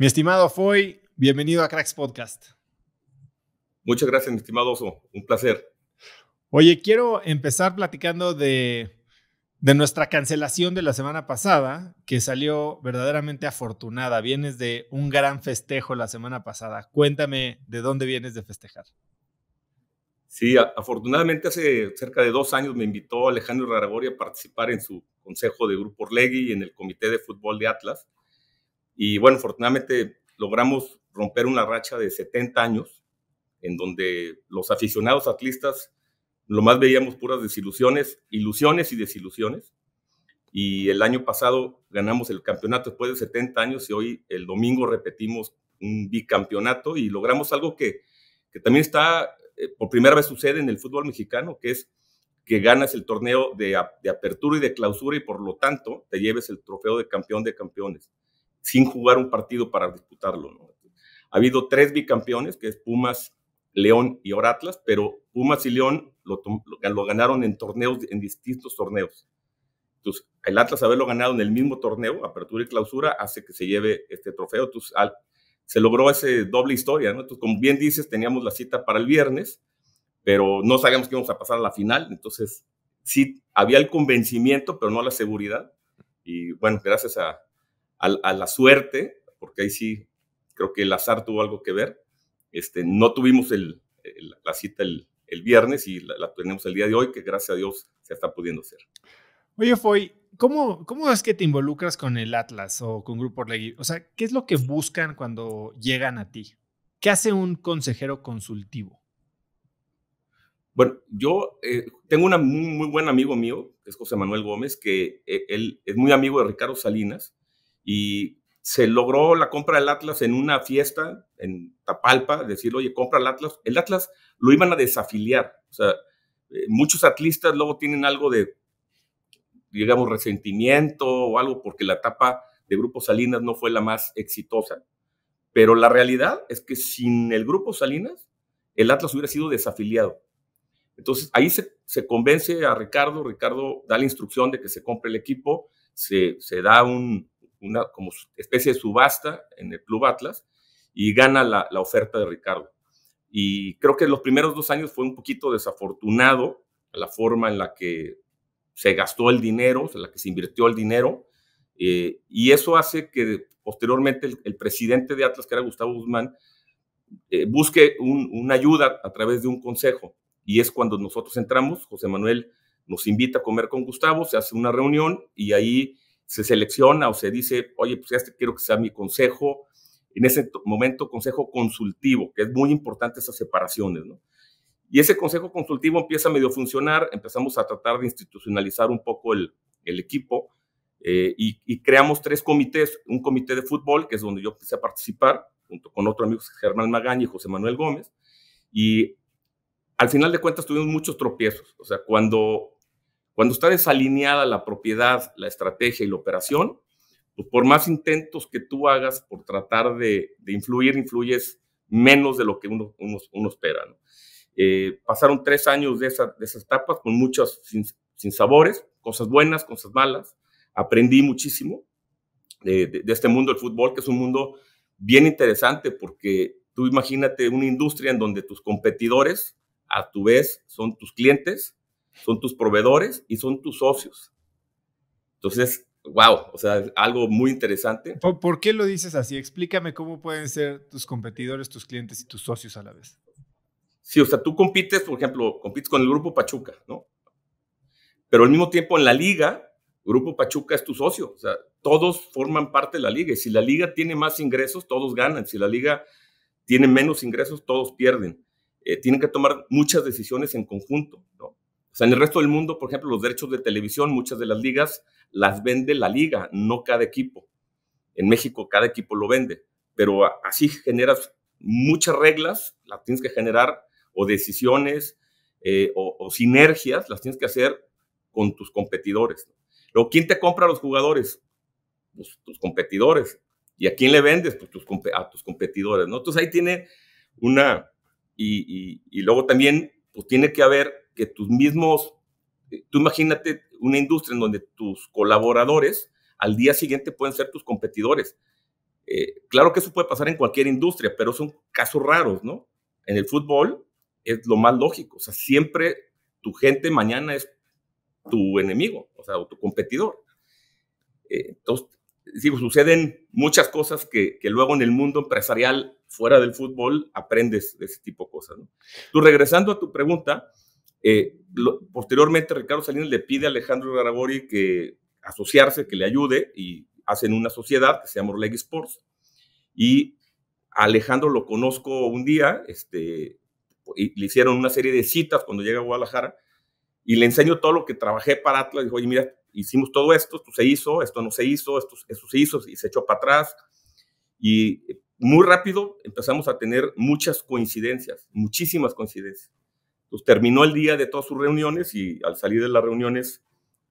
Mi estimado Foy, bienvenido a Cracks Podcast. Muchas gracias, mi estimado Oso. Un placer. Oye, quiero empezar platicando de, de nuestra cancelación de la semana pasada, que salió verdaderamente afortunada. Vienes de un gran festejo la semana pasada. Cuéntame de dónde vienes de festejar. Sí, afortunadamente hace cerca de dos años me invitó Alejandro Raragori a participar en su consejo de Grupo Orlegui y en el Comité de Fútbol de Atlas y bueno, afortunadamente logramos romper una racha de 70 años en donde los aficionados atlistas lo más veíamos puras desilusiones, ilusiones y desilusiones. Y el año pasado ganamos el campeonato después de 70 años y hoy el domingo repetimos un bicampeonato y logramos algo que, también está, eh, por primera vez sucede en el fútbol mexicano, que es que ganas el torneo de apertura y de clausura y por lo tanto te lleves el trofeo de campeón de campeones sin jugar un partido para disputarlo. Ha habido tres bicampeones, que es Pumas, León y oratlas pero Pumas y León lo, ganaron en torneos, en distintos torneos. Entonces, el Atlas haberlo ganado en el mismo torneo, apertura y clausura, hace que se lleve este trofeo. Entonces, se logró ese doble historia, ¿no? Entonces, como bien dices, teníamos la cita para el viernes, pero no sabíamos que íbamos a pasar a la final. Entonces, sí, había el convencimiento, pero no la seguridad. Y bueno, gracias a, a, la suerte, porque ahí sí creo que el azar tuvo algo que ver. Este, no tuvimos el, la cita el, viernes y la, tenemos el día de hoy, que gracias a Dios se está pudiendo hacer. Oye, Foy, ¿cómo, ¿cómo es que te involucras con el Atlas o con Grupo Orlegui? O sea, ¿qué es lo que buscan cuando llegan a ti? ¿Qué hace un consejero consultivo? Bueno, yo eh, tengo un muy, buen amigo mío, que es José Manuel Gómez, que eh, él es muy amigo de Ricardo Salinas, y se logró la compra del Atlas en una fiesta en Tapalpa, decir, oye, compra el Atlas. El Atlas lo iban a desafiliar. O sea, eh, muchos atlistas luego tienen algo de, digamos, resentimiento o algo porque la etapa de Grupo Salinas no fue la más exitosa. Pero la realidad es que sin el Grupo Salinas, el Atlas hubiera sido desafiliado. Entonces, ahí se, convence a Ricardo, Ricardo da la instrucción de que se compre el equipo, se da un, como especie de subasta en el Club Atlas y gana la, oferta de Ricardo. Y creo que los primeros dos años fue un poquito desafortunado la forma en la que se gastó el dinero, en la que se invirtió el dinero, eh, y eso hace que posteriormente el, presidente de Atlas, que era Gustavo Guzmán, eh, busque una ayuda a través de un consejo. Y es cuando nosotros entramos, José Manuel nos invita a comer con Gustavo, se hace una reunión y ahí se selecciona o se dice, oye, pues este quiero que sea mi consejo, en ese momento consejo consultivo, que es muy importante esas separaciones, ¿no? Y ese consejo consultivo empieza a medio funcionar, empezamos a tratar de institucionalizar un poco el, equipo eh, y, creamos tres comités, un comité de fútbol, que es donde yo empecé a participar, junto con otro amigo, Germán Magaña y José Manuel Gómez, y al final de cuentas tuvimos muchos tropiezos, o sea, cuando cuando está desalineada la propiedad, la estrategia y la operación, pues por más intentos que tú hagas por tratar de, influir, influyes menos de lo que uno, uno, espera. Eh, pasaron tres años de, esas etapas con muchos sin, sabores, cosas buenas, cosas malas. Aprendí muchísimo de este mundo del fútbol, que es un mundo bien interesante porque tú imagínate una industria en donde tus competidores, a tu vez, son tus clientes son tus proveedores y son tus socios. Entonces, wow, o sea, algo muy interesante. ¿Por, qué lo dices así? Explícame cómo pueden ser tus competidores, tus clientes y tus socios a la vez. Sí, o sea, tú compites, por ejemplo, compites con el Grupo Pachuca, ¿no? Pero al mismo tiempo en la liga, Grupo Pachuca es tu socio, o sea, todos forman parte de la liga y si la liga tiene más ingresos, todos ganan, si la liga tiene menos ingresos, todos pierden. Eh, tienen que tomar muchas decisiones en conjunto, ¿no? O sea, en el resto del mundo, por ejemplo, los derechos de televisión, muchas de las ligas las vende la liga, no cada equipo. En México cada equipo lo vende, pero así generas muchas reglas, las tienes que generar o decisiones eh, o, sinergias, las tienes que hacer con tus competidores. Luego, ¿quién te compra a los jugadores? Pues, tus competidores. ¿Y a quién le vendes? Pues a tus competidores, ¿no? Entonces ahí tiene una... Y, y luego también, pues tiene que haber que tus mismos, eh, tú imagínate una industria en donde tus colaboradores al día siguiente pueden ser tus competidores. Eh, claro que eso puede pasar en cualquier industria, pero son casos raros, ¿no? En el fútbol es lo más lógico, o sea, siempre tu gente mañana es tu enemigo, o sea, o tu competidor. Eh, entonces, digo, suceden muchas cosas que, que, luego en el mundo empresarial, fuera del fútbol, aprendes de ese tipo de cosas. ¿no? Tú regresando a tu pregunta, eh, posteriormente, Ricardo Salinas le pide a Alejandro Garabori que asociarse, que le ayude, y hacen una sociedad que se llama Orleg Sports. Y Alejandro lo conozco un día, este, le hicieron una serie de citas cuando llega a Guadalajara, y le enseño todo lo que trabajé para Atlas. Dijo, oye, mira, hicimos todo esto, esto se hizo, esto no se hizo, esto, esto se hizo, y se echó para atrás. Y muy rápido empezamos a tener muchas coincidencias, muchísimas coincidencias terminó el día de todas sus reuniones y al salir de las reuniones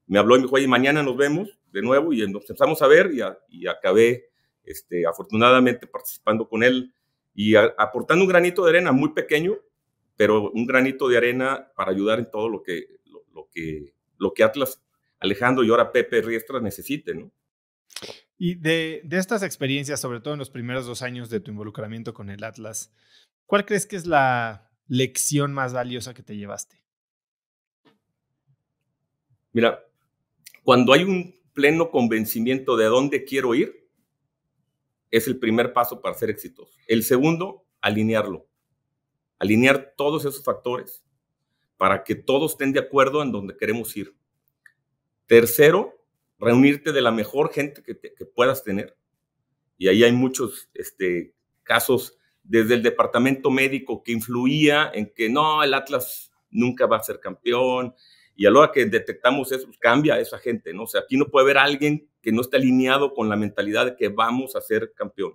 me habló y me dijo, oye, mañana nos vemos de nuevo y nos empezamos a ver y, acabé este, afortunadamente participando con él y aportando un granito de arena muy pequeño, pero un granito de arena para ayudar en todo lo que, lo, que, lo que Atlas, Alejandro y ahora Pepe Riestras necesiten. ¿no? Y de, de, estas experiencias, sobre todo en los primeros dos años de tu involucramiento con el Atlas, ¿cuál crees que es la, lección más valiosa que te llevaste? Mira, cuando hay un pleno convencimiento de dónde quiero ir, es el primer paso para ser exitoso. El segundo, alinearlo. Alinear todos esos factores para que todos estén de acuerdo en donde queremos ir. Tercero, reunirte de la mejor gente que, puedas tener. Y ahí hay muchos este, casos desde el departamento médico que influía en que no, el Atlas nunca va a ser campeón. Y a lo que detectamos eso, pues, cambia esa gente, ¿no? O sea, aquí no puede haber alguien que no esté alineado con la mentalidad de que vamos a ser campeón.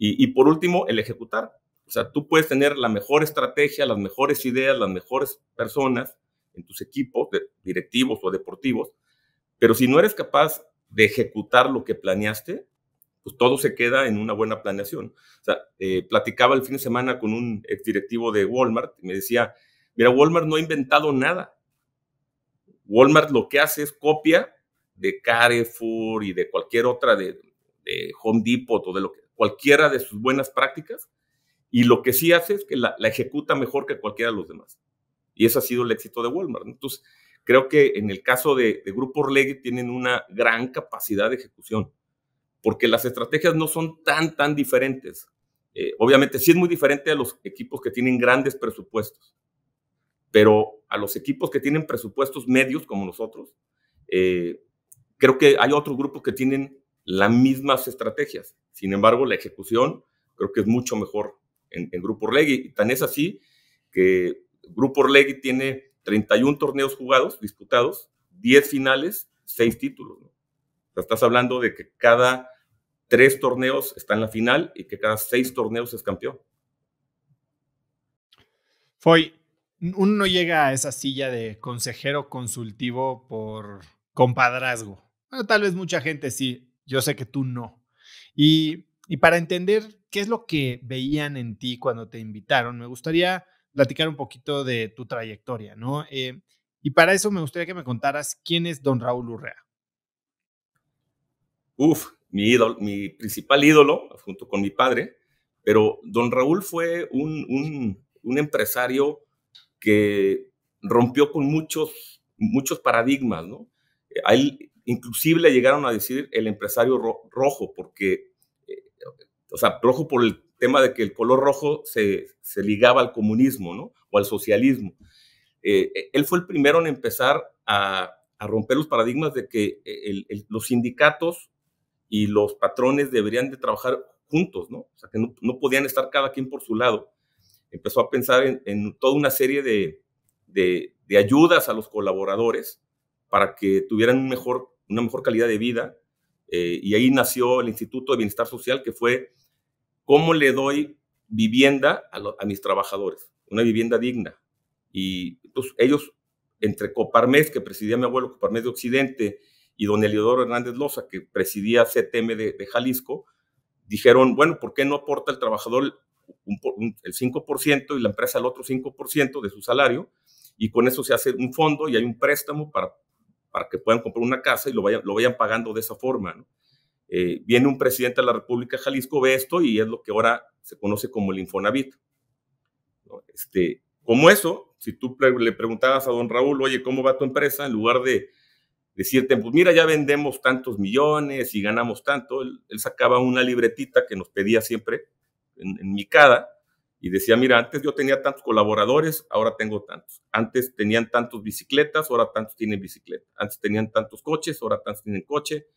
Y, por último, el ejecutar. O sea, tú puedes tener la mejor estrategia, las mejores ideas, las mejores personas en tus equipos, de, directivos o deportivos, pero si no eres capaz de ejecutar lo que planeaste, pues, todo se queda en una buena planeación. O sea, eh, platicaba el fin de semana con un exdirectivo de Walmart y me decía, mira, Walmart no ha inventado nada. Walmart lo que hace es copia de Carrefour y de cualquier otra, de, Home Depot o de lo que, cualquiera de sus buenas prácticas, y lo que sí hace es que la, ejecuta mejor que cualquiera de los demás. Y ese ha sido el éxito de Walmart. Entonces, creo que en el caso de, de Grupo Orlegui tienen una gran capacidad de ejecución porque las estrategias no son tan, tan diferentes. Eh, obviamente sí es muy diferente a los equipos que tienen grandes presupuestos, pero a los equipos que tienen presupuestos medios como nosotros, eh, creo que hay otros grupos que tienen las mismas estrategias. Sin embargo, la ejecución creo que es mucho mejor en, Grupo Orlegui. Tan es así que Grupo Orlegui tiene 31 torneos jugados, disputados, 10 finales, 6 títulos estás hablando de que cada tres torneos está en la final y que cada seis torneos es campeón. Foy, uno no llega a esa silla de consejero consultivo por compadrazgo. Bueno, tal vez mucha gente sí, yo sé que tú no. Y, para entender qué es lo que veían en ti cuando te invitaron, me gustaría platicar un poquito de tu trayectoria, ¿no? Eh, y para eso me gustaría que me contaras quién es don Raúl Urrea. Uf, mi, mi principal ídolo, junto con mi padre, pero don Raúl fue un, un, empresario que rompió con muchos, muchos paradigmas, ¿no? inclusive le llegaron a decir el empresario rojo, porque, eh, o sea, rojo por el tema de que el color rojo se, se ligaba al comunismo, ¿no? O al socialismo. Eh, eh, él fue el primero en empezar a, romper los paradigmas de que los sindicatos y los patrones deberían de trabajar juntos, ¿no? O sea, que no, podían estar cada quien por su lado. Empezó a pensar en, toda una serie de, ayudas a los colaboradores para que tuvieran mejor, una mejor calidad de vida. Eh, y ahí nació el Instituto de Bienestar Social, que fue cómo le doy vivienda a, mis trabajadores, una vivienda digna. Y pues, ellos, entre Coparmex, que presidía mi abuelo, Coparmex de Occidente, y don Eliodoro Hernández Loza, que presidía CTM de, Jalisco, dijeron, bueno, ¿por qué no aporta el trabajador el 5% y la empresa el otro 5% de su salario? Y con eso se hace un fondo y hay un préstamo para, para que puedan comprar una casa y lo vayan, lo vayan pagando de esa forma. Eh, viene un presidente de la República de Jalisco, ve esto y es lo que ahora se conoce como el Infonavit. Este, como eso, si tú le preguntabas a don Raúl, oye, ¿cómo va tu empresa? En lugar de decirte, pues mira, ya vendemos tantos millones y ganamos tanto. Él, sacaba una libretita que nos pedía siempre en, mi cara y decía, mira, antes yo tenía tantos colaboradores, ahora tengo tantos. Antes tenían tantos bicicletas, ahora tantos tienen bicicleta. Antes tenían tantos coches, ahora tantos tienen coche.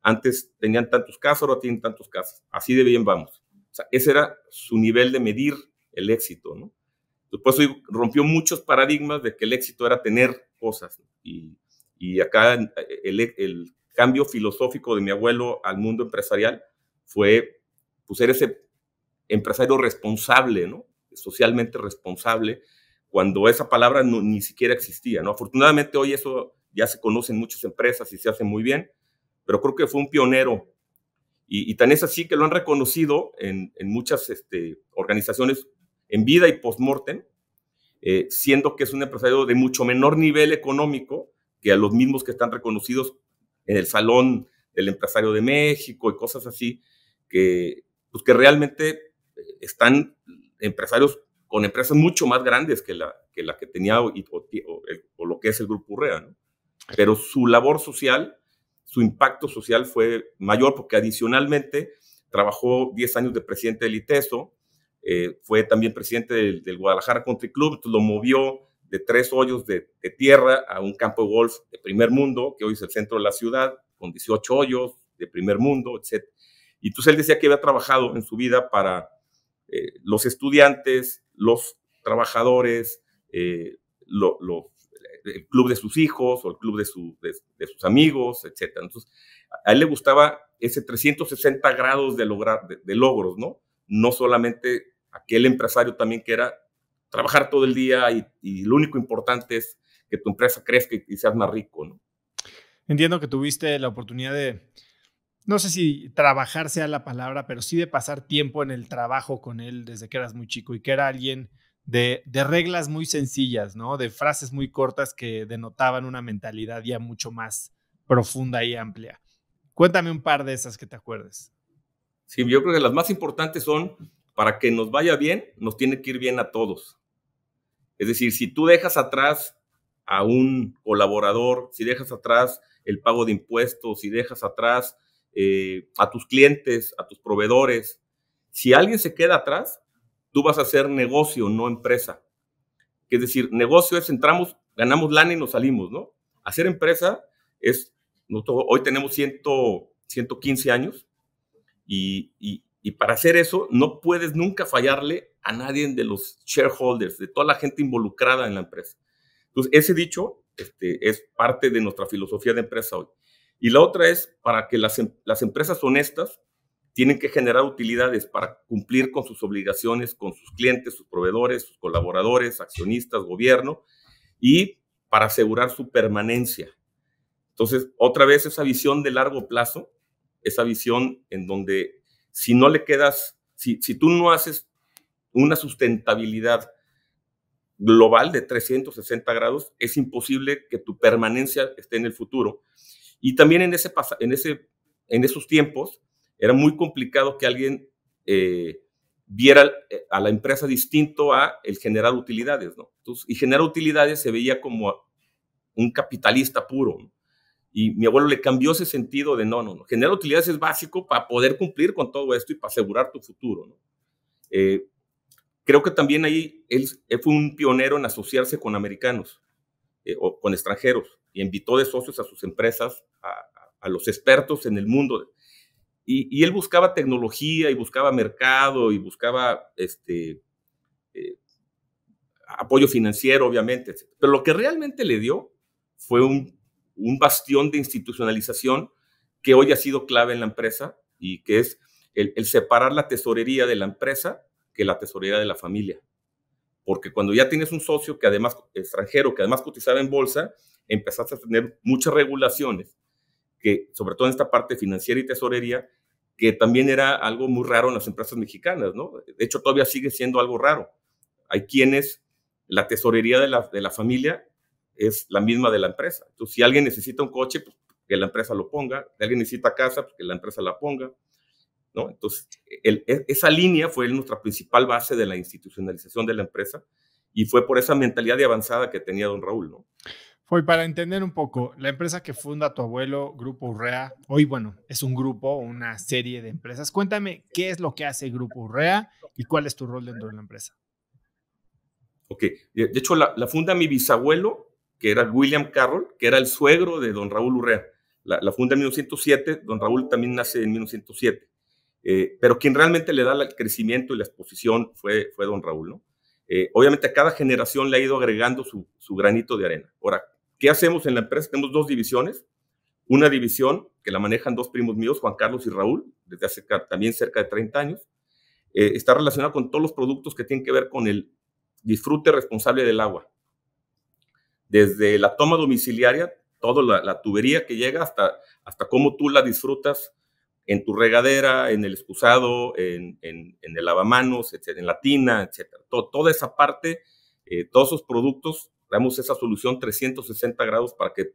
Antes tenían tantos casos, ahora tienen tantos casos. Así de bien vamos. ese era su nivel de medir el éxito, ¿no? Después rompió muchos paradigmas de que el éxito era tener cosas y y acá eh, e, el, cambio filosófico de mi abuelo al mundo empresarial fue pues, ser ese empresario responsable, ¿no? socialmente responsable, cuando esa palabra ni siquiera existía. ¿no? Afortunadamente hoy eso ya se conoce en muchas empresas y se hace muy bien, pero creo que fue un pionero. Y, tan es así que lo han reconocido en, muchas este, organizaciones en vida y post-mortem, eh, siendo que es un empresario de mucho menor nivel económico, que a los mismos que están reconocidos en el Salón del Empresario de México y cosas así, que, pues que realmente eh, están empresarios con empresas mucho más grandes que la que, tenía o, o, lo que es el Grupo Urrea, Pero su labor social, su impacto social fue mayor porque adicionalmente trabajó 10 años de presidente del ITESO, eh, fue también presidente del Guadalajara Country Club, lo movió de tres hoyos de, tierra a un campo de golf de primer mundo, que hoy es el centro de la ciudad, con 18 hoyos de primer mundo, etc. Y entonces él decía que había trabajado en su vida para eh, los estudiantes, los trabajadores, eh, el club de sus hijos o el club de, sus amigos, etc. Entonces, a él le gustaba ese 360 grados de, lograr, de logros, ¿no? No solamente aquel empresario también que era trabajar todo el día y, lo único importante es que tu empresa crezca y, seas más rico, ¿no? Entiendo que tuviste la oportunidad de, no sé si trabajar sea la palabra, pero sí de pasar tiempo en el trabajo con él desde que eras muy chico y que era alguien de, reglas muy sencillas, ¿no? De frases muy cortas que denotaban una mentalidad ya mucho más profunda y amplia. Cuéntame un par de esas que te acuerdes. Sí, yo creo que las más importantes son, para que nos vaya bien, nos tiene que ir bien a todos. Es decir, si tú dejas atrás a un colaborador, si dejas atrás el pago de impuestos, si dejas atrás eh, a tus clientes, a tus proveedores, si alguien se queda atrás, tú vas a hacer negocio, no empresa. Es decir, negocio es entramos, ganamos lana y nos salimos, ¿no? Hacer empresa es, hoy tenemos 115 años y, y para hacer eso, no puedes nunca fallarle a nadie de los shareholders, de toda la gente involucrada en la empresa. Entonces, ese dicho este, es parte de nuestra filosofía de empresa hoy. Y la otra es, para que las, em-, las empresas honestas tienen que generar utilidades para cumplir con sus obligaciones, con sus clientes, sus proveedores, sus colaboradores, accionistas, gobierno, y para asegurar su permanencia. Entonces, otra vez esa visión de largo plazo, esa visión en donde si no le quedas, si, tú no haces una sustentabilidad global de 360 grados, es imposible que tu permanencia esté en el futuro. Y también en, ese, en, ese, en esos tiempos era muy complicado que alguien eh, viera eh, a la empresa distinto a el generar utilidades, ¿no? y generar utilidades se veía como un capitalista puro. Y mi abuelo le cambió ese sentido de no, no, no. Generar utilidades es básico para poder cumplir con todo esto y para asegurar tu futuro. ¿no? Eh, creo que también ahí él, fue un pionero en asociarse con americanos eh, o con extranjeros y invitó de socios a sus empresas, a, los expertos en el mundo. Y, él buscaba tecnología y buscaba mercado y buscaba este, eh, apoyo financiero, obviamente. Pero lo que realmente le dio fue un un bastión de institucionalización que hoy ha sido clave en la empresa y que es el, separar la tesorería de la empresa que la tesorería de la familia. Porque cuando ya tienes un socio que además extranjero, que además cotizaba en bolsa, empezaste a tener muchas regulaciones, que sobre todo en esta parte financiera y tesorería, que también era algo muy raro en las empresas mexicanas, ¿no? De hecho, todavía sigue siendo algo raro. Hay quienes la tesorería de la, de la familia es la misma de la empresa. Entonces, si alguien necesita un coche, pues, que la empresa lo ponga. Si alguien necesita casa, pues, que la empresa la ponga. ¿no? Entonces, e, esa línea fue nuestra principal base de la institucionalización de la empresa y fue por esa mentalidad de avanzada que tenía don Raúl. ¿no? Fue, para entender un poco, la empresa que funda tu abuelo, Grupo Urrea, hoy, bueno, es un grupo, una serie de empresas. Cuéntame qué es lo que hace Grupo Urrea y cuál es tu rol dentro de la empresa. Ok, de hecho, la funda mi bisabuelo que era William Carroll, que era el suegro de don Raúl Urrea. La, funda en 1907, don Raúl también nace en 1907, eh, pero quien realmente le da el crecimiento y la exposición fue, don Raúl, eh, obviamente a cada generación le ha ido agregando su, granito de arena. Ahora, ¿qué hacemos en la empresa? Tenemos dos divisiones. Una división que la manejan dos primos míos, Juan Carlos y Raúl, desde hace también cerca de 30 años. Eh, está relacionada con todos los productos que tienen que ver con el disfrute responsable del agua desde la toma domiciliaria, toda la, tubería que llega hasta, hasta cómo tú la disfrutas en tu regadera, en el excusado, en, el lavamanos, en la tina, etc. toda esa parte, eh, todos esos productos, damos esa solución 360 grados para que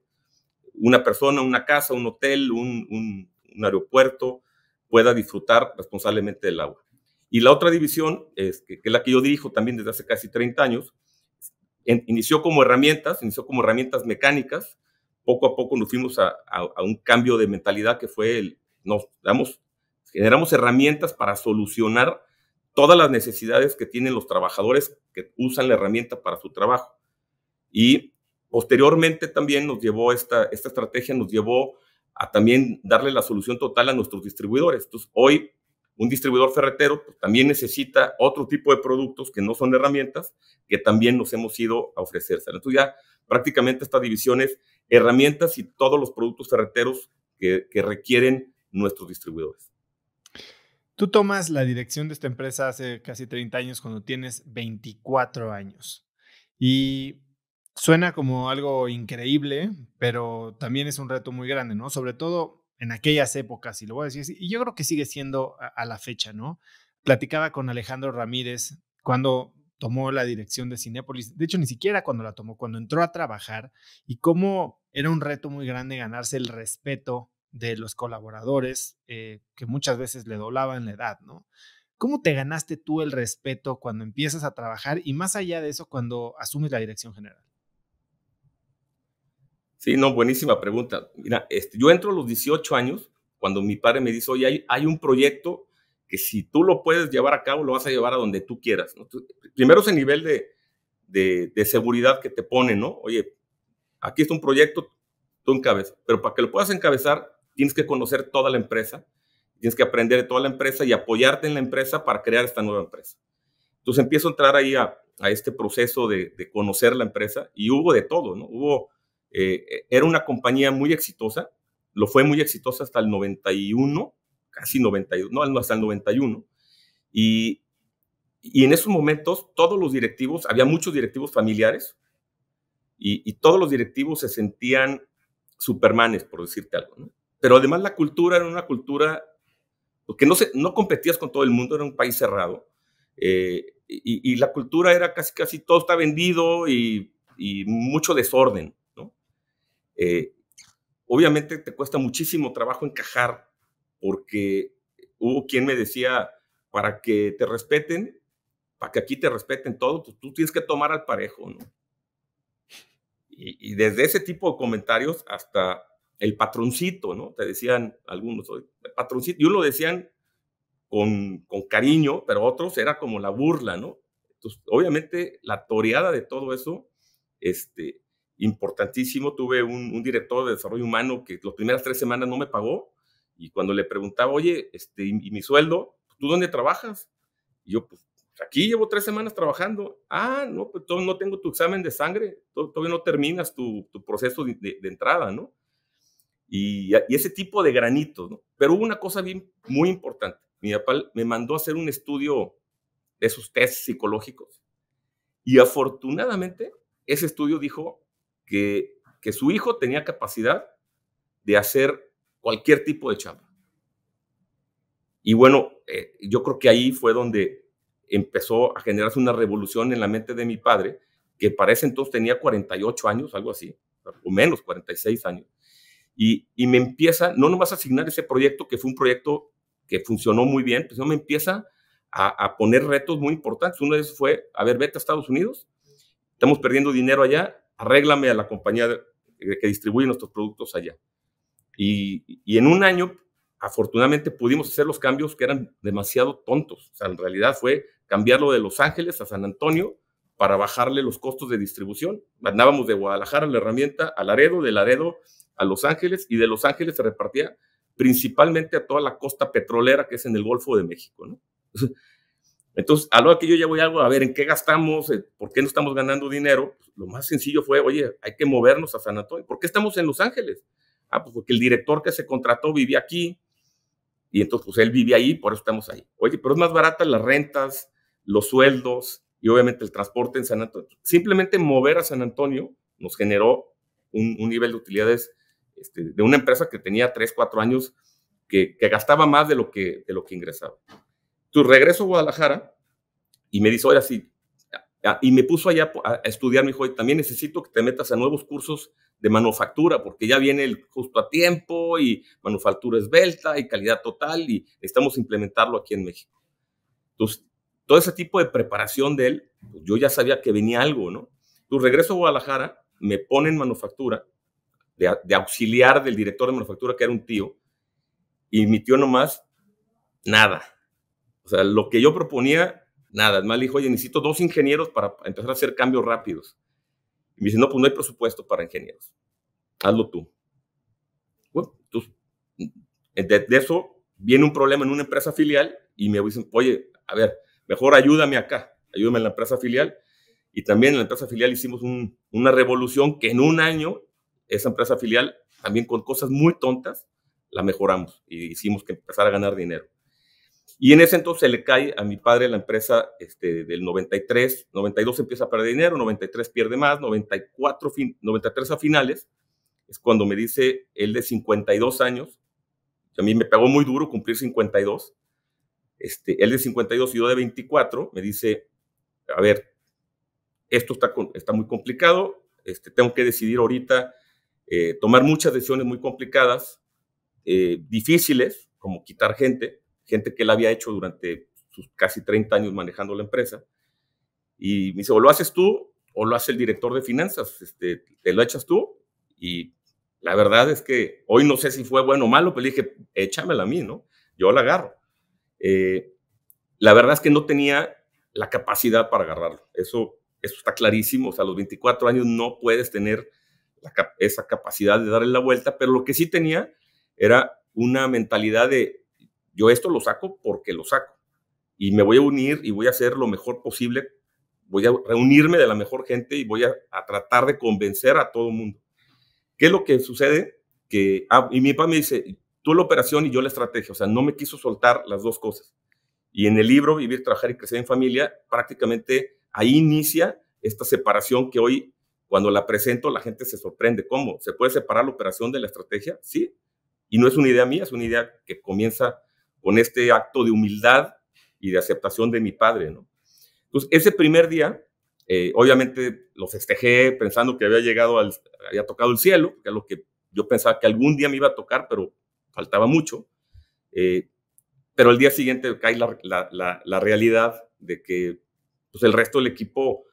una persona, una casa, un hotel, un, aeropuerto pueda disfrutar responsablemente del agua. Y la otra división, es, que es la que yo dirijo también desde hace casi 30 años, inició como herramientas, inició como herramientas mecánicas, poco a poco nos fuimos a, un cambio de mentalidad que fue el, nos damos, generamos herramientas para solucionar todas las necesidades que tienen los trabajadores que usan la herramienta para su trabajo. Y posteriormente también nos llevó esta, esta estrategia, nos llevó a también darle la solución total a nuestros distribuidores. Entonces, hoy un distribuidor ferretero pues, también necesita otro tipo de productos que no son herramientas, que también nos hemos ido a ofrecer. Entonces ya prácticamente esta división es herramientas y todos los productos ferreteros que, que requieren nuestros distribuidores. Tú tomas la dirección de esta empresa hace casi 30 años cuando tienes 24 años. Y suena como algo increíble, pero también es un reto muy grande, ¿no? Sobre todo en aquellas épocas, y lo voy a decir así, y yo creo que sigue siendo a, la fecha, ¿no? Platicaba con Alejandro Ramírez cuando tomó la dirección de Cinepolis, de hecho ni siquiera cuando la tomó, cuando entró a trabajar y cómo era un reto muy grande ganarse el respeto de los colaboradores eh, que muchas veces le doblaban la edad, ¿no? ¿Cómo te ganaste tú el respeto cuando empiezas a trabajar y más allá de eso cuando asumes la dirección general? Sí, no, buenísima pregunta. Mira, este, yo entro a los 18 años cuando mi padre me dice, oye, hay, un proyecto que si tú lo puedes llevar a cabo, lo vas a llevar a donde tú quieras. primero ese nivel de, seguridad que te pone, ¿no? Oye, aquí está un proyecto, tú encabezas, pero para que lo puedas encabezar, tienes que conocer toda la empresa, tienes que aprender de toda la empresa y apoyarte en la empresa para crear esta nueva empresa. Entonces empiezo a entrar ahí a, este proceso de, de conocer la empresa y hubo de todo, ¿no? Hubo eh, eh, era una compañía muy exitosa, lo fue muy exitosa hasta el 91, casi 92, no, hasta el 91. Y, en esos momentos todos los directivos, había muchos directivos familiares, y, todos los directivos se sentían supermanes, por decirte algo. Pero además la cultura era una cultura porque pues, no, competías con todo el mundo, era un país cerrado. Eh, y, la cultura era casi, casi todo está vendido y mucho desorden. Eh, obviamente te cuesta muchísimo trabajo encajar porque hubo quien me decía, para que te respeten, para que aquí te respeten todo, pues tú tienes que tomar al parejo, ¿no? Y, desde ese tipo de comentarios hasta el patroncito, ¿no? Te decían algunos, el patroncito, y uno lo decían con, con cariño, pero otros era como la burla, ¿no? obviamente, la toreada de todo eso, este, importantísimo. Tuve un, director de desarrollo humano que las primeras tres semanas no me pagó y cuando le preguntaba, oye, este, y, mi sueldo, ¿tú dónde trabajas? Y yo, pues aquí llevo tres semanas trabajando. Ah, no, pues no tengo tu examen de sangre, todavía no terminas tu, proceso de, entrada, ¿no? Y, ese tipo de granitos, ¿no? Pero hubo una cosa bien, muy importante. Mi papá me mandó a hacer un estudio de sus test psicológicos y afortunadamente ese estudio dijo que, que su hijo tenía capacidad de hacer cualquier tipo de chamba. Y bueno, eh, yo creo que ahí fue donde empezó a generarse una revolución en la mente de mi padre, que para ese entonces tenía 48 años, algo así, o menos 46 años. Y, me empieza, no vas a asignar ese proyecto, que fue un proyecto que funcionó muy bien, pues me empieza a, a poner retos muy importantes. Uno de esos fue, a ver, vete a Estados Unidos, estamos perdiendo dinero allá, arréglame a la compañía eh, que distribuye nuestros productos allá. Y, en un año, afortunadamente, pudimos hacer los cambios que eran demasiado tontos. O sea, en realidad fue cambiarlo de Los Ángeles a San Antonio para bajarle los costos de distribución. Andábamos de Guadalajara la herramienta a Laredo, de Laredo a Los Ángeles y de Los Ángeles se repartía principalmente a toda la costa petrolera que es en el Golfo de México. ¿no? Entonces, a lo que yo ya voy algo a ver en qué gastamos, eh, por qué no estamos ganando dinero, lo más sencillo fue, oye, hay que movernos a San Antonio. ¿Por qué estamos en Los Ángeles? Ah, pues porque el director que se contrató vivía aquí y entonces pues él vive ahí, por eso estamos ahí. Oye, pero es más barata las rentas, los sueldos y obviamente el transporte en San Antonio. Simplemente mover a San Antonio nos generó un, nivel de utilidades este, de una empresa que tenía 3, 4 años que, que gastaba más de lo que, de lo que ingresaba. Tu regreso a Guadalajara y me dice, sí, y me puso allá a estudiar, me dijo, también necesito que te metas a nuevos cursos de manufactura, porque ya viene el justo a tiempo y manufactura esbelta y calidad total y necesitamos implementarlo aquí en México. Entonces, todo ese tipo de preparación de él, pues, yo ya sabía que venía algo, ¿no? Tu regreso a Guadalajara, me pone en manufactura, de, de, auxiliar del director de manufactura, que era un tío, y mi tío nomás, nada, o sea, lo que yo proponía, nada. Además, le dijo, oye, necesito dos ingenieros para empezar a hacer cambios rápidos. Y me dice, no, pues no hay presupuesto para ingenieros. Hazlo tú. Bueno, entonces, mm, de, eso viene un problema en una empresa filial y me dicen, oye, a ver, mejor ayúdame acá, ayúdame en la empresa filial. Y también en la empresa filial hicimos una revolución que en un año esa empresa filial, también con cosas muy tontas, la mejoramos y hicimos que empezar a ganar dinero. Y en ese entonces le cae a mi padre la empresa este, del 93, 92 empieza a perder dinero, 93 pierde más, 94, 93 a finales, es cuando me dice él de 52 años, a mí me pegó muy duro cumplir 52, este, él de 52 y yo de 24, me dice, a ver, esto está, está muy complicado, este, tengo que decidir ahorita, eh, tomar muchas decisiones muy complicadas, eh, difíciles, como quitar gente, gente que él había hecho durante sus casi 30 años manejando la empresa. Y me dice, o lo haces tú o lo hace el director de finanzas, este, te lo echas tú. Y la verdad es que hoy no sé si fue bueno o malo, pero le dije, échamela a mí, ¿no? Yo la agarro. Eh, la verdad es que no tenía la capacidad para agarrarlo. Eso, eso está clarísimo. O a los 24 años no puedes tener esa capacidad de darle la vuelta, pero lo que sí tenía era una mentalidad de yo esto lo saco porque lo saco. Y me voy a unir y voy a hacer lo mejor posible. Voy a reunirme de la mejor gente y voy a, tratar de convencer a todo el mundo. ¿Qué es lo que sucede? Que, ah, y mi papá me dice, tú la operación y yo la estrategia. O sea, no me quiso soltar las dos cosas. Y en el libro Vivir, Trabajar y Crecer en Familia, prácticamente ahí inicia esta separación que hoy, cuando la presento, la gente se sorprende. ¿Cómo? ¿Se puede separar la operación de la estrategia? Sí. Y no es una idea mía, es una idea que comienza con este acto de humildad y de aceptación de mi padre, ¿no? Entonces, ese primer día, eh, obviamente lo festejé pensando que había llegado al, había tocado el cielo, que es lo que yo pensaba que algún día me iba a tocar, pero faltaba mucho. Eh, pero el día siguiente cae la, la, la, la realidad de que pues, el resto del equipo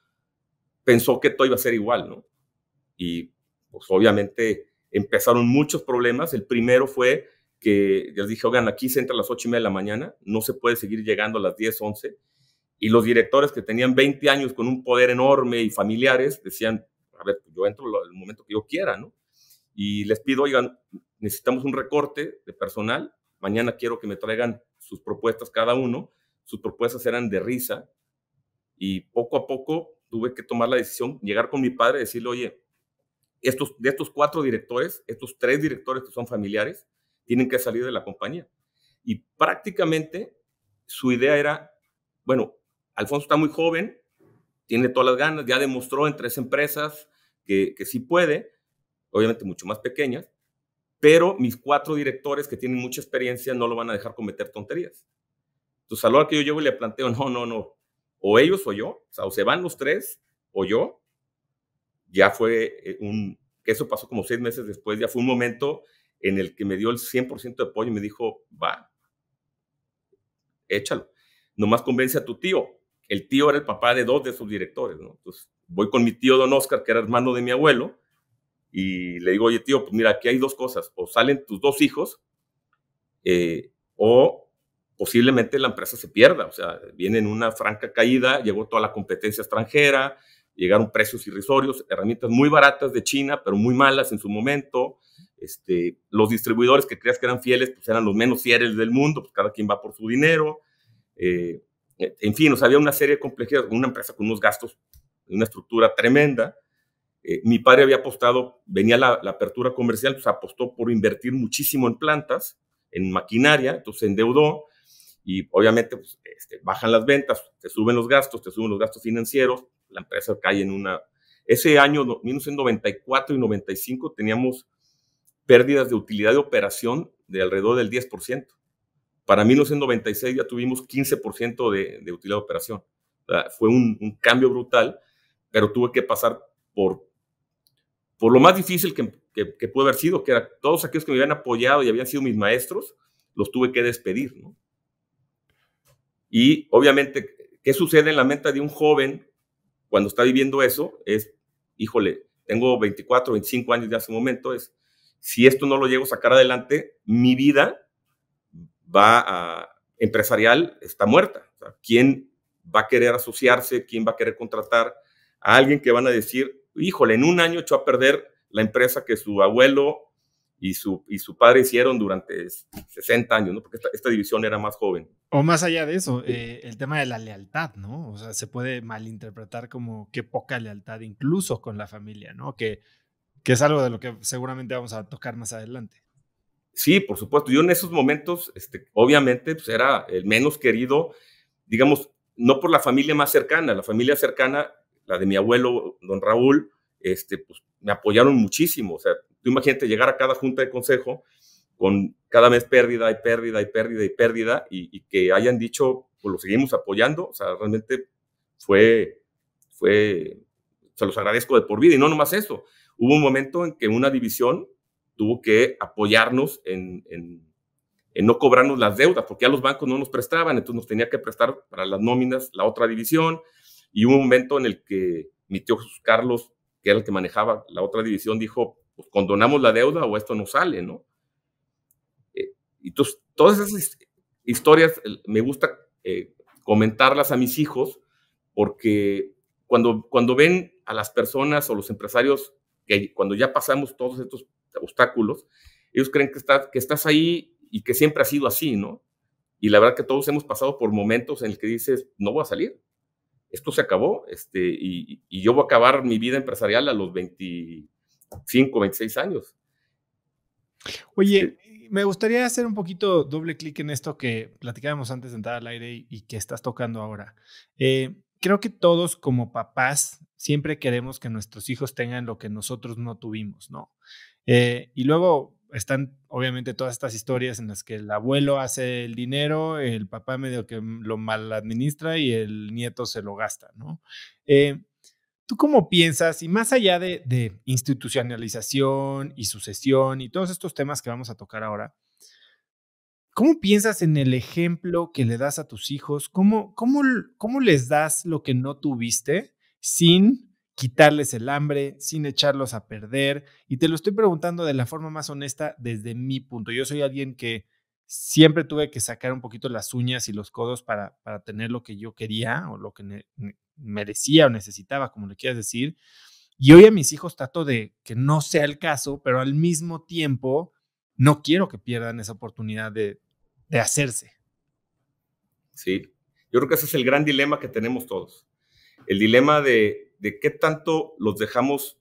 pensó que todo iba a ser igual, ¿no? Y pues obviamente empezaron muchos problemas. El primero fue que les dije, oigan, aquí se entra a las 8 y media de la mañana, no se puede seguir llegando a las 10, 11. Y los directores que tenían 20 años con un poder enorme y familiares decían, a ver, pues yo entro el momento que yo quiera, ¿no? Y les pido, oigan, necesitamos un recorte de personal, mañana quiero que me traigan sus propuestas cada uno, sus propuestas eran de risa y poco a poco tuve que tomar la decisión, llegar con mi padre y decirle, oye, estos, de estos cuatro directores, estos tres directores que son familiares, tienen que salir de la compañía. Y prácticamente su idea era, bueno, Alfonso está muy joven, tiene todas las ganas, ya demostró en tres empresas que, sí puede, obviamente mucho más pequeñas, pero mis cuatro directores que tienen mucha experiencia no lo van a dejar cometer tonterías. Entonces, a lo que yo llevo y le planteo, no, no, no, o ellos o yo, o, se van los tres o yo, ya fue eh, un, que eso pasó como seis meses después, ya fue un momento en el que me dio el 100% de apoyo y me dijo, va, échalo. Nomás convence a tu tío. El tío era el papá de dos de sus directores, Entonces voy con mi tío Don Oscar, que era hermano de mi abuelo, y le digo, oye tío, pues mira, aquí hay dos cosas. O salen tus dos hijos, eh, o posiblemente la empresa se pierda. O sea, viene en una franca caída, llegó toda la competencia extranjera, llegaron precios irrisorios, herramientas muy baratas de China, pero muy malas en su momento. Este, los distribuidores que creas que eran fieles, pues eran los menos fieles del mundo, pues cada quien va por su dinero. Eh, eh, en fin, o había una serie de complejidades, una empresa con unos gastos, una estructura tremenda. Eh, mi padre había apostado, venía la, apertura comercial, pues apostó por invertir muchísimo en plantas, en maquinaria, entonces se endeudó y obviamente pues, este, bajan las ventas, te suben los gastos, te suben los gastos financieros, la empresa cae en una... Ese año, 1994 y 95, teníamos pérdidas de utilidad de operación de alrededor del 10%. Para 1996 ya tuvimos 15% de, utilidad de operación. fue un, cambio brutal, pero tuve que pasar por, por lo más difícil que, que, pudo haber sido, que era todos aquellos que me habían apoyado y habían sido mis maestros, los tuve que despedir. Y obviamente, ¿qué sucede en la mente de un joven cuando está viviendo eso? Es, híjole, tengo 24, 25 años de hace un momento, es, si esto no lo llego a sacar adelante, mi vida va a, empresarial está muerta. ¿Quién va a querer asociarse? ¿Quién va a querer contratar a alguien que van a decir, híjole, en un año echó a perder la empresa que su abuelo y su, y su padre hicieron durante 60 años, ¿no? Porque esta, división era más joven. O más allá de eso, eh, el tema de la lealtad, ¿no? O sea, se puede malinterpretar como que poca lealtad, incluso con la familia, ¿no? Que que es algo de lo que seguramente vamos a tocar más adelante. Sí, por supuesto. Yo en esos momentos, este, obviamente, pues, era el menos querido, digamos, no por la familia más cercana, la familia cercana, la de mi abuelo, don Raúl, este, pues me apoyaron muchísimo. O sea, tú imagínate llegar a cada junta de consejo con cada mes pérdida y pérdida y pérdida y pérdida y, y que hayan dicho, pues lo seguimos apoyando. O sea, realmente fue, fue, se los agradezco de por vida y no nomás eso, Hubo un momento en que una división tuvo que apoyarnos en, no cobrarnos las deudas, porque ya los bancos no nos prestaban, entonces nos tenía que prestar para las nóminas la otra división. Y hubo un momento en el que mi tío Carlos, que era el que manejaba la otra división, dijo, pues condonamos la deuda o esto no sale, ¿no? Eh, entonces, todas esas historias me gusta eh, comentarlas a mis hijos, porque cuando, cuando ven a las personas o los empresarios que cuando ya pasamos todos estos obstáculos, ellos creen que, estás, ahí y que siempre ha sido así, ¿no? Y la verdad que todos hemos pasado por momentos en el que dices, no voy a salir, esto se acabó, este, y, yo voy a acabar mi vida empresarial a los 25, 26 años. Oye, me gustaría hacer un poquito doble clic en esto que platicábamos antes de entrar al aire y, que estás tocando ahora. Eh, creo que todos como papás siempre queremos que nuestros hijos tengan lo que nosotros no tuvimos, ¿no? Eh, y luego están obviamente todas estas historias en las que el abuelo hace el dinero, el papá medio que lo mal administra y el nieto se lo gasta, ¿no? Eh, ¿Tú cómo piensas? Y más allá de, institucionalización y sucesión y todos estos temas que vamos a tocar ahora, ¿Cómo piensas en el ejemplo que le das a tus hijos? cómo, cómo les das lo que no tuviste? sin quitarles el hambre, sin echarlos a perder. Y te lo estoy preguntando de la forma más honesta desde mi punto. Yo soy alguien que siempre tuve que sacar un poquito las uñas y los codos para, para tener lo que yo quería o lo que merecía o necesitaba, como le quieras decir. Y hoy a mis hijos trato de que no sea el caso, pero al mismo tiempo no quiero que pierdan esa oportunidad de, de hacerse. Sí, yo creo que ese es el gran dilema que tenemos todos el dilema de, qué tanto los dejamos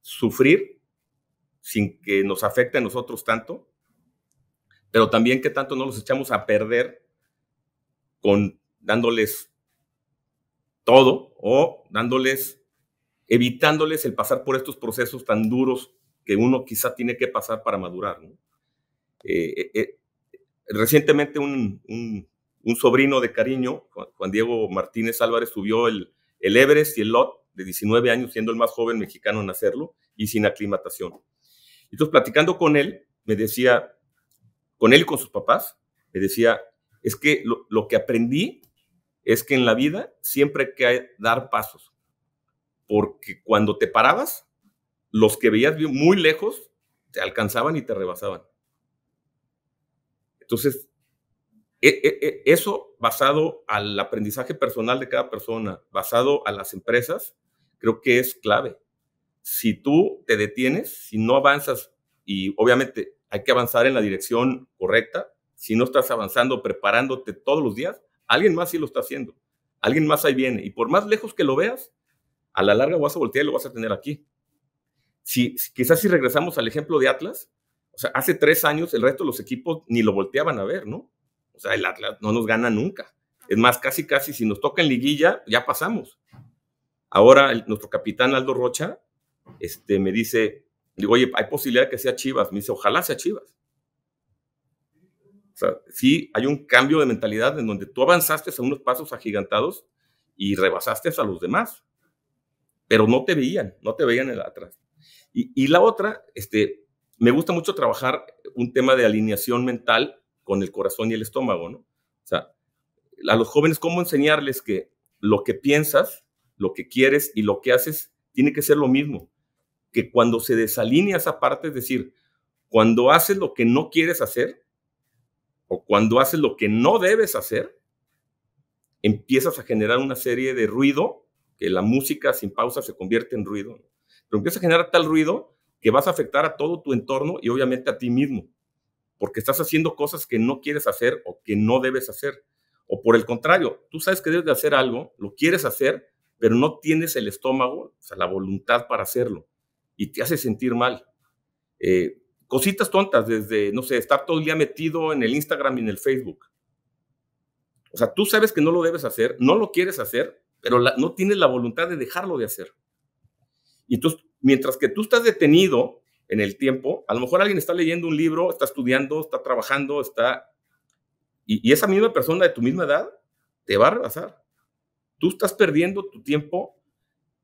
sufrir sin que nos afecte a nosotros tanto, pero también qué tanto no los echamos a perder con dándoles todo o dándoles, evitándoles el pasar por estos procesos tan duros que uno quizá tiene que pasar para madurar. Eh, eh, eh, recientemente un, sobrino de cariño, Juan Diego Martínez Álvarez, subió el, el Everest y el Lot, de 19 años, siendo el más joven mexicano en hacerlo y sin aclimatación. Entonces, platicando con él, me decía, con él y con sus papás, me decía, es que lo, que aprendí es que en la vida siempre hay que dar pasos, porque cuando te parabas, los que veías muy lejos te alcanzaban y te rebasaban. Entonces, e, e, e, eso basado al aprendizaje personal de cada persona, basado a las empresas, creo que es clave. Si tú te detienes, si no avanzas, y obviamente hay que avanzar en la dirección correcta, si no estás avanzando, preparándote todos los días, alguien más sí lo está haciendo, alguien más ahí viene, y por más lejos que lo veas, a la larga vas a voltear y lo vas a tener aquí. Si, quizás si regresamos al ejemplo de Atlas, o sea, hace tres años el resto de los equipos ni lo volteaban a ver, ¿no? O sea, el Atlas no nos gana nunca. Es más, casi, casi, si nos toca en liguilla, ya pasamos. Ahora, nuestro capitán Aldo Rocha este, me dice, digo, oye, hay posibilidad de que sea Chivas. Me dice, ojalá sea Chivas. O sea, sí hay un cambio de mentalidad en donde tú avanzaste a unos pasos agigantados y rebasaste a los demás, pero no te veían, no te veían el atrás. Y, y la otra, este, me gusta mucho trabajar un tema de alineación mental con el corazón y el estómago, ¿no? O sea, a los jóvenes, ¿cómo enseñarles que lo que piensas, lo que quieres y lo que haces tiene que ser lo mismo? Que cuando se desalinea esa parte, es decir, cuando haces lo que no quieres hacer o cuando haces lo que no debes hacer, empiezas a generar una serie de ruido, que la música sin pausa se convierte en ruido, pero empiezas a generar tal ruido que vas a afectar a todo tu entorno y obviamente a ti mismo porque estás haciendo cosas que no quieres hacer o que no debes hacer. O por el contrario, tú sabes que debes de hacer algo, lo quieres hacer, pero no tienes el estómago, o sea, la voluntad para hacerlo y te hace sentir mal. Eh, cositas tontas, desde, no sé, estar todo el día metido en el Instagram y en el Facebook. O sea, tú sabes que no lo debes hacer, no lo quieres hacer, pero no tienes la voluntad de dejarlo de hacer. Y entonces, mientras que tú estás detenido en el tiempo. A lo mejor alguien está leyendo un libro, está estudiando, está trabajando, está... Y, esa misma persona de tu misma edad te va a rebasar. Tú estás perdiendo tu tiempo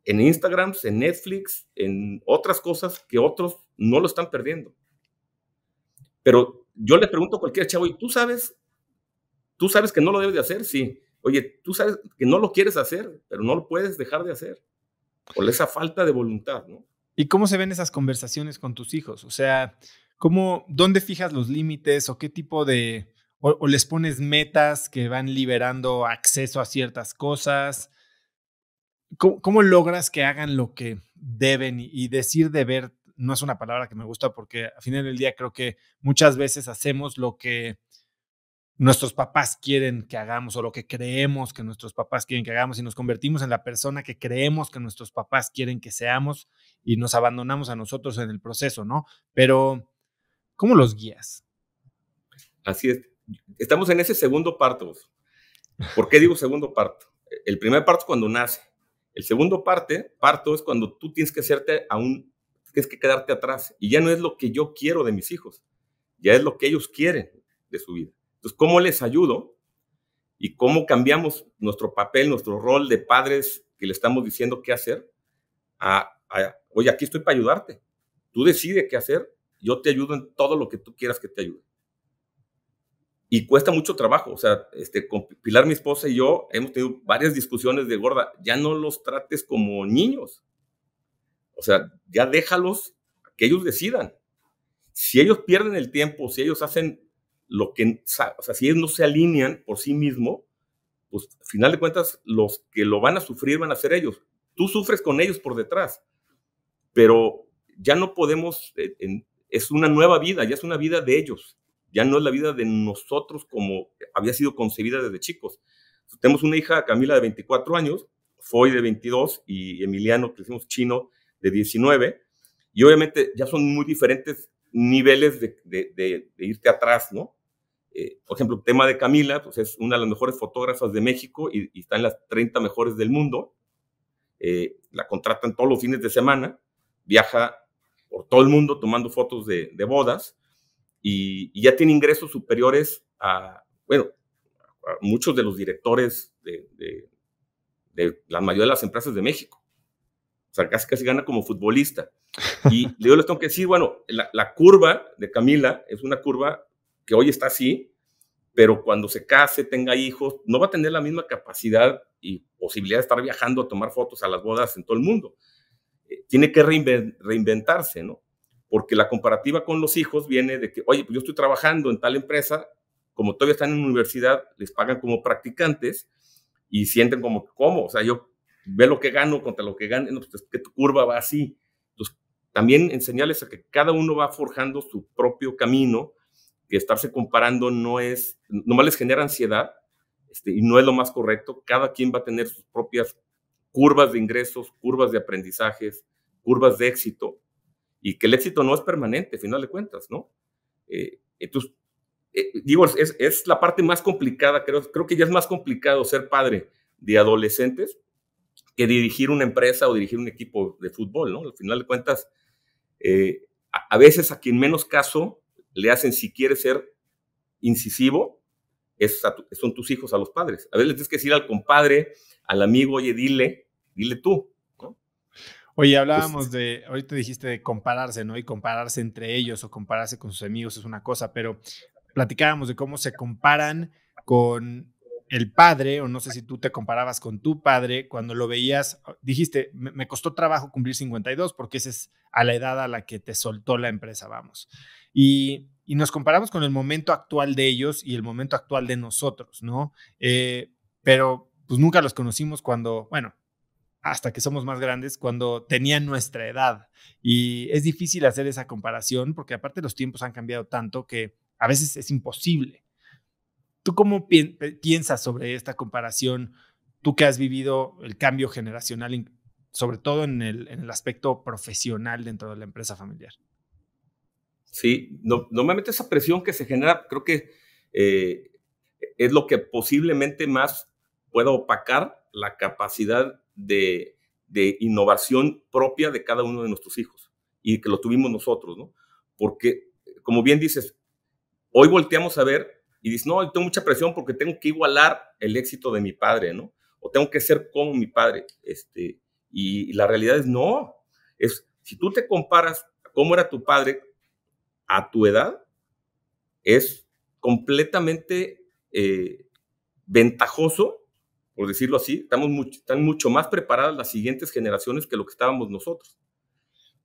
en Instagram, en Netflix, en otras cosas que otros no lo están perdiendo. Pero yo le pregunto a cualquier chavo, ¿y tú sabes? ¿Tú sabes que no lo debes de hacer? Sí. Oye, tú sabes que no lo quieres hacer, pero no lo puedes dejar de hacer. Por esa falta de voluntad, ¿no? ¿Y cómo se ven esas conversaciones con tus hijos? O sea, ¿cómo, ¿dónde fijas los límites o qué tipo de... O, les pones metas que van liberando acceso a ciertas cosas? ¿Cómo, logras que hagan lo que deben? Y decir deber no es una palabra que me gusta porque al final del día creo que muchas veces hacemos lo que nuestros papás quieren que hagamos o lo que creemos que nuestros papás quieren que hagamos y nos convertimos en la persona que creemos que nuestros papás quieren que seamos y nos abandonamos a nosotros en el proceso, ¿no? Pero, ¿cómo los guías? Así es. Estamos en ese segundo parto. ¿Por qué digo segundo parto? El primer parto es cuando nace. El segundo parte, parto es cuando tú tienes que hacerte a un, tienes que quedarte atrás. Y ya no es lo que yo quiero de mis hijos, ya es lo que ellos quieren de su vida. Entonces, ¿cómo les ayudo? ¿Y cómo cambiamos nuestro papel, nuestro rol de padres que le estamos diciendo qué hacer? A, oye, aquí estoy para ayudarte. Tú decides qué hacer, yo te ayudo en todo lo que tú quieras que te ayude. Y cuesta mucho trabajo, o sea, este, Pilar, mi esposa y yo hemos tenido varias discusiones de gorda, ya no los trates como niños. O sea, ya déjalos que ellos decidan. Si ellos pierden el tiempo, si ellos hacen lo que, o sea, si ellos no se alinean por sí mismo, pues al final de cuentas los que lo van a sufrir van a ser ellos. Tú sufres con ellos por detrás, pero ya no podemos, eh, es una nueva vida, ya es una vida de ellos, ya no es la vida de nosotros como había sido concebida desde chicos. tenemos una hija, Camila, de 24 años, Foy de 22 y Emiliano, que decimos chino, de 19, y obviamente ya son muy diferentes niveles de irte atrás, ¿no? Eh, por ejemplo, el tema de Camila, pues es una de las mejores fotógrafas de México y, está en las 30 mejores del mundo. Eh, la contratan todos los fines de semana, viaja por todo el mundo tomando fotos de, bodas y, ya tiene ingresos superiores a, bueno, a muchos de los directores de, de, la mayoría de las empresas de México. O sea, casi, casi gana como futbolista. Y yo les tengo que decir, bueno, la, la curva de Camila es una curva que hoy está así, pero cuando se case, tenga hijos, no va a tener la misma capacidad y posibilidad de estar viajando a tomar fotos a las bodas en todo el mundo. Eh, tiene que reinventarse, ¿no? Porque la comparativa con los hijos viene de que, oye, pues yo estoy trabajando en tal empresa, como todavía están en universidad, les pagan como practicantes y sienten como, ¿cómo? O sea, yo veo lo que gano contra lo que gano, pues, que tu curva va así. Entonces, también enseñarles a que cada uno va forjando su propio camino que estarse comparando no es, nomás les genera ansiedad este, y no es lo más correcto. Cada quien va a tener sus propias curvas de ingresos, curvas de aprendizajes, curvas de éxito y que el éxito no es permanente, al final de cuentas, ¿no? Eh, entonces, eh, digo, es, la parte más complicada, creo, creo que ya es más complicado ser padre de adolescentes que dirigir una empresa o dirigir un equipo de fútbol, ¿no? Al final de cuentas, eh, a, veces a quien menos caso le hacen si quieres ser incisivo, son tus hijos a los padres. A veces le tienes que decir al compadre, al amigo, oye, dile, dile tú. Oye, hablábamos de, ahorita dijiste de compararse, ¿no? Y compararse entre ellos o compararse con sus amigos es una cosa, pero platicábamos de cómo se comparan con el padre, o no sé si tú te comparabas con tu padre, cuando lo veías, ah, dijiste, me, costó trabajo cumplir 52 porque esa es a la edad a la que te soltó la empresa, vamos. Y, nos comparamos con el momento actual de ellos y el momento actual de nosotros, ¿no? Eh, pero pues nunca los conocimos cuando, bueno, hasta que somos más grandes, cuando tenían nuestra edad. Y es difícil hacer esa comparación porque aparte los tiempos han cambiado tanto que a veces es imposible. ¿Tú cómo piensas sobre esta comparación? Tú que has vivido el cambio generacional, sobre todo en el, en el aspecto profesional dentro de la empresa familiar. Sí, normalmente esa presión que se genera, creo que eh, es lo que posiblemente más pueda opacar la capacidad de, de, innovación propia de cada uno de nuestros hijos y que lo tuvimos nosotros, ¿no? Porque, como bien dices, hoy volteamos a ver y dices, no, tengo mucha presión porque tengo que igualar el éxito de mi padre, ¿no? O tengo que ser como mi padre. Este, y, la realidad es no. Es, si tú te comparas a cómo era tu padre a tu edad, es completamente eh, ventajoso, por decirlo así. Estamos mucho, están mucho más preparadas las siguientes generaciones que lo que estábamos nosotros.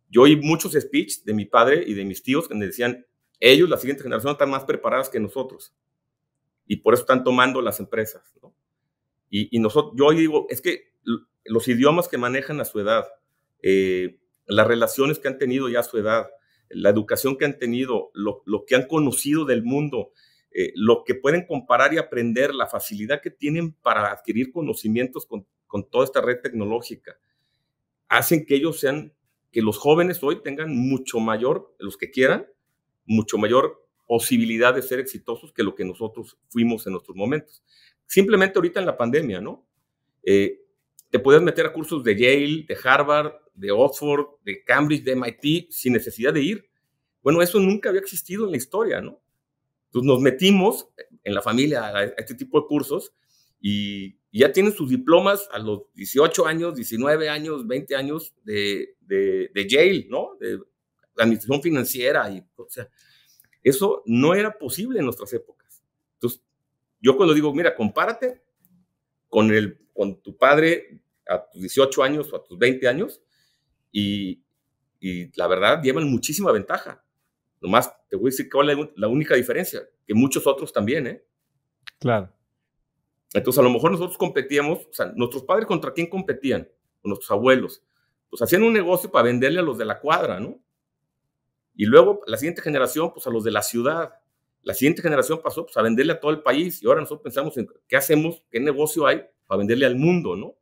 Yo oí muchos speech de mi padre y de mis tíos que me decían, ellos, la siguiente generación, están más preparadas que nosotros y por eso están tomando las empresas. ¿no? Y, y nosotros, yo digo, es que los idiomas que manejan a su edad, eh, las relaciones que han tenido ya a su edad, la educación que han tenido, lo, que han conocido del mundo, eh, lo que pueden comparar y aprender, la facilidad que tienen para adquirir conocimientos con toda esta red tecnológica, hacen que ellos sean, que los jóvenes hoy tengan mucho mayor, los que quieran, mucho mayor posibilidad de ser exitosos que lo que nosotros fuimos en nuestros momentos. Simplemente ahorita en la pandemia, ¿no? Eh, te podías meter a cursos de Yale, de Harvard, de Oxford, de Cambridge, de MIT, sin necesidad de ir. Bueno, eso nunca había existido en la historia, ¿no? Entonces nos metimos en la familia a este tipo de cursos y ya tienen sus diplomas a los 18 años, 19 años, 20 años de, de, de Yale, ¿no? De administración financiera y, o sea, eso no era posible en nuestras épocas. Entonces, yo cuando digo, mira, compárate con, el, con tu padre a tus 18 años o a tus 20 años y, la verdad llevan muchísima ventaja. Nomás te voy a decir que es la, única diferencia, que muchos otros también, ¿eh? Claro. Entonces, a lo mejor nosotros competíamos, o sea, nuestros padres contra quién competían, con nuestros abuelos. Pues hacían un negocio para venderle a los de la cuadra, ¿no? Y luego la siguiente generación, pues a los de la ciudad. La siguiente generación pasó pues, a venderle a todo el país y ahora nosotros pensamos en qué hacemos, qué negocio hay para venderle al mundo, ¿no?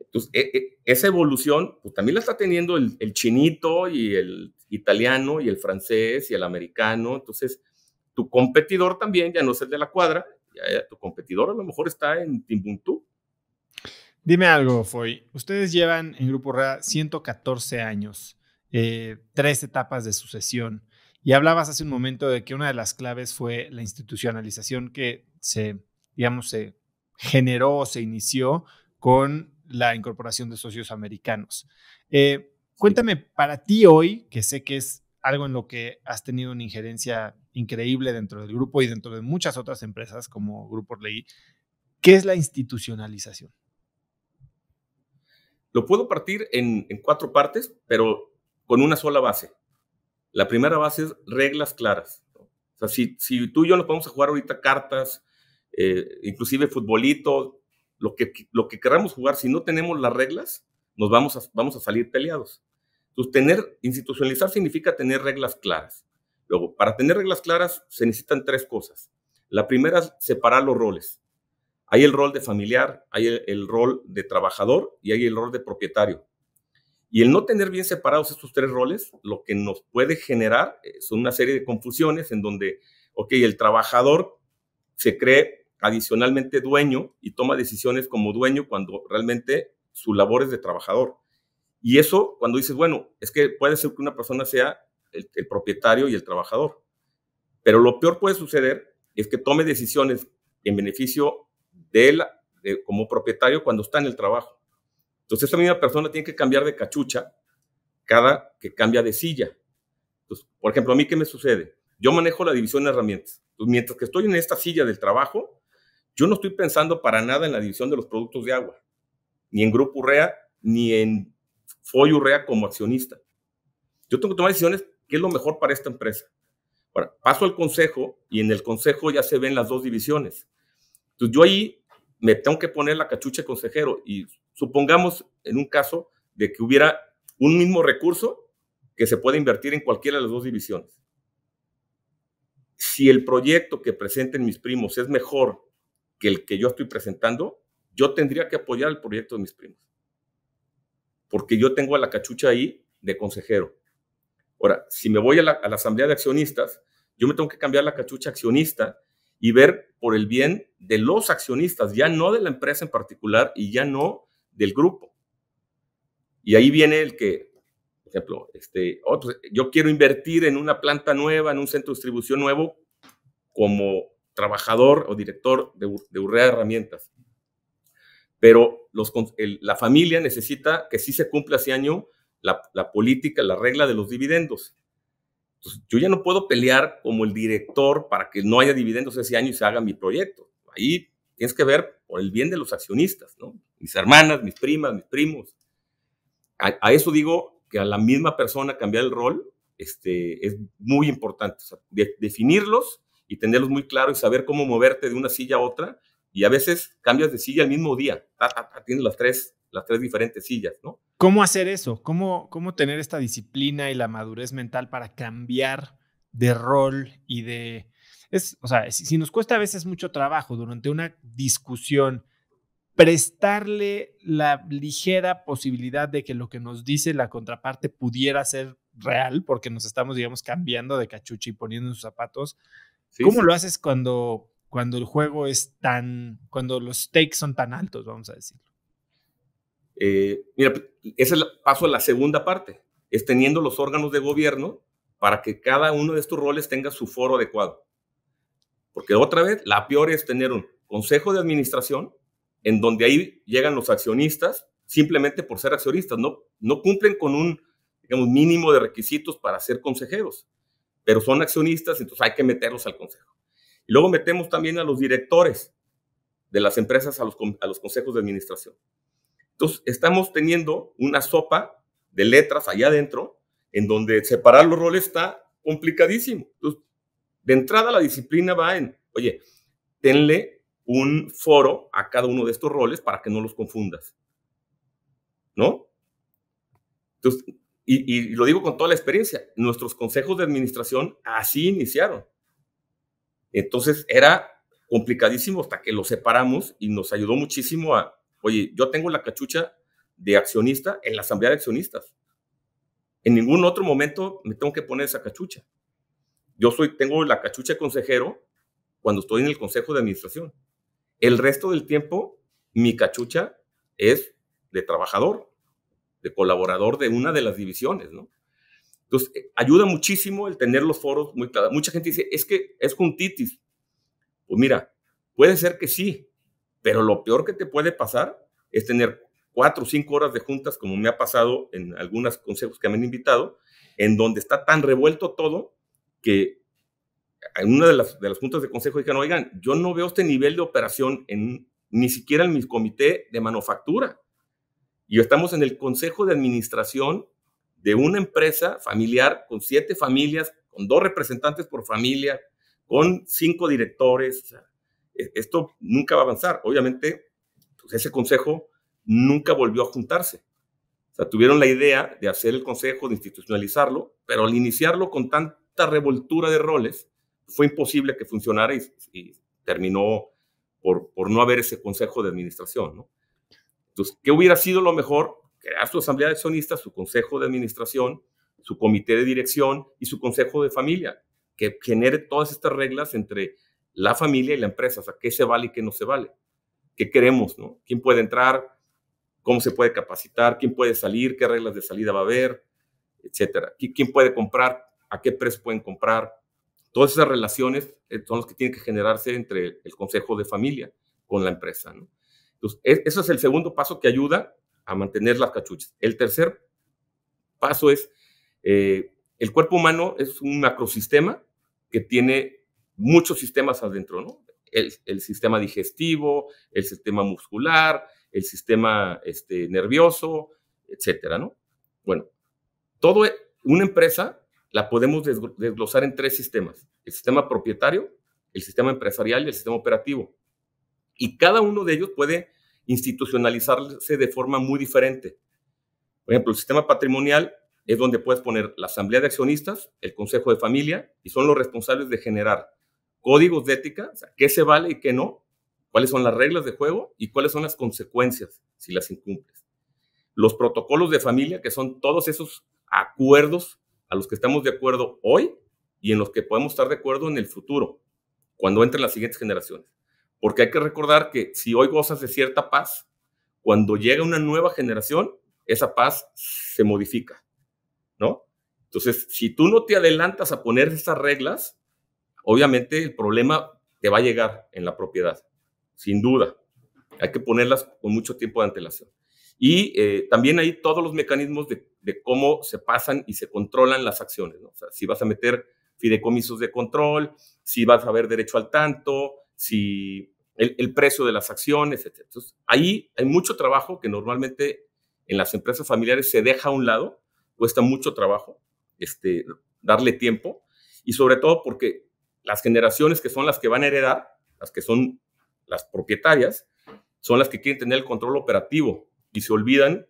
Entonces, e, e, esa evolución pues, también la está teniendo el, chinito y el italiano y el francés y el americano. Entonces, tu competidor también ya no es el de la cuadra, tu competidor a lo mejor está en Timbuktu. Dime algo, Foy. Ustedes llevan en Grupo RA 114 años. Eh, tres etapas de sucesión. Y hablabas hace un momento de que una de las claves fue la institucionalización que se, digamos, se generó, o se inició con la incorporación de socios americanos. Eh, cuéntame, para ti hoy, que sé que es algo en lo que has tenido una injerencia increíble dentro del grupo y dentro de muchas otras empresas como Grupo ley ¿qué es la institucionalización? Lo puedo partir en cuatro partes, pero con una sola base. La primera base es reglas claras. O sea, si, tú y yo nos vamos a jugar ahorita cartas, eh, inclusive futbolito, lo que, lo queramos jugar, si no tenemos las reglas, nos vamos a, salir peleados. Entonces, institucionalizar significa tener reglas claras. Luego, para tener reglas claras se necesitan tres cosas. La primera es separar los roles. Hay el rol de familiar, hay el rol de trabajador y hay el rol de propietario. Y el no tener bien separados estos tres roles, lo que nos puede generar eh, son una serie de confusiones en donde, ok, el trabajador se cree adicionalmente dueño y toma decisiones como dueño cuando realmente su labor es de trabajador. Y eso, cuando dices, bueno, es que puede ser que una persona sea el, propietario y el trabajador. Pero lo peor puede suceder es que tome decisiones en beneficio de él como propietario cuando está en el trabajo. Entonces, esa misma persona tiene que cambiar de cachucha cada que cambia de silla. Entonces, por ejemplo, a mí, ¿qué me sucede? Yo manejo la división de herramientas. mientras que estoy en esta silla del trabajo, yo no estoy pensando para nada en la división de los productos de agua, ni en Grupo Urrea, ni en Foy Urrea como accionista. Yo tengo que tomar decisiones qué es lo mejor para esta empresa. paso al consejo y en el consejo ya se ven las dos divisiones. Entonces, yo ahí me tengo que poner la cachucha de consejero y supongamos en un caso de que hubiera un mismo recurso que se pueda invertir en cualquiera de las dos divisiones. Si el proyecto que presenten mis primos es mejor que el que yo estoy presentando, yo tendría que apoyar el proyecto de mis primos. Porque yo tengo a la cachucha ahí de consejero. Ahora, si me voy a la, a la asamblea de accionistas, yo me tengo que cambiar la cachucha accionista y ver por el bien de los accionistas, ya no de la empresa en particular y ya no del grupo. Y ahí viene el que, por ejemplo, este, oh, pues, yo quiero invertir en una planta nueva, en un centro de distribución nuevo, como trabajador o director de, de Urrea Herramientas. Pero los, la familia necesita que sí se cumpla ese año la, la política, la regla de los dividendos. yo ya no puedo pelear como el director para que no haya dividendos ese año y se haga mi proyecto. Ahí tienes que ver por el bien de los accionistas, ¿no? mis hermanas, mis primas, mis primos. A, eso digo que a la misma persona cambiar el rol este, es muy importante. definirlos y tenerlos muy claros y saber cómo moverte de una silla a otra. Y a veces cambias de silla el mismo día. tienes las tres, las tres diferentes sillas, ¿no? ¿Cómo hacer eso? ¿Cómo, ¿Cómo tener esta disciplina y la madurez mental para cambiar de rol y de... Es, o sea, si nos cuesta a veces mucho trabajo durante una discusión prestarle la ligera posibilidad de que lo que nos dice la contraparte pudiera ser real, porque nos estamos, digamos, cambiando de cachucha y poniendo en sus zapatos. ¿Cómo lo haces cuando, cuando el juego es tan, cuando los stakes son tan altos, vamos a decirlo? Eh, mira, pues, ese es el paso a la segunda parte, es teniendo los órganos de gobierno para que cada uno de estos roles tenga su foro adecuado. Porque otra vez, la peor es tener un consejo de administración en donde ahí llegan los accionistas simplemente por ser accionistas, no, no cumplen con un mínimo de requisitos para ser consejeros, pero son accionistas, entonces hay que meterlos al consejo. Y luego metemos también a los directores de las empresas a los, a los consejos de administración. Entonces, estamos teniendo una sopa de letras allá adentro, en donde separar los roles está complicadísimo. Entonces, de entrada, la disciplina va en, oye, tenle un foro a cada uno de estos roles para que no los confundas. ¿No? y, lo digo con toda la experiencia, nuestros consejos de administración así iniciaron. Entonces era complicadísimo hasta que los separamos y nos ayudó muchísimo a, oye, yo tengo la cachucha de accionista en la asamblea de accionistas. En ningún otro momento me tengo que poner esa cachucha. Yo soy, tengo la cachucha de consejero cuando estoy en el consejo de administración. El resto del tiempo, mi cachucha es de trabajador, de colaborador de una de las divisiones, ¿no? Entonces, eh, ayuda muchísimo el tener los foros muy claros. Mucha gente dice, es que es juntitis. Pues mira, puede ser que sí, pero lo peor que te puede pasar es tener cuatro o cinco horas de juntas, como me ha pasado en algunos consejos que me han invitado, en donde está tan revuelto todo que en una de, las, de las juntas de consejo dijeron, oigan, yo no veo este nivel de operación en, ni siquiera en mi comité de manufactura. Y estamos en el consejo de administración de una empresa familiar con siete familias, con dos representantes por familia, con cinco directores. E, esto nunca va a avanzar. Obviamente, pues, ese consejo nunca volvió a juntarse. O sea, tuvieron la idea de hacer el consejo, de institucionalizarlo, pero al iniciarlo con tanta revoltura de roles, fue imposible que funcionara y, terminó por, no haber ese consejo de administración. ¿no? Entonces, ¿qué hubiera sido lo mejor? Crear su asamblea de accionistas, su consejo de administración, su comité de dirección y su consejo de familia, que genere todas estas reglas entre la familia y la empresa, o sea, qué se vale y qué no se vale, qué queremos, ¿no? ¿Quién puede entrar? ¿Cómo se puede capacitar? ¿Quién puede salir? ¿Qué reglas de salida va a haber? Etcétera. ¿Quién puede comprar? ¿A qué precio pueden comprar? Todas esas relaciones eh, son las que tienen que generarse entre el consejo de familia con la empresa. Entonces, e, ese es el segundo paso que ayuda a mantener las cachuchas. El tercer paso es, eh, el cuerpo humano es un macrosistema que tiene muchos sistemas adentro, ¿no? El, sistema digestivo, el sistema muscular, el sistema este, nervioso, etcétera, ¿no? Bueno, todo, e, una empresa la podemos desglosar en tres sistemas, el sistema propietario, el sistema empresarial y el sistema operativo. Y cada uno de ellos puede institucionalizarse de forma muy diferente. Por ejemplo, el sistema patrimonial es donde puedes poner la asamblea de accionistas, el consejo de familia, y son los responsables de generar códigos de ética, o sea, qué se vale y qué no, cuáles son las reglas de juego y cuáles son las consecuencias si las incumples. Los protocolos de familia, que son todos esos acuerdos a los que estamos de acuerdo hoy y en los que podemos estar de acuerdo en el futuro, cuando entren las siguientes generaciones. Porque hay que recordar que si hoy gozas de cierta paz, cuando llega una nueva generación, esa paz se modifica, ¿no? Entonces, si tú no te adelantas a poner esas reglas, obviamente el problema te va a llegar en la propiedad, sin duda. Hay que ponerlas con mucho tiempo de antelación. Y eh, también hay todos los mecanismos de, cómo se pasan y se controlan las acciones. O sea, si vas a meter fideicomisos de control, si vas a haber derecho al tanto, si el, precio de las acciones, etc. ahí hay mucho trabajo que normalmente en las empresas familiares se deja a un lado, cuesta mucho trabajo este, darle tiempo, y sobre todo porque las generaciones que son las que van a heredar, las que son las propietarias, son las que quieren tener el control operativo y se olvidan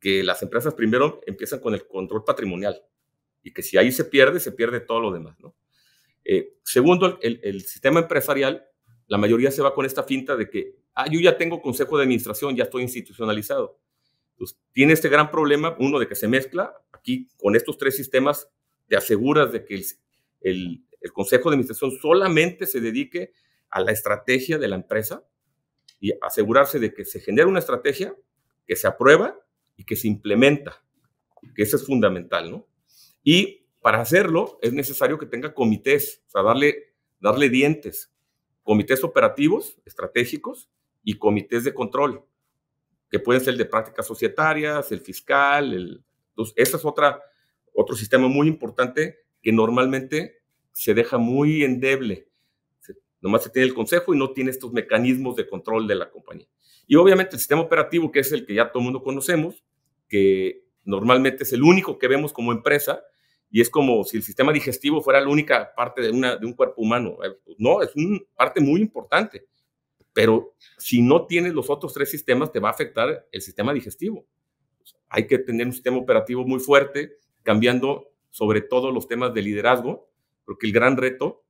que las empresas primero empiezan con el control patrimonial y que si ahí se pierde, se pierde todo lo demás. ¿no? Eh, segundo, el, el, sistema empresarial, la mayoría se va con esta finta de que, ah, yo ya tengo consejo de administración, ya estoy institucionalizado. Entonces, tiene este gran problema, uno de que se mezcla, aquí con estos tres sistemas te aseguras de que el, el, el consejo de administración solamente se dedique a la estrategia de la empresa y asegurarse de que se genere una estrategia que se aprueba y que se implementa, que eso es fundamental, ¿no? Y para hacerlo es necesario que tenga comités, o sea, darle, darle dientes, comités operativos, estratégicos y comités de control, que pueden ser el de prácticas societarias, el fiscal, el... Entonces, ese es otra, otro sistema muy importante que normalmente se deja muy endeble. Nomás se tiene el consejo y no tiene estos mecanismos de control de la compañía. Y obviamente el sistema operativo, que es el que ya todo el mundo conocemos, que normalmente es el único que vemos como empresa, y es como si el sistema digestivo fuera la única parte de, una, de un cuerpo humano. Eh, pues, no, es una parte muy importante, pero si no tienes los otros tres sistemas, te va a afectar el sistema digestivo. Pues, hay que tener un sistema operativo muy fuerte, cambiando sobre todo los temas de liderazgo, porque el gran reto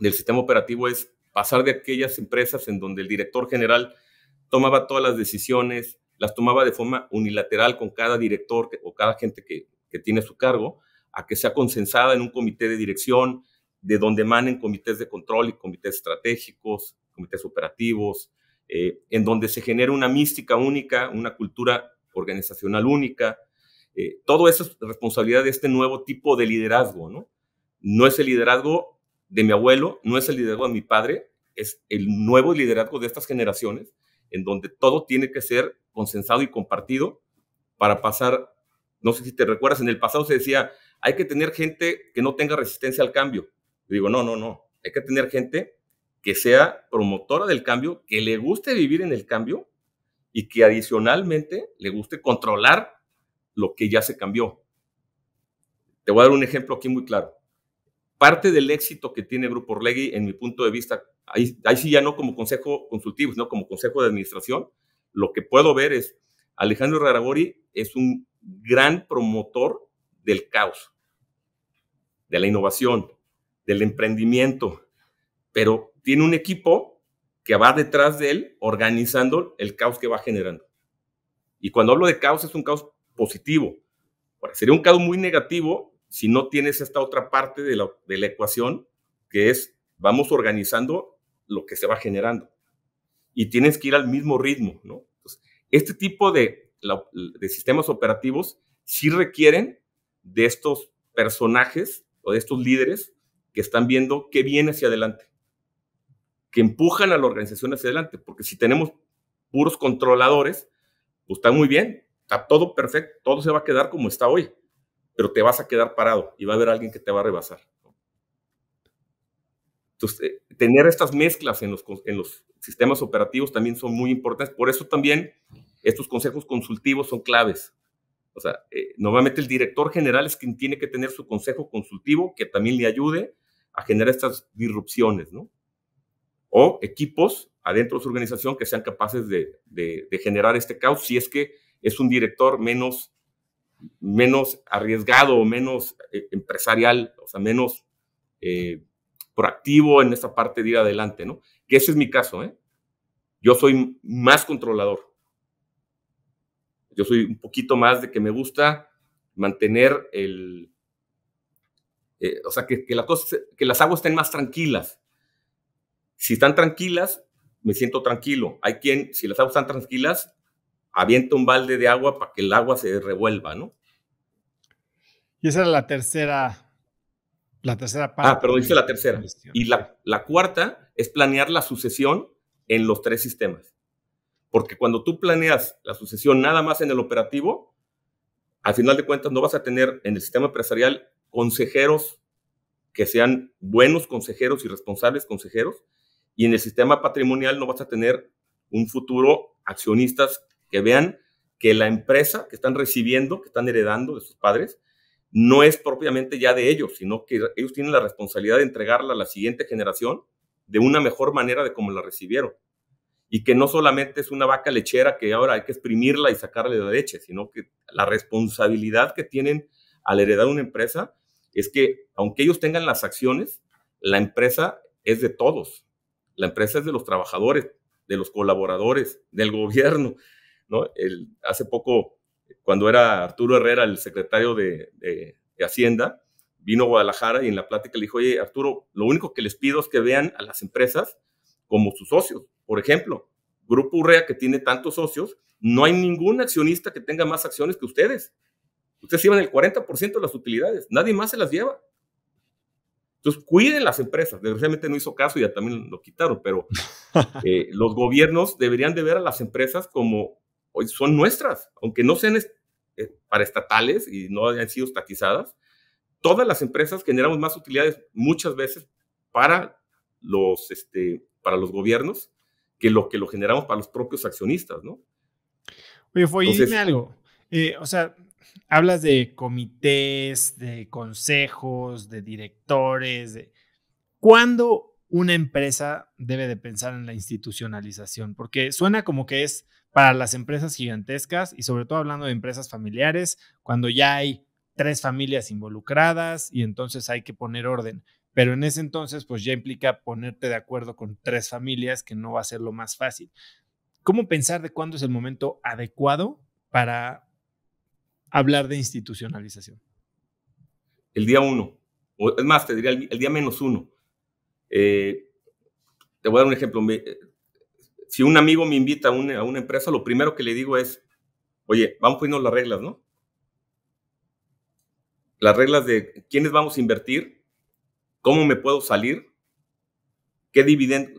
del sistema operativo es pasar de aquellas empresas en donde el director general tomaba todas las decisiones, las tomaba de forma unilateral con cada director o cada gente que, tiene su cargo, a que sea consensada en un comité de dirección, de donde manen comités de control y comités estratégicos, comités operativos, eh, en donde se genera una mística única, una cultura organizacional única. Eh, todo eso es responsabilidad de este nuevo tipo de liderazgo, ¿no? No es el liderazgo de mi abuelo, no es el liderazgo de mi padre, es el nuevo liderazgo de estas generaciones en donde todo tiene que ser consensado y compartido para pasar, no sé si te recuerdas, en el pasado se decía, hay que tener gente que no tenga resistencia al cambio. digo, no, no, no, hay que tener gente que sea promotora del cambio, que le guste vivir en el cambio y que adicionalmente le guste controlar lo que ya se cambió. Te voy a dar un ejemplo aquí muy claro. Parte del éxito que tiene Grupo Orlegui, en mi punto de vista ahí, sí ya no como consejo consultivo, sino como consejo de administración, lo que puedo ver es Alejandro Raragori es un gran promotor del caos, de la innovación, del emprendimiento, pero tiene un equipo que va detrás de él organizando el caos que va generando. Y cuando hablo de caos es un caos positivo. sería un caos muy negativo si no tienes esta otra parte de la ecuación, que es vamos organizando lo que se va generando. Y tienes que ir al mismo ritmo, ¿no? este tipo de, de sistemas operativos sí requieren de estos personajes o de estos líderes que están viendo qué viene hacia adelante, que empujan a la organización hacia adelante, porque si tenemos puros controladores, pues está muy bien, está todo perfecto, todo se va a quedar como está hoy, pero te vas a quedar parado y va a haber alguien que te va a rebasar. Entonces, eh, tener estas mezclas en los, en los sistemas operativos también son muy importantes. Por eso también estos consejos consultivos son claves. O sea, nuevamente eh, normalmente el director general es quien tiene que tener su consejo consultivo que también le ayude a generar estas disrupciones, ¿no? O equipos adentro de su organización que sean capaces de, de, generar este caos si es que es un director menos, menos arriesgado o menos eh, empresarial, o sea, menos... Eh, proactivo en esta parte de ir adelante, ¿no? Que ese es mi caso, ¿eh? Yo soy más controlador. Yo soy un poquito más de que me gusta mantener el... Eh, o sea, que, que, cosas, que las aguas estén más tranquilas. Si están tranquilas, me siento tranquilo. Hay quien, si las aguas están tranquilas, avienta un balde de agua para que el agua se revuelva, ¿no? Y esa era la tercera la tercera ah, parte. Ah, pero dice la tercera. Y la, cuarta es planear la sucesión en los tres sistemas. Porque cuando tú planeas la sucesión nada más en el operativo, al final de cuentas no vas a tener en el sistema empresarial consejeros que sean buenos consejeros y responsables consejeros. Y en el sistema patrimonial no vas a tener un futuro accionistas que vean que la empresa que están recibiendo, que están heredando de sus padres, no es propiamente ya de ellos, sino que ellos tienen la responsabilidad de entregarla a la siguiente generación de una mejor manera de como la recibieron. Y que no solamente es una vaca lechera que ahora hay que exprimirla y sacarle la leche, sino que la responsabilidad que tienen al heredar una empresa es que aunque ellos tengan las acciones, la empresa es de todos. La empresa es de los trabajadores, de los colaboradores, del gobierno. ¿no? hace poco cuando era Arturo Herrera el secretario de, Hacienda, vino a Guadalajara y en la plática le dijo, oye, Arturo, lo único que les pido es que vean a las empresas como sus socios. Por ejemplo, Grupo Urrea, que tiene tantos socios, no hay ningún accionista que tenga más acciones que ustedes. Ustedes llevan el 40% de las utilidades, nadie más se las lleva. Entonces, cuiden las empresas. Desgraciadamente no hizo caso y ya también lo quitaron, pero eh, los gobiernos deberían de ver a las empresas como hoy son nuestras, aunque no sean eh, para estatales y no hayan sido estatizadas, todas las empresas generamos más utilidades muchas veces para los, este, para los gobiernos que lo que lo generamos para los propios accionistas, ¿no? Oye, Foy, dime algo. Eh, o sea, hablas de comités, de consejos, de directores. De... ¿Cuándo una empresa debe de pensar en la institucionalización? Porque suena como que es para las empresas gigantescas y sobre todo hablando de empresas familiares, cuando ya hay tres familias involucradas y entonces hay que poner orden. Pero en ese entonces, pues ya implica ponerte de acuerdo con tres familias, que no va a ser lo más fácil. ¿Cómo pensar de cuándo es el momento adecuado para hablar de institucionalización? El día uno, o es más, te diría el, día menos uno. Eh, te voy a dar un ejemplo si un amigo me invita a una, empresa, lo primero que le digo es, oye, vamos poniendo las reglas, ¿no? Las reglas de quiénes vamos a invertir, cómo me puedo salir, qué,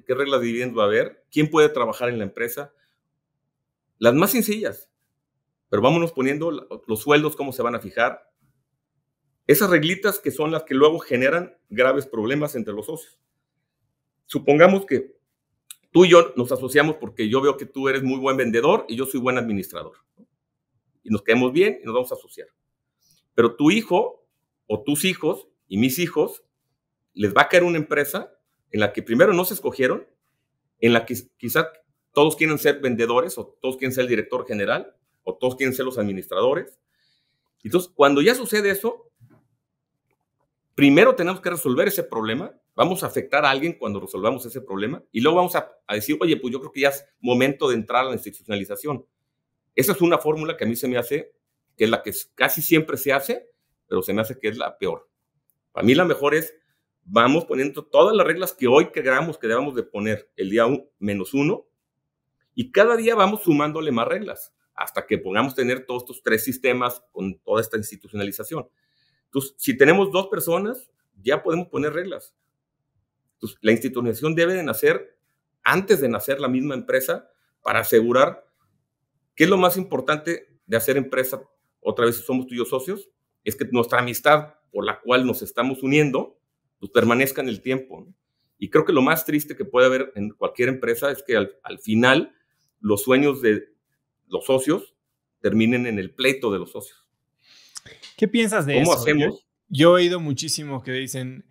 qué reglas de dividendos va a haber, quién puede trabajar en la empresa. Las más sencillas. Pero vámonos poniendo los sueldos, cómo se van a fijar. Esas reglitas que son las que luego generan graves problemas entre los socios. Supongamos que tú y yo nos asociamos porque yo veo que tú eres muy buen vendedor y yo soy buen administrador. Y nos quedamos bien y nos vamos a asociar. Pero tu hijo o tus hijos y mis hijos les va a caer una empresa en la que primero no se escogieron, en la que quizás todos quieren ser vendedores o todos quieren ser el director general o todos quieren ser los administradores. Entonces, cuando ya sucede eso, primero tenemos que resolver ese problema Vamos a afectar a alguien cuando resolvamos ese problema y luego vamos a, decir, oye, pues yo creo que ya es momento de entrar a la institucionalización. Esa es una fórmula que a mí se me hace, que es la que casi siempre se hace, pero se me hace que es la peor. Para mí la mejor es, vamos poniendo todas las reglas que hoy creamos que debamos de poner el día menos uno y cada día vamos sumándole más reglas hasta que pongamos tener todos estos tres sistemas con toda esta institucionalización. Entonces, si tenemos dos personas, ya podemos poner reglas la institucionalización debe de nacer antes de nacer la misma empresa para asegurar que es lo más importante de hacer empresa. Otra vez, si somos tuyos socios, es que nuestra amistad por la cual nos estamos uniendo pues, permanezca en el tiempo. Y creo que lo más triste que puede haber en cualquier empresa es que al, final los sueños de los socios terminen en el pleito de los socios. ¿Qué piensas de eso? hacemos? Yo, he oído muchísimo que dicen,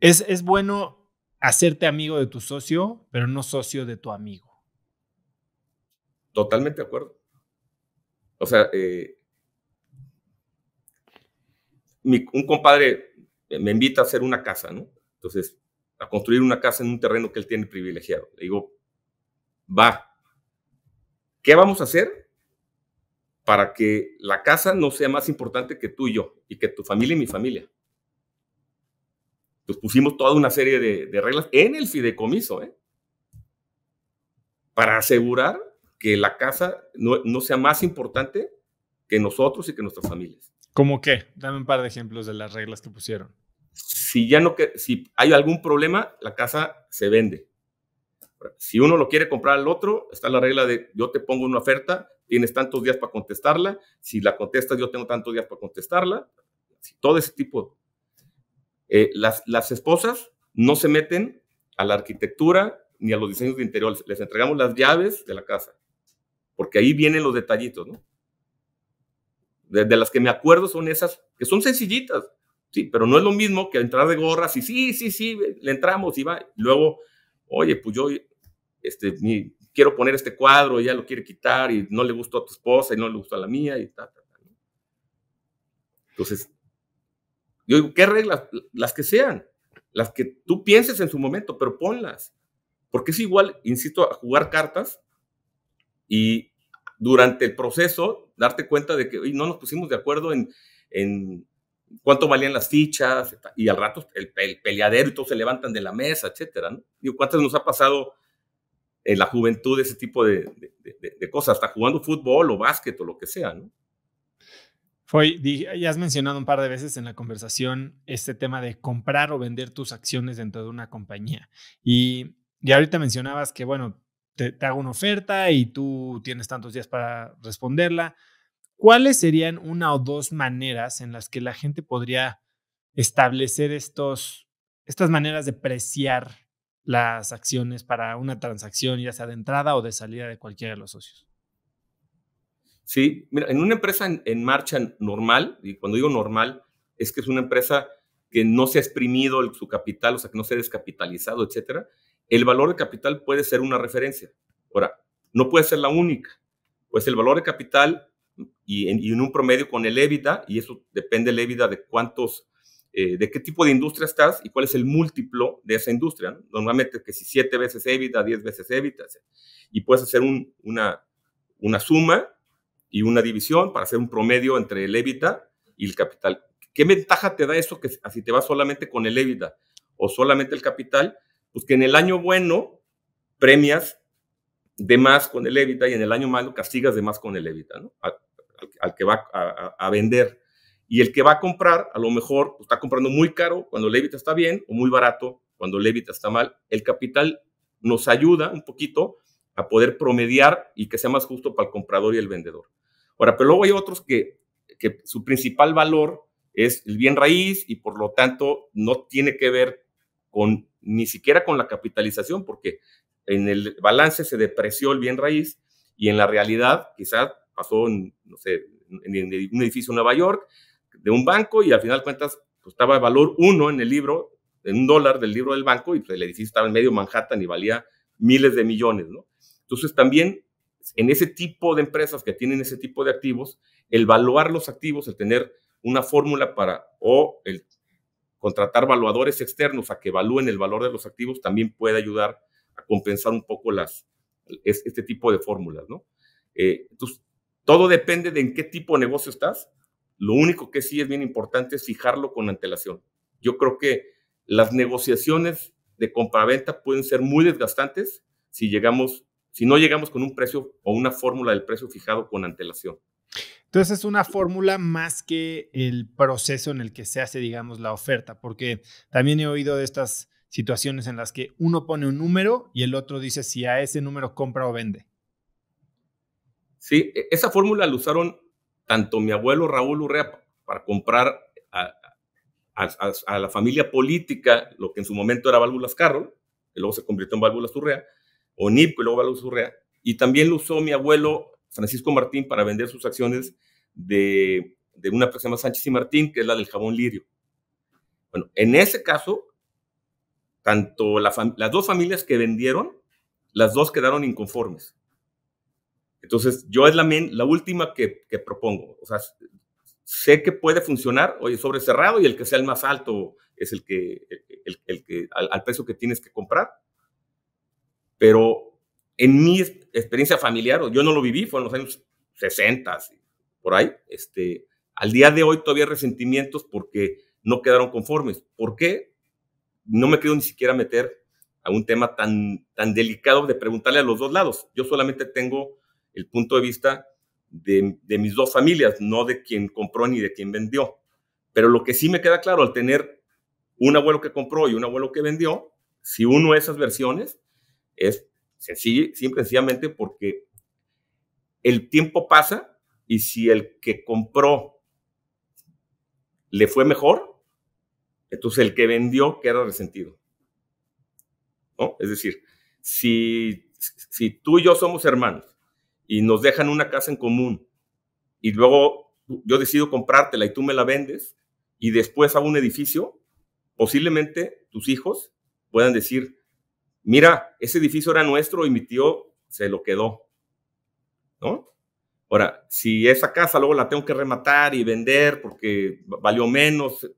es, es bueno hacerte amigo de tu socio, pero no socio de tu amigo. Totalmente de acuerdo. O sea, eh, un compadre eh, me invita a hacer una casa, ¿no? Entonces, a construir una casa en un terreno que él tiene privilegiado. Le digo, va, ¿qué vamos a hacer para que la casa no sea más importante que tú y yo y que tu familia y mi familia? pues pusimos toda una serie de, reglas en el fideicomiso, ¿eh? para asegurar que la casa no, sea más importante que nosotros y que nuestras familias. ¿Cómo qué? Dame un par de ejemplos de las reglas que pusieron. Si ya no si hay algún problema, la casa se vende. Si uno lo quiere comprar al otro, está la regla de yo te pongo una oferta, tienes tantos días para contestarla, si la contestas yo tengo tantos días para contestarla, todo ese tipo eh, las, esposas no se meten a la arquitectura ni a los diseños de interiores les entregamos las llaves de la casa, porque ahí vienen los detallitos, ¿no? De, las que me acuerdo son esas, que son sencillitas, sí, pero no es lo mismo que entrar de gorras y sí, sí, sí, le entramos y va, luego, oye, pues yo este, quiero poner este cuadro, ya lo quiere quitar y no le gustó a tu esposa y no le gustó a la mía y ta, Entonces, yo digo, ¿qué reglas? Las que sean, las que tú pienses en su momento, pero ponlas. Porque es igual, insisto, a jugar cartas y durante el proceso darte cuenta de que no nos pusimos de acuerdo en, cuánto valían las fichas y al rato el, peleadero y todos se levantan de la mesa, etcétera. ¿no? ¿cuántas nos ha pasado en la juventud ese tipo de, de, cosas, hasta jugando fútbol o básquet o lo que sea, ¿no? Foy, ya has mencionado un par de veces en la conversación este tema de comprar o vender tus acciones dentro de una compañía. Y, y ahorita mencionabas que, bueno, te, te, hago una oferta y tú tienes tantos días para responderla. ¿Cuáles serían una o dos maneras en las que la gente podría establecer estos, estas maneras de preciar las acciones para una transacción, ya sea de entrada o de salida de cualquiera de los socios? ¿sí? Mira, en una empresa en, marcha normal, y cuando digo normal, es que es una empresa que no se ha exprimido el, su capital, o sea, que no se ha descapitalizado, etcétera, el valor de capital puede ser una referencia. Ahora, no puede ser la única. Pues el valor de capital y en, un promedio con el EBITDA, y eso depende del EBITDA de cuántos, eh, de qué tipo de industria estás y cuál es el múltiplo de esa industria. Normalmente que si siete veces EBITDA, diez veces EBITDA, y puedes hacer una, una suma y una división para hacer un promedio entre el EBITDA y el capital. ¿Qué ventaja te da eso que así te vas solamente con el EBITDA o solamente el capital? Pues que en el año bueno premias de más con el EBITDA y en el año malo castigas de más con el EBITDA, ¿no? Al, que va a, vender. Y el que va a comprar, a lo mejor pues, está comprando muy caro cuando el EBITDA está bien o muy barato cuando el EBITDA está mal. El capital nos ayuda un poquito a poder promediar y que sea más justo para el comprador y el vendedor. Ahora, pero luego hay otros que, su principal valor es el bien raíz y por lo tanto no tiene que ver con ni siquiera con la capitalización, porque en el balance se depreció el bien raíz y en la realidad quizás pasó en, no sé, en un edificio en Nueva York de un banco y al final cuentas estaba pues, estaba valor uno en el libro, en un dólar del libro del banco y pues, el edificio estaba en medio Manhattan y valía miles de millones, ¿no? Entonces también en ese tipo de empresas que tienen ese tipo de activos, el valuar los activos, el tener una fórmula para o el contratar valuadores externos a que evalúen el valor de los activos también puede ayudar a compensar un poco las, este tipo de fórmulas, ¿no? Eh, entonces, todo depende de en qué tipo de negocio estás. Lo único que sí es bien importante es fijarlo con antelación. Yo creo que las negociaciones de compraventa pueden ser muy desgastantes si llegamos si no llegamos con un precio o una fórmula del precio fijado con antelación. Entonces es una fórmula más que el proceso en el que se hace, digamos, la oferta, porque también he oído de estas situaciones en las que uno pone un número y el otro dice si a ese número compra o vende. Sí, e, esa fórmula la usaron tanto mi abuelo Raúl Urrea para comprar a, la familia política, lo que en su momento era Válvulas Carroll, que luego se convirtió en Válvulas Urrea, o NIP, que luego va a y también lo usó mi abuelo Francisco Martín para vender sus acciones de, una empresa más Sánchez y Martín, que es la del jabón lirio. Bueno, en ese caso, tanto las dos familias que vendieron, las dos quedaron inconformes. Entonces, yo es la, la última que, propongo. O sea, sé que puede funcionar, oye, sobre cerrado y el que sea el más alto es el que, el, que al, al, precio que tienes que comprar. Pero en mi experiencia familiar, yo no lo viví, fue en los años 60, por ahí, este, al día de hoy todavía hay resentimientos porque no quedaron conformes. ¿Por qué? No me quiero ni siquiera meter a un tema tan, tan delicado de preguntarle a los dos lados. Yo solamente tengo el punto de vista de, mis dos familias, no de quien compró ni de quien vendió. Pero lo que sí me queda claro al tener un abuelo que compró y un abuelo que vendió, si uno esas versiones, es sencillo, simple, sencillamente porque el tiempo pasa y si el que compró le fue mejor, entonces el que vendió queda resentido. ¿No? Es decir, si, si tú y yo somos hermanos y nos dejan una casa en común y luego yo decido comprártela y tú me la vendes y después a un edificio, posiblemente tus hijos puedan decir, mira, ese edificio era nuestro y mi tío se lo quedó, ¿no? Ahora, si esa casa luego la tengo que rematar y vender porque valió menos,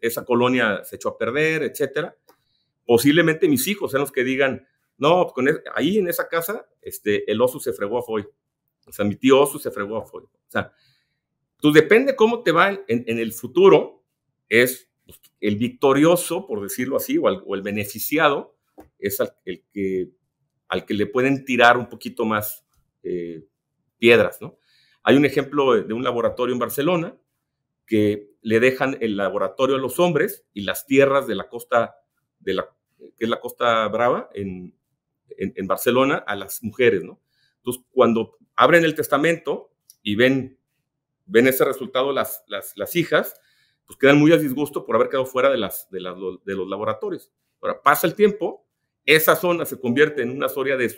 esa colonia se echó a perder, etcétera, posiblemente mis hijos sean los que digan, no, pues, ahí en esa casa este, el oso se fregó a Foy. O sea, mi tío oso se fregó a Foy. O sea, tú pues, depende cómo te va en, el futuro, es pues, el victorioso, por decirlo así, o el beneficiado, es al, el que, al que le pueden tirar un poquito más eh, piedras, ¿no? Hay un ejemplo de un laboratorio en Barcelona que le dejan el laboratorio a los hombres y las tierras de la costa, de la, que es la Costa Brava, en, Barcelona, a las mujeres, ¿no? Entonces, cuando abren el testamento y ven, ven ese resultado las, las, hijas, pues quedan muy a disgusto por haber quedado fuera de, las, de, las, de los laboratorios. Ahora, pasa el tiempo esa zona se convierte en una zona de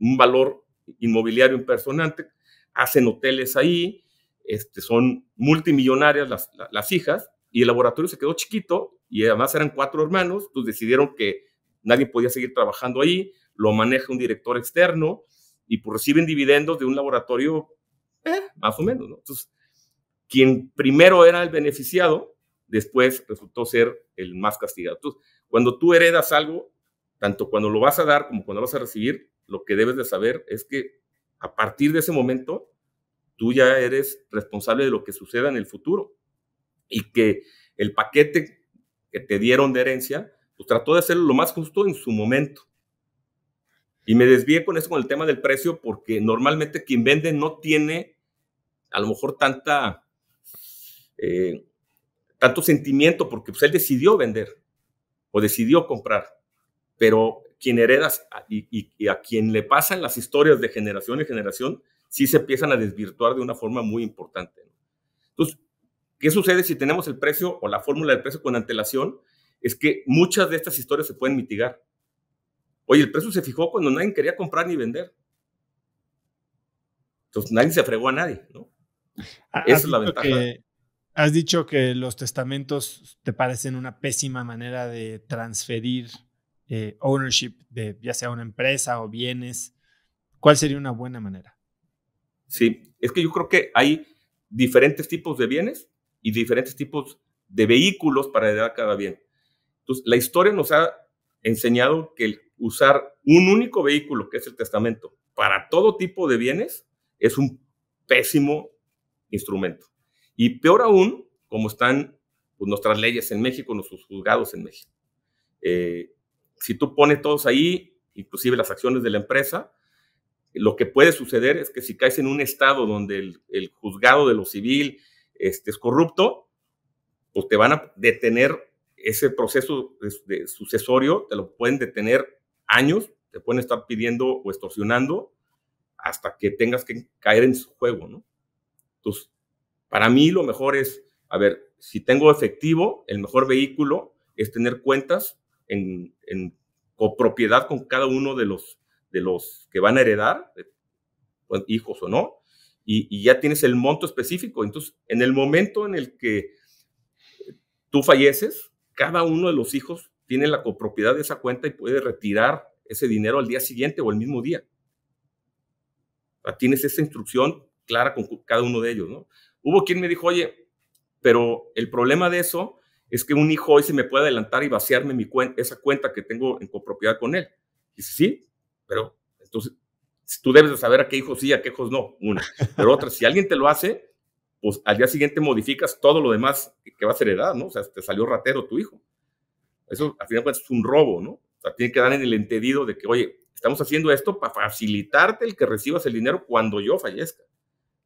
un valor inmobiliario impersonante, hacen hoteles ahí, este, son multimillonarias las, hijas, y el laboratorio se quedó chiquito, y además eran cuatro hermanos, pues decidieron que nadie podía seguir trabajando ahí, lo maneja un director externo, y pues reciben dividendos de un laboratorio, eh, más o menos, Entonces, quien primero era el beneficiado, después resultó ser el más castigado. Entonces, cuando tú heredas algo, tanto cuando lo vas a dar como cuando lo vas a recibir, lo que debes de saber es que a partir de ese momento tú ya eres responsable de lo que suceda en el futuro y que el paquete que te dieron de herencia, pues trató de hacerlo lo más justo en su momento. Y me desvié con eso, con el tema del precio, porque normalmente quien vende no tiene a lo mejor tanta, eh, tanto sentimiento, porque pues, él decidió vender o decidió comprar pero quien heredas y, a quien le pasan las historias de generación en generación, sí se empiezan a desvirtuar de una forma muy importante. Entonces, ¿qué sucede si tenemos el precio o la fórmula del precio con antelación? Es que muchas de estas historias se pueden mitigar. Oye, el precio se fijó cuando nadie quería comprar ni vender. Entonces nadie se fregó a nadie, ¿no? Esa es la ventaja. has dicho que los testamentos te parecen una pésima manera de transferir eh, ownership de ya sea una empresa o bienes? ¿Cuál sería una buena manera? Sí, es que yo creo que hay diferentes tipos de bienes y diferentes tipos de vehículos para heredar cada bien. Entonces, la historia nos ha enseñado que usar un único vehículo, que es el testamento, para todo tipo de bienes, es un pésimo instrumento. Y peor aún, como están pues, nuestras leyes en México, nuestros juzgados en México. Eh, si tú pones todos ahí, inclusive las acciones de la empresa, lo que puede suceder es que si caes en un estado donde el, juzgado de lo civil este, es corrupto, pues te van a detener ese proceso de, sucesorio, te lo pueden detener años, te pueden estar pidiendo o extorsionando hasta que tengas que caer en su juego, ¿no? Entonces, para mí lo mejor es, a ver, si tengo efectivo, el mejor vehículo es tener cuentas en, copropiedad con cada uno de los, de los que van a heredar, pues, hijos o no, y, ya tienes el monto específico. Entonces, en el momento en el que tú falleces, cada uno de los hijos tiene la copropiedad de esa cuenta y puede retirar ese dinero al día siguiente o el mismo día. tienes esa instrucción clara con cada uno de ellos, ¿no? Hubo quien me dijo, oye, pero el problema de eso es que un hijo hoy se me puede adelantar y vaciarme mi esa cuenta que tengo en copropiedad con él. Dice, sí, pero entonces tú debes de saber a qué hijos sí, a qué hijos no, una. Pero otra, si alguien te lo hace, pues al día siguiente modificas todo lo demás que va a ser heredado, ¿no? O sea, te salió ratero tu hijo. Eso, al final es un robo, ¿no? O sea, tiene que dar en el entendido de que, oye, estamos haciendo esto para facilitarte el que recibas el dinero cuando yo fallezca,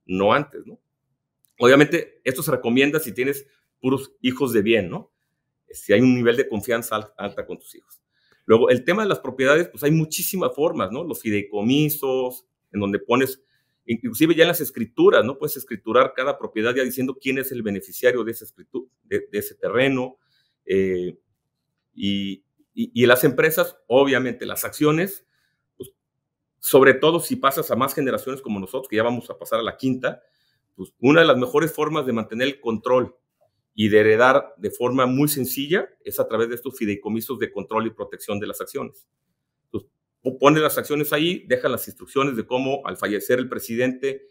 no antes, ¿no? Obviamente, esto se recomienda si tienes puros hijos de bien, ¿no? Si hay un nivel de confianza alta con tus hijos. Luego, el tema de las propiedades, pues hay muchísimas formas, ¿no? Los fideicomisos, en donde pones, inclusive ya en las escrituras, ¿no? Puedes escriturar cada propiedad ya diciendo quién es el beneficiario de, esa ese terreno. Eh, y, y, las empresas, obviamente, las acciones, pues, sobre todo si pasas a más generaciones como nosotros, que ya vamos a pasar a la quinta, pues una de las mejores formas de mantener el control y de heredar de forma muy sencilla es a través de estos fideicomisos de control y protección de las acciones. Entonces, pone las acciones ahí, deja las instrucciones de cómo al fallecer el presidente,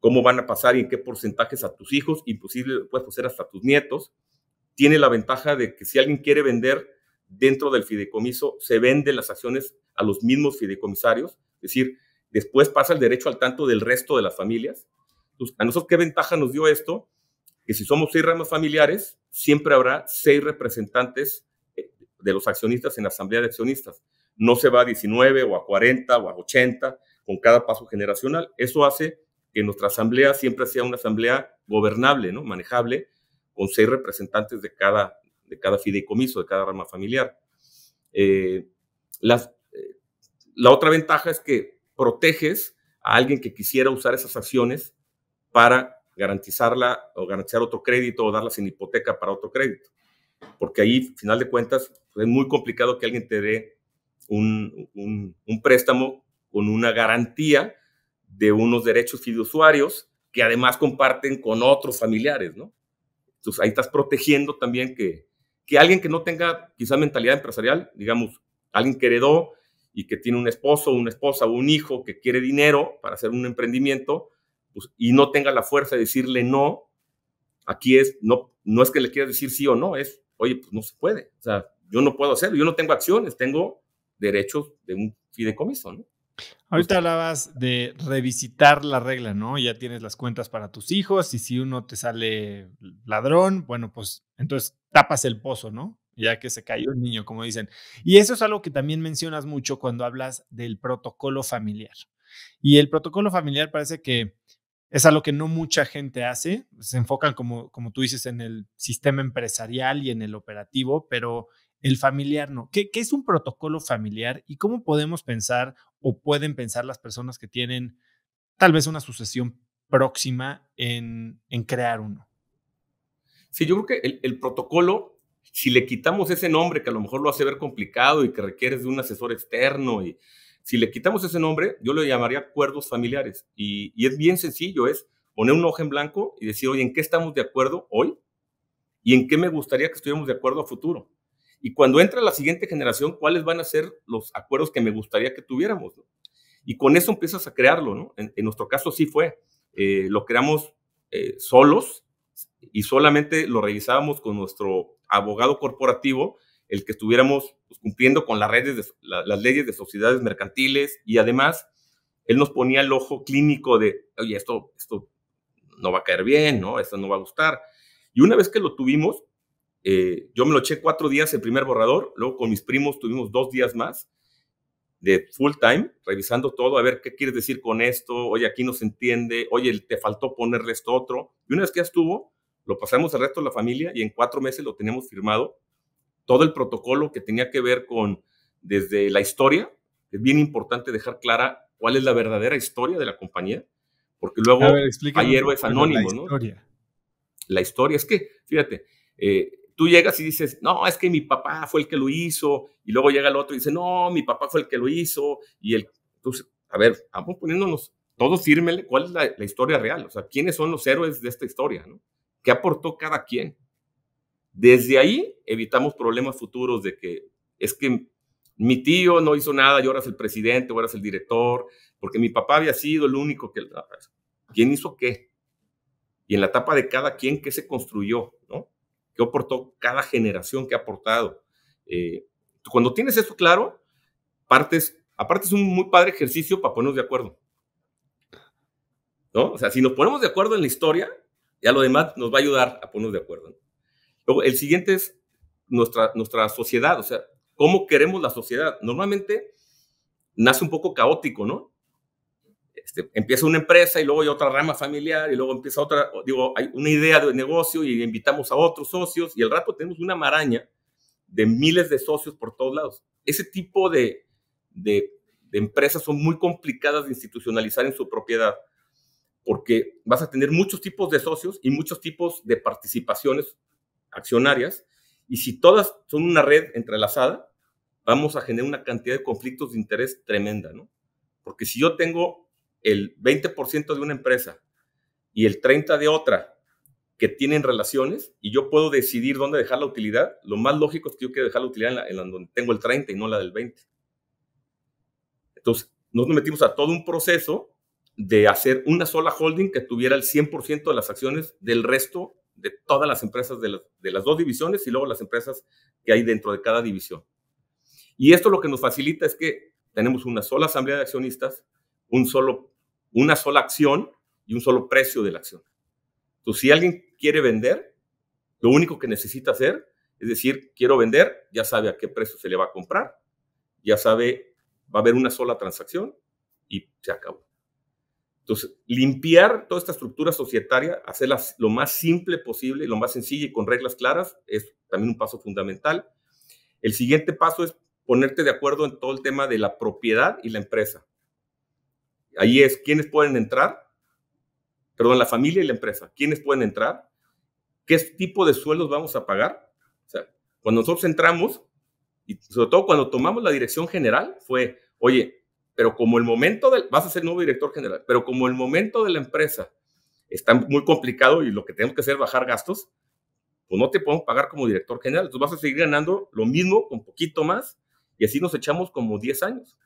cómo van a pasar y en qué porcentajes a tus hijos, imposible puedes ser hasta tus nietos. Tiene la ventaja de que si alguien quiere vender dentro del fideicomiso, se venden las acciones a los mismos fideicomisarios, es decir, después pasa el derecho al tanto del resto de las familias. Entonces, ¿a nosotros qué ventaja nos dio esto? que si somos seis ramas familiares, siempre habrá seis representantes eh, de los accionistas en la asamblea de accionistas. No se va a 19 o a 40 o a 80 con cada paso generacional. Eso hace que nuestra asamblea siempre sea una asamblea gobernable, ¿no? manejable, con seis representantes de cada, de cada fideicomiso, de cada rama familiar. Eh, eh, la otra ventaja es que proteges a alguien que quisiera usar esas acciones para garantizarla o garantizar otro crédito o darla sin hipoteca para otro crédito. Porque ahí, final de cuentas, pues, es muy complicado que alguien te dé un, préstamo con una garantía de unos derechos fiduciarios que además comparten con otros familiares, ¿no? Entonces ahí estás protegiendo también que, que alguien que no tenga quizá mentalidad empresarial, digamos, alguien que heredó y que tiene un esposo, una esposa, o un hijo que quiere dinero para hacer un emprendimiento, pues, y no tenga la fuerza de decirle no, aquí es, no, no es que le quieras decir sí o no, es, oye, pues no se puede. O sea, yo no puedo hacerlo, yo no tengo acciones, tengo derechos de un fideicomiso, ¿no? Ahorita hablabas de revisitar la regla, ¿no? Ya tienes las cuentas para tus hijos y si uno te sale ladrón, bueno, pues entonces tapas el pozo, ¿no? Ya que se cayó el niño, como dicen. Y eso es algo que también mencionas mucho cuando hablas del protocolo familiar. Y el protocolo familiar parece que es algo que no mucha gente hace. Se enfocan, como, como tú dices, en el sistema empresarial y en el operativo, pero el familiar no. ¿Qué, es un protocolo familiar y cómo podemos pensar o pueden pensar las personas que tienen tal vez una sucesión próxima en, crear uno? Sí, yo creo que el, el, protocolo, si le quitamos ese nombre que a lo mejor lo hace ver complicado y que requiere de un asesor externo y si le quitamos ese nombre, yo lo llamaría acuerdos familiares. Y, es bien sencillo, es poner un ojo en blanco y decir, oye, ¿en qué estamos de acuerdo hoy? ¿Y en qué me gustaría que estuviéramos de acuerdo a futuro? Y cuando entra la siguiente generación, ¿cuáles van a ser los acuerdos que me gustaría que tuviéramos? Y con eso empiezas a crearlo, ¿no? En, nuestro caso sí fue. Eh, lo creamos eh, solos y solamente lo revisábamos con nuestro abogado corporativo el que estuviéramos pues, cumpliendo con las, redes las leyes de sociedades mercantiles y además él nos ponía el ojo clínico de, oye, esto, esto no va a caer bien, ¿no? Esto no va a gustar. Y una vez que lo tuvimos, eh, yo me lo eché cuatro días el primer borrador, luego con mis primos tuvimos dos días más de full time, revisando todo, a ver qué quieres decir con esto, oye, aquí no se entiende, oye, te faltó ponerle esto otro. Y una vez que estuvo, lo pasamos al resto de la familia y en cuatro meses lo tenemos firmado todo el protocolo que tenía que ver con desde la historia, es bien importante dejar clara cuál es la verdadera historia de la compañía, porque luego hay héroes anónimos, la historia. La historia es que, fíjate, eh, tú llegas y dices, no, es que mi papá fue el que lo hizo, y luego llega el otro y dice, no, mi papá fue el que lo hizo, y el, entonces, pues, a ver, vamos poniéndonos todos fírmele cuál es la, historia real, o sea, quiénes son los héroes de esta historia, ¿no? ¿Qué aportó cada quien? Desde ahí evitamos problemas futuros de que es que mi tío no hizo nada yo ahora el presidente, ahora es el director, porque mi papá había sido el único que... Ah, pues, ¿Quién hizo qué? Y en la etapa de cada quien, ¿qué se construyó? ¿no? ¿Qué aportó cada generación que ha aportado? Eh, cuando tienes eso claro, partes, aparte es un muy padre ejercicio para ponernos de acuerdo. ¿No? O sea, si nos ponemos de acuerdo en la historia, ya lo demás nos va a ayudar a ponernos de acuerdo. Luego, el siguiente es nuestra, nuestra sociedad, o sea, cómo queremos la sociedad. Normalmente nace un poco caótico, ¿no? Este, empieza una empresa y luego hay otra rama familiar y luego empieza otra, digo, hay una idea de negocio y invitamos a otros socios y al rato tenemos una maraña de miles de socios por todos lados. Ese tipo de, de, de empresas son muy complicadas de institucionalizar en su propiedad porque vas a tener muchos tipos de socios y muchos tipos de participaciones accionarias, y si todas son una red entrelazada, vamos a generar una cantidad de conflictos de interés tremenda, ¿no? Porque si yo tengo el 20% de una empresa y el 30% de otra que tienen relaciones y yo puedo decidir dónde dejar la utilidad, lo más lógico es que yo quiero dejar la utilidad en, la, en donde tengo el 30 y no la del 20. Entonces, nos metimos a todo un proceso de hacer una sola holding que tuviera el 100% de las acciones del resto de todas las empresas de las, dos divisiones y luego las empresas que hay dentro de cada división. Y esto lo que nos facilita es que tenemos una sola asamblea de accionistas, un solo, una sola acción y un solo precio de la acción. Entonces, si alguien quiere vender, lo único que necesita hacer es decir, quiero vender, ya sabe a qué precio se le va a comprar, ya sabe, va a haber una sola transacción y se acabó. Entonces, limpiar toda esta estructura societaria, hacerla lo más simple posible, lo más sencilla y con reglas claras, es también un paso fundamental. El siguiente paso es ponerte de acuerdo en todo el tema de la propiedad y la empresa. Ahí es quiénes pueden entrar, perdón, la familia y la empresa, quiénes pueden entrar, qué tipo de sueldos vamos a pagar. cuando nosotros entramos, y sobre todo cuando tomamos la dirección general, fue, oye, pero como el momento del, vas a ser nuevo director general, pero como el momento de la empresa está muy complicado y lo que tenemos que hacer es bajar gastos, pues no te podemos pagar como director general. Entonces vas a seguir ganando lo mismo con poquito más y así nos echamos como 10 años.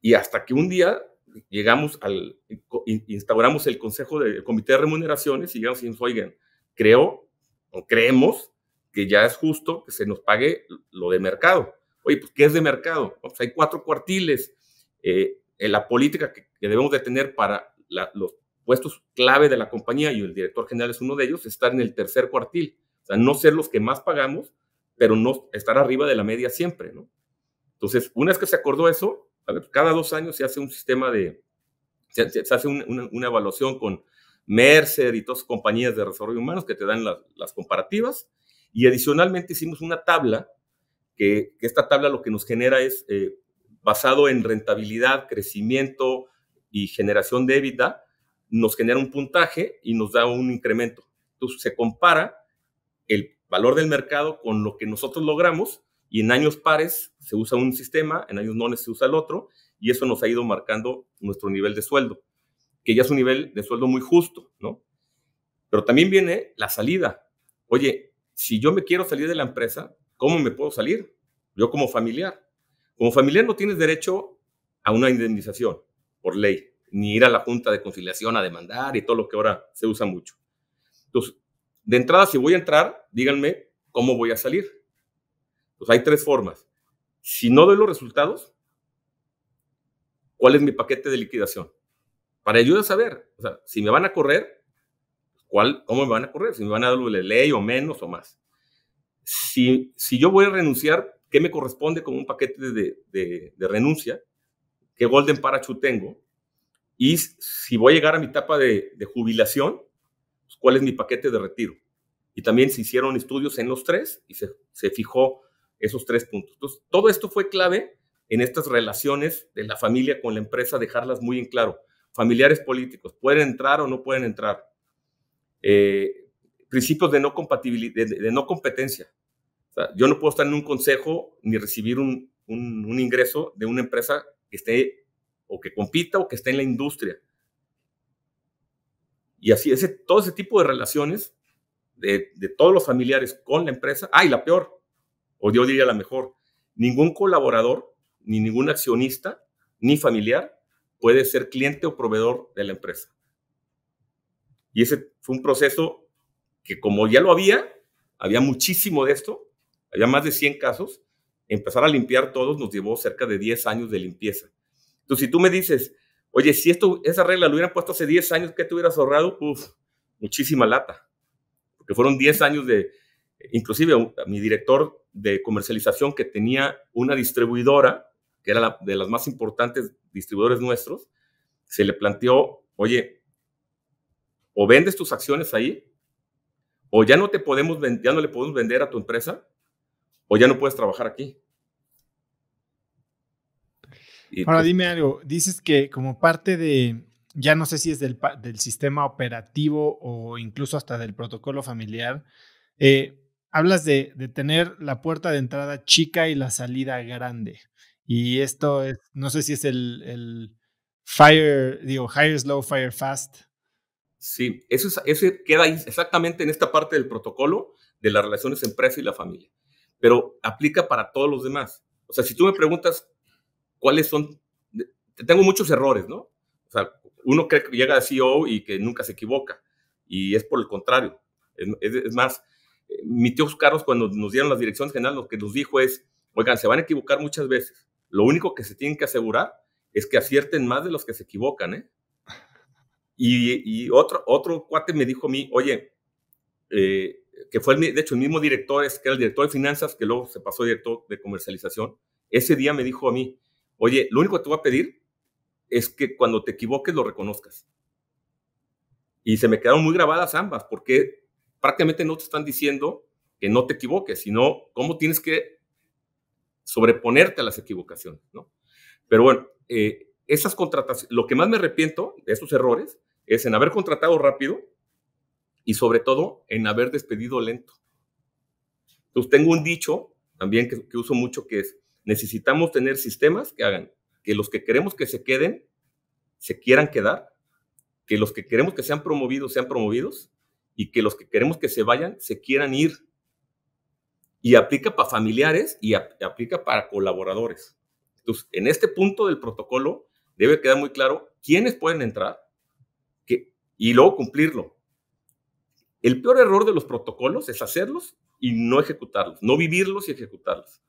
Y hasta que un día llegamos al, instauramos el consejo del comité de remuneraciones y llegamos sin dijimos, oigan, creo o creemos que ya es justo que se nos pague lo de mercado. Oye, pues, ¿qué es de mercado? hay cuatro cuartiles. Eh, en la política que, debemos de tener para los puestos clave de la compañía, y el director general es uno de ellos, estar en el tercer cuartil. O sea, no ser los que más pagamos, pero no estar arriba de la media siempre, ¿no? Entonces, una vez que se acordó eso, cada dos años se hace un sistema de, se, hace una, evaluación con Mercer y todas las compañías de desarrollo humanos que te dan las comparativas, y adicionalmente hicimos una tabla que, esta tabla lo que nos genera es, eh, basado en rentabilidad, crecimiento y generación de EBITDA, nos genera un puntaje y nos da un incremento. Entonces se compara el valor del mercado con lo que nosotros logramos y en años pares se usa un sistema, en años no se usa el otro y eso nos ha ido marcando nuestro nivel de sueldo, que ya es un nivel de sueldo muy justo, ¿no? Pero también viene la salida. Oye, si yo me quiero salir de la empresa, ¿Cómo me puedo salir? Yo como familiar. Como familiar no tienes derecho a una indemnización por ley, ni ir a la Junta de Conciliación a demandar y todo lo que ahora se usa mucho. Entonces, de entrada, si voy a entrar, díganme cómo voy a salir. Pues hay tres formas. Si no doy los resultados, ¿cuál es mi paquete de liquidación? Para ayudar a saber, o sea, si me van a correr, ¿cómo me van a correr? Si me van a darle ley o menos o más si, yo voy a renunciar, ¿qué me corresponde con un paquete de, renuncia? ¿Qué Golden Parachute tengo? Y si voy a llegar a mi etapa de, jubilación, pues, ¿cuál es mi paquete de retiro? Y también se hicieron estudios en los tres y se, fijó esos tres puntos. todo esto fue clave en estas relaciones de la familia con la empresa, dejarlas muy en claro. Familiares políticos, ¿pueden entrar o no pueden entrar? Eh, principios de no, de, no competencia. yo no puedo estar en un consejo ni recibir un, ingreso de una empresa que esté o que compita o que esté en la industria. Y así, ese, todo ese tipo de relaciones de, todos los familiares con la empresa, ay, la peor, o yo diría la mejor, ningún colaborador, ni ningún accionista, ni familiar puede ser cliente o proveedor de la empresa. Y ese fue un proceso que como ya lo había, había muchísimo de esto, había más de 100 casos, empezar a limpiar todos nos llevó cerca de 10 años de limpieza. Entonces, si tú me dices, oye, si esto, esa regla lo hubieran puesto hace 10 años, ¿qué te hubieras ahorrado? Uf, muchísima lata. Porque fueron 10 años de, inclusive a mi director de comercialización que tenía una distribuidora, que era de las más importantes distribuidores nuestros, se le planteó, oye, o vendes tus acciones ahí o ya no te podemos, ya no le podemos vender a tu empresa, o ya no puedes trabajar aquí. Ahora pues dime algo, dices que como parte de, ya no sé si es del, sistema operativo o incluso hasta del protocolo familiar, eh, hablas de, tener la puerta de entrada chica y la salida grande. Y esto es, no sé si es el, el fire, digo, hire slow, fire fast, Sí, eso, es, queda exactamente en esta parte del protocolo de las relaciones empresa y la familia, pero aplica para todos los demás. O sea, si tú me preguntas cuáles son, tengo muchos errores, ¿no? O sea, uno cree que llega a CEO y que nunca se equivoca, y es por el contrario. Es, más, eh, mi tío Carlos cuando nos dieron las direcciones generales lo que nos dijo es, oigan, se van a equivocar muchas veces, lo único que se tienen que asegurar es que acierten más de los que se equivocan, ¿eh? Y, otro, otro cuate me dijo a mí, oye, eh, que fue, de hecho, el mismo director, es que era el director de finanzas, que luego se pasó director de comercialización, ese día me dijo a mí, oye, lo único que te voy a pedir es que cuando te equivoques lo reconozcas. Y se me quedaron muy grabadas ambas, porque prácticamente no te están diciendo que no te equivoques, sino cómo tienes que sobreponerte a las equivocaciones, ¿no? Pero bueno, eh, esas contrataciones, lo que más me arrepiento de esos errores es en haber contratado rápido y sobre todo en haber despedido lento. Entonces tengo un dicho también que, uso mucho que es, necesitamos tener sistemas que hagan que los que queremos que se queden, se quieran quedar, que los que queremos que sean promovidos, sean promovidos y que los que queremos que se vayan, se quieran ir. Y aplica para familiares y aplica para colaboradores. Entonces, en este punto del protocolo, debe quedar muy claro quiénes pueden entrar y luego cumplirlo. El peor error de los protocolos es hacerlos y no ejecutarlos, no vivirlos y ejecutarlos.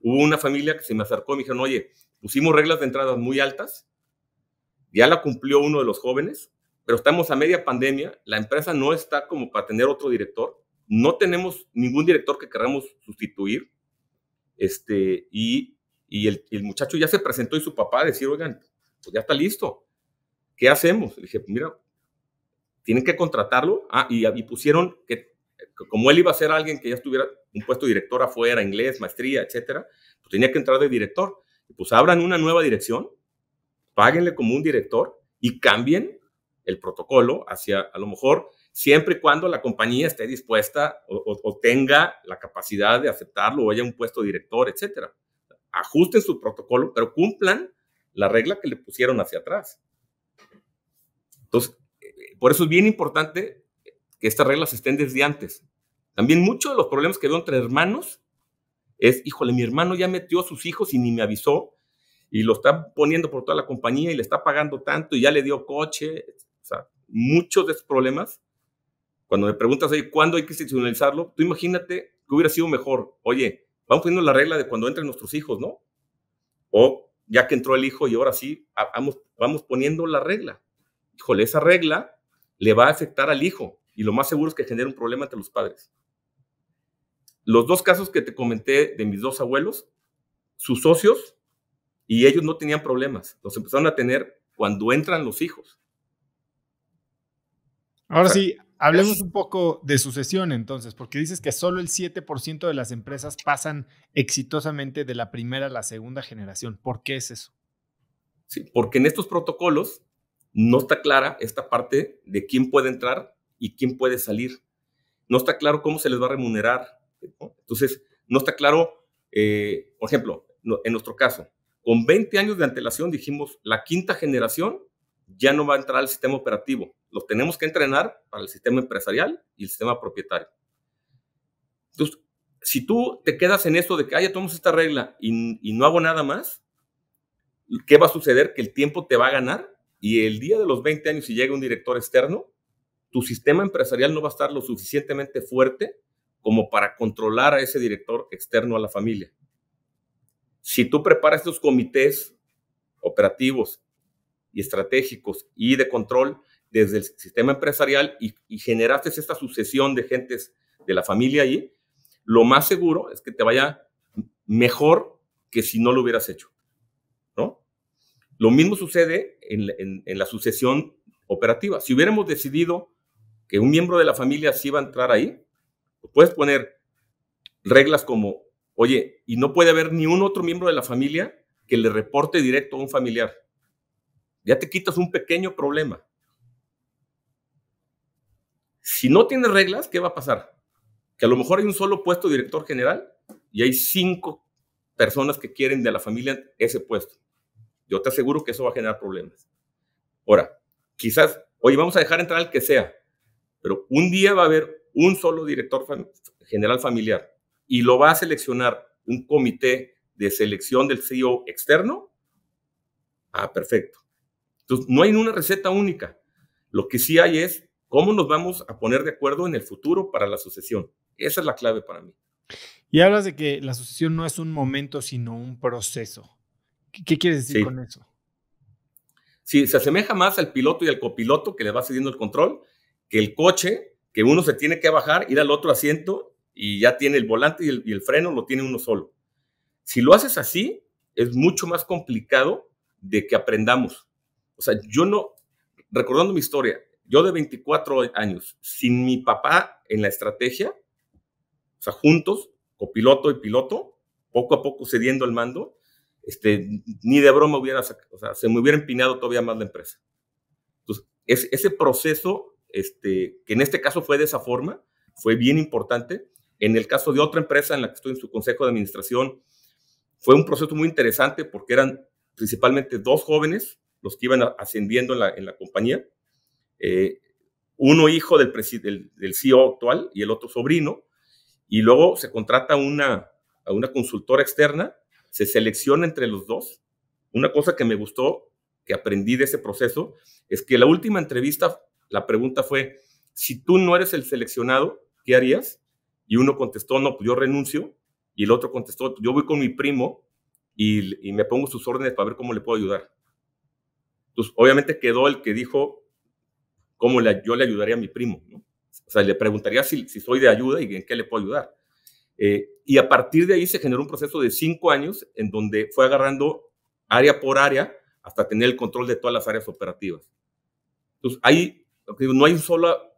Hubo una familia que se me acercó y me dijeron, oye, pusimos reglas de entrada muy altas, ya la cumplió uno de los jóvenes, pero estamos a media pandemia, la empresa no está como para tener otro director, no tenemos ningún director que queramos sustituir, este, y, el, el muchacho ya se presentó y su papá a decir, oigan, pues ya está listo. ¿Qué hacemos? Le dije, mira, tienen que contratarlo. Ah, y, pusieron que como él iba a ser alguien que ya estuviera un puesto director afuera, inglés, maestría, etcétera, pues tenía que entrar de director. y Pues abran una nueva dirección, páguenle como un director y cambien el protocolo hacia, a lo mejor, siempre y cuando la compañía esté dispuesta o, tenga la capacidad de aceptarlo o haya un puesto director, etcétera. Ajusten su protocolo, pero cumplan la regla que le pusieron hacia atrás. Entonces, eh, por eso es bien importante que estas reglas estén desde antes. También muchos de los problemas que veo entre hermanos es, híjole, mi hermano ya metió a sus hijos y ni me avisó y lo está poniendo por toda la compañía y le está pagando tanto y ya le dio coche. O sea, muchos de esos problemas, cuando me preguntas, oye, ¿cuándo hay que institucionalizarlo? Tú imagínate que hubiera sido mejor. Oye, vamos poniendo la regla de cuando entren nuestros hijos, ¿no? O ya que entró el hijo y ahora sí, vamos, vamos poniendo la regla. Híjole, esa regla le va a afectar al hijo y lo más seguro es que genere un problema entre los padres. Los dos casos que te comenté de mis dos abuelos, sus socios y ellos no tenían problemas, los empezaron a tener cuando entran los hijos. Ahora sí, Hablemos un poco de sucesión entonces, porque dices que solo el 7% de las empresas pasan exitosamente de la primera a la segunda generación. ¿Por qué es eso? Sí, porque en estos protocolos no está clara esta parte de quién puede entrar y quién puede salir. No está claro cómo se les va a remunerar. Entonces, no está claro, eh, por ejemplo, en nuestro caso, con 20 años de antelación dijimos, la quinta generación ya no va a entrar al sistema operativo. Lo tenemos que entrenar para el sistema empresarial y el sistema propietario. Entonces, si tú te quedas en esto de que, ah, ya tomamos esta regla y, y no hago nada más, ¿qué va a suceder? Que el tiempo te va a ganar y el día de los 20 años, si llega un director externo, tu sistema empresarial no va a estar lo suficientemente fuerte como para controlar a ese director externo a la familia. Si tú preparas estos comités operativos y estratégicos y de control desde el sistema empresarial y, generaste esta sucesión de gentes de la familia ahí, lo más seguro es que te vaya mejor que si no lo hubieras hecho, ¿no? Lo mismo sucede en, en, en la sucesión operativa. Si hubiéramos decidido que un miembro de la familia sí iba a entrar ahí, puedes poner reglas como, oye, y no puede haber ni un otro miembro de la familia que le reporte directo a un familiar ya te quitas un pequeño problema. Si no tienes reglas, ¿qué va a pasar? Que a lo mejor hay un solo puesto director general y hay cinco personas que quieren de la familia ese puesto. Yo te aseguro que eso va a generar problemas. Ahora, quizás, oye, vamos a dejar entrar al que sea, pero un día va a haber un solo director general familiar y lo va a seleccionar un comité de selección del CEO externo. Ah, perfecto. Entonces, no hay una receta única. Lo que sí hay es cómo nos vamos a poner de acuerdo en el futuro para la sucesión. Esa es la clave para mí. Y hablas de que la sucesión no es un momento, sino un proceso. ¿Qué, quieres decir con eso? Sí, se asemeja más al piloto y al copiloto que le va cediendo el control que el coche, que uno se tiene que bajar, ir al otro asiento y ya tiene el volante y el freno, lo tiene uno solo. Si lo haces así, es mucho más complicado de que aprendamos o sea, yo no, recordando mi historia, yo de 24 años, sin mi papá en la estrategia, o sea, juntos, copiloto y piloto, poco a poco cediendo el mando, este, ni de broma hubiera, o sea, se me hubiera empinado todavía más la empresa. Entonces, ese proceso, este, que en este caso fue de esa forma, fue bien importante. En el caso de otra empresa en la que estoy en su consejo de administración, fue un proceso muy interesante porque eran principalmente dos jóvenes los que iban ascendiendo en la, compañía. Eh, uno hijo del, del, CEO actual y el otro sobrino. Y luego se contrata una, a una consultora externa, se selecciona entre los dos. Una cosa que me gustó, que aprendí de ese proceso, es que la última entrevista, la pregunta fue, si tú no eres el seleccionado, ¿qué harías? Y uno contestó, no, pues yo renuncio. Y el otro contestó, yo voy con mi primo y me pongo sus órdenes para ver cómo le puedo ayudar. Entonces, obviamente quedó el que dijo cómo yo le ayudaría a mi primo, O sea, le preguntaría si, soy de ayuda y en qué le puedo ayudar. Eh, y a partir de ahí se generó un proceso de cinco años en donde fue agarrando área por área hasta tener el control de todas las áreas operativas. Entonces, ahí no hay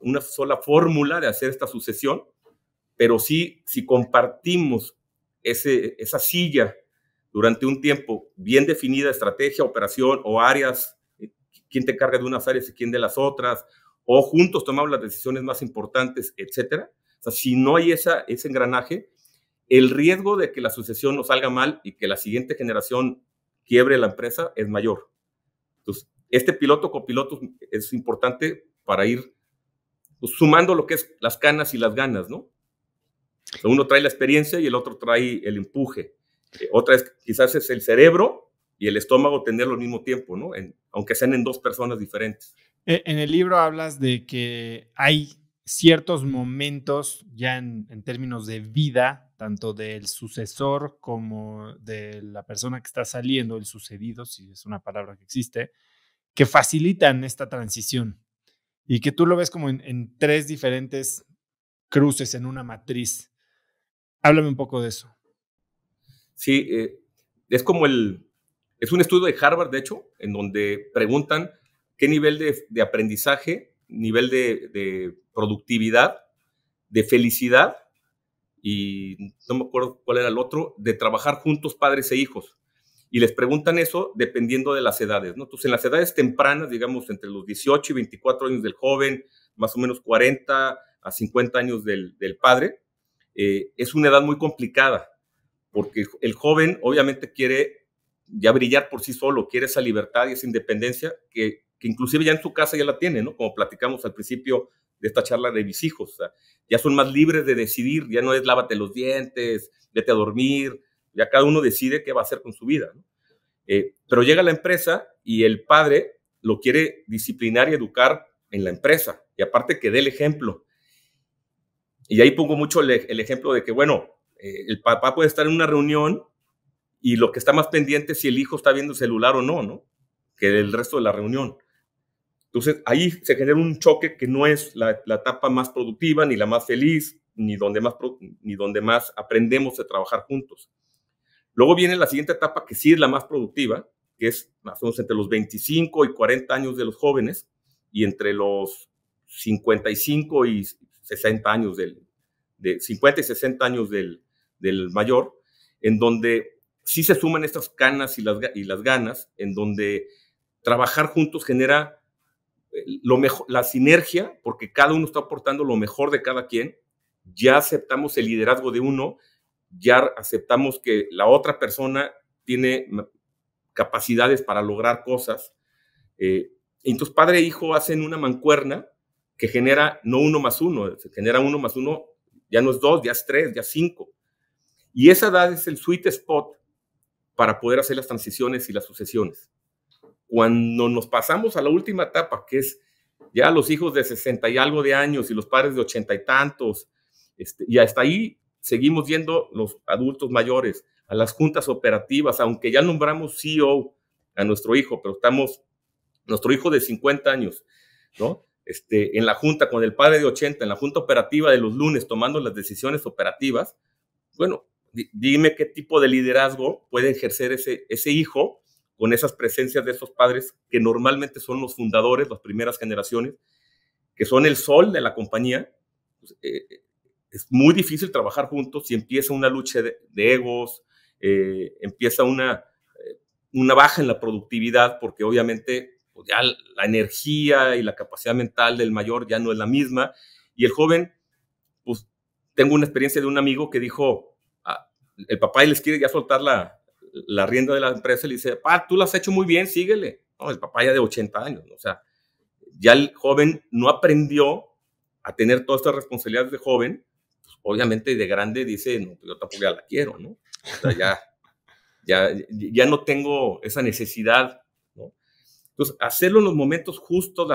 una sola fórmula de hacer esta sucesión, pero sí, si compartimos esa silla durante un tiempo bien definida, estrategia, operación o áreas quién te carga de unas áreas y quién de las otras, o juntos tomamos las decisiones más importantes, etcétera. O sea, si no hay esa, ese engranaje, el riesgo de que la sucesión no salga mal y que la siguiente generación quiebre la empresa es mayor. Entonces, este piloto copiloto es importante para ir pues, sumando lo que es las canas y las ganas, ¿no? uno trae la experiencia y el otro trae el empuje. Eh, otra es, quizás es el cerebro y el estómago tenerlo al mismo tiempo, ¿no? aunque sean en dos personas diferentes. E, en el libro hablas de que hay ciertos momentos ya en, términos de vida, tanto del sucesor como de la persona que está saliendo, el sucedido, si es una palabra que existe, que facilitan esta transición y que tú lo ves como en, tres diferentes cruces en una matriz. Háblame un poco de eso. Sí, eh, es como el, es un estudio de Harvard, de hecho, en donde preguntan qué nivel de, aprendizaje, nivel de, productividad, de felicidad y no me acuerdo cuál era el otro, de trabajar juntos padres e hijos. Y les preguntan eso dependiendo de las edades, ¿no? Entonces, en las edades tempranas, digamos, entre los 18 y 24 años del joven, más o menos 40 a 50 años del, del padre, eh, es una edad muy complicada, porque el joven obviamente quiere ya brillar por sí solo, quiere esa libertad y esa independencia que, inclusive ya en su casa ya la tiene, ¿no? Como platicamos al principio de esta charla de mis hijos, ya son más libres de decidir, ya no es lávate los dientes, vete a dormir, ya cada uno decide qué va a hacer con su vida, ¿no? Eh, pero llega la empresa y el padre lo quiere disciplinar y educar en la empresa, y aparte que dé el ejemplo. Y ahí pongo mucho el, ejemplo de que, bueno, eh, el papá puede estar en una reunión y lo que está más pendiente es si el hijo está viendo el celular o no, ¿no? Que el resto de la reunión. Entonces, ahí se genera un choque que no es la, etapa más productiva, ni la más feliz, ni donde más, ni donde más aprendemos a trabajar juntos. Luego viene la siguiente etapa, que sí es la más productiva, que es más o menos entre los 25 y 40 años de los jóvenes y entre los 55 y 60 años del, de 50 y 60 años del, del mayor, en donde si se suman estas canas y las, y las ganas, en donde trabajar juntos genera eh, lo mejor, la sinergia, porque cada uno está aportando lo mejor de cada quien, ya aceptamos el liderazgo de uno, ya aceptamos que la otra persona tiene capacidades para lograr cosas. Eh, entonces, padre e hijo hacen una mancuerna que genera no uno más uno, se genera uno más uno, ya no es dos, ya es tres, ya es cinco. Y esa edad es el sweet spot para poder hacer las transiciones y las sucesiones. Cuando nos pasamos a la última etapa, que es ya los hijos de 60 y algo de años y los padres de 80 y tantos, este, y hasta ahí seguimos viendo los adultos mayores a las juntas operativas, aunque ya nombramos CEO a nuestro hijo, pero estamos, nuestro hijo de 50 años, ¿no? Este, en la junta con el padre de 80, en la junta operativa de los lunes, tomando las decisiones operativas, bueno, dime qué tipo de liderazgo puede ejercer ese, ese hijo con esas presencias de esos padres que normalmente son los fundadores, las primeras generaciones, que son el sol de la compañía. Pues, eh, eh, es muy difícil trabajar juntos Si empieza una lucha de, egos, eh, empieza una, una baja en la productividad porque obviamente pues, ya la energía y la capacidad mental del mayor ya no es la misma. Y el joven, pues tengo una experiencia de un amigo que dijo, el papá les quiere ya soltar la, rienda de la empresa y le dice, pa, tú lo has hecho muy bien, síguele. No, el papá ya de 80 años, o sea, ya el joven no aprendió a tener todas estas responsabilidades de joven, pues, obviamente de grande dice, no, pues, yo tampoco ya la quiero, ¿no? O sea, ya, ya, ya no tengo esa necesidad, ¿no? Entonces, hacerlo en los momentos justos,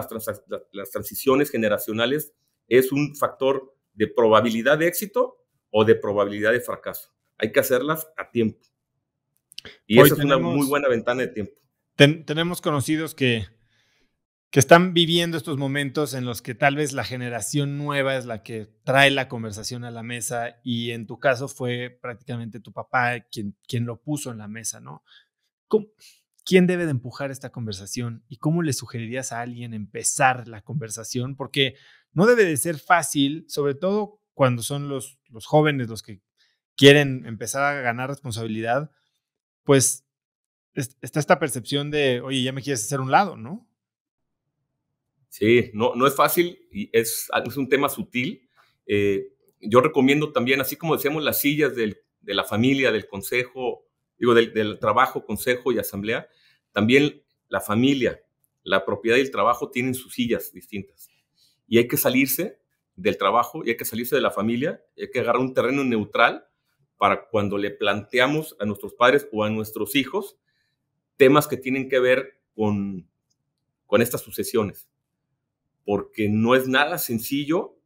las transiciones generacionales, es un factor de probabilidad de éxito o de probabilidad de fracaso hay que hacerlas a tiempo. Y Hoy es una muy buena ventana de tiempo. tenemos conocidos que, que están viviendo estos momentos en los que tal vez la generación nueva es la que trae la conversación a la mesa y en tu caso fue prácticamente tu papá quien, quien lo puso en la mesa, ¿no? ¿Quién debe de empujar esta conversación y cómo le sugerirías a alguien empezar la conversación? Porque no debe de ser fácil, sobre todo cuando son los, los jóvenes los que quieren empezar a ganar responsabilidad, pues está esta percepción de, oye, ya me quieres hacer un lado, ¿no? Sí, no, no es fácil y es, ah, es un tema sutil. Eh, yo recomiendo también, así como decíamos, las sillas de la familia, del consejo, digo, del, del trabajo, consejo y asamblea, también la familia, la propiedad y el trabajo tienen sus sillas distintas. Y hay que salirse del trabajo y hay que salirse de la familia, y hay que agarrar un terreno neutral para cuando le planteamos a nuestros padres o a nuestros hijos temas que tienen que ver con, con estas sucesiones. Porque no es nada sencillo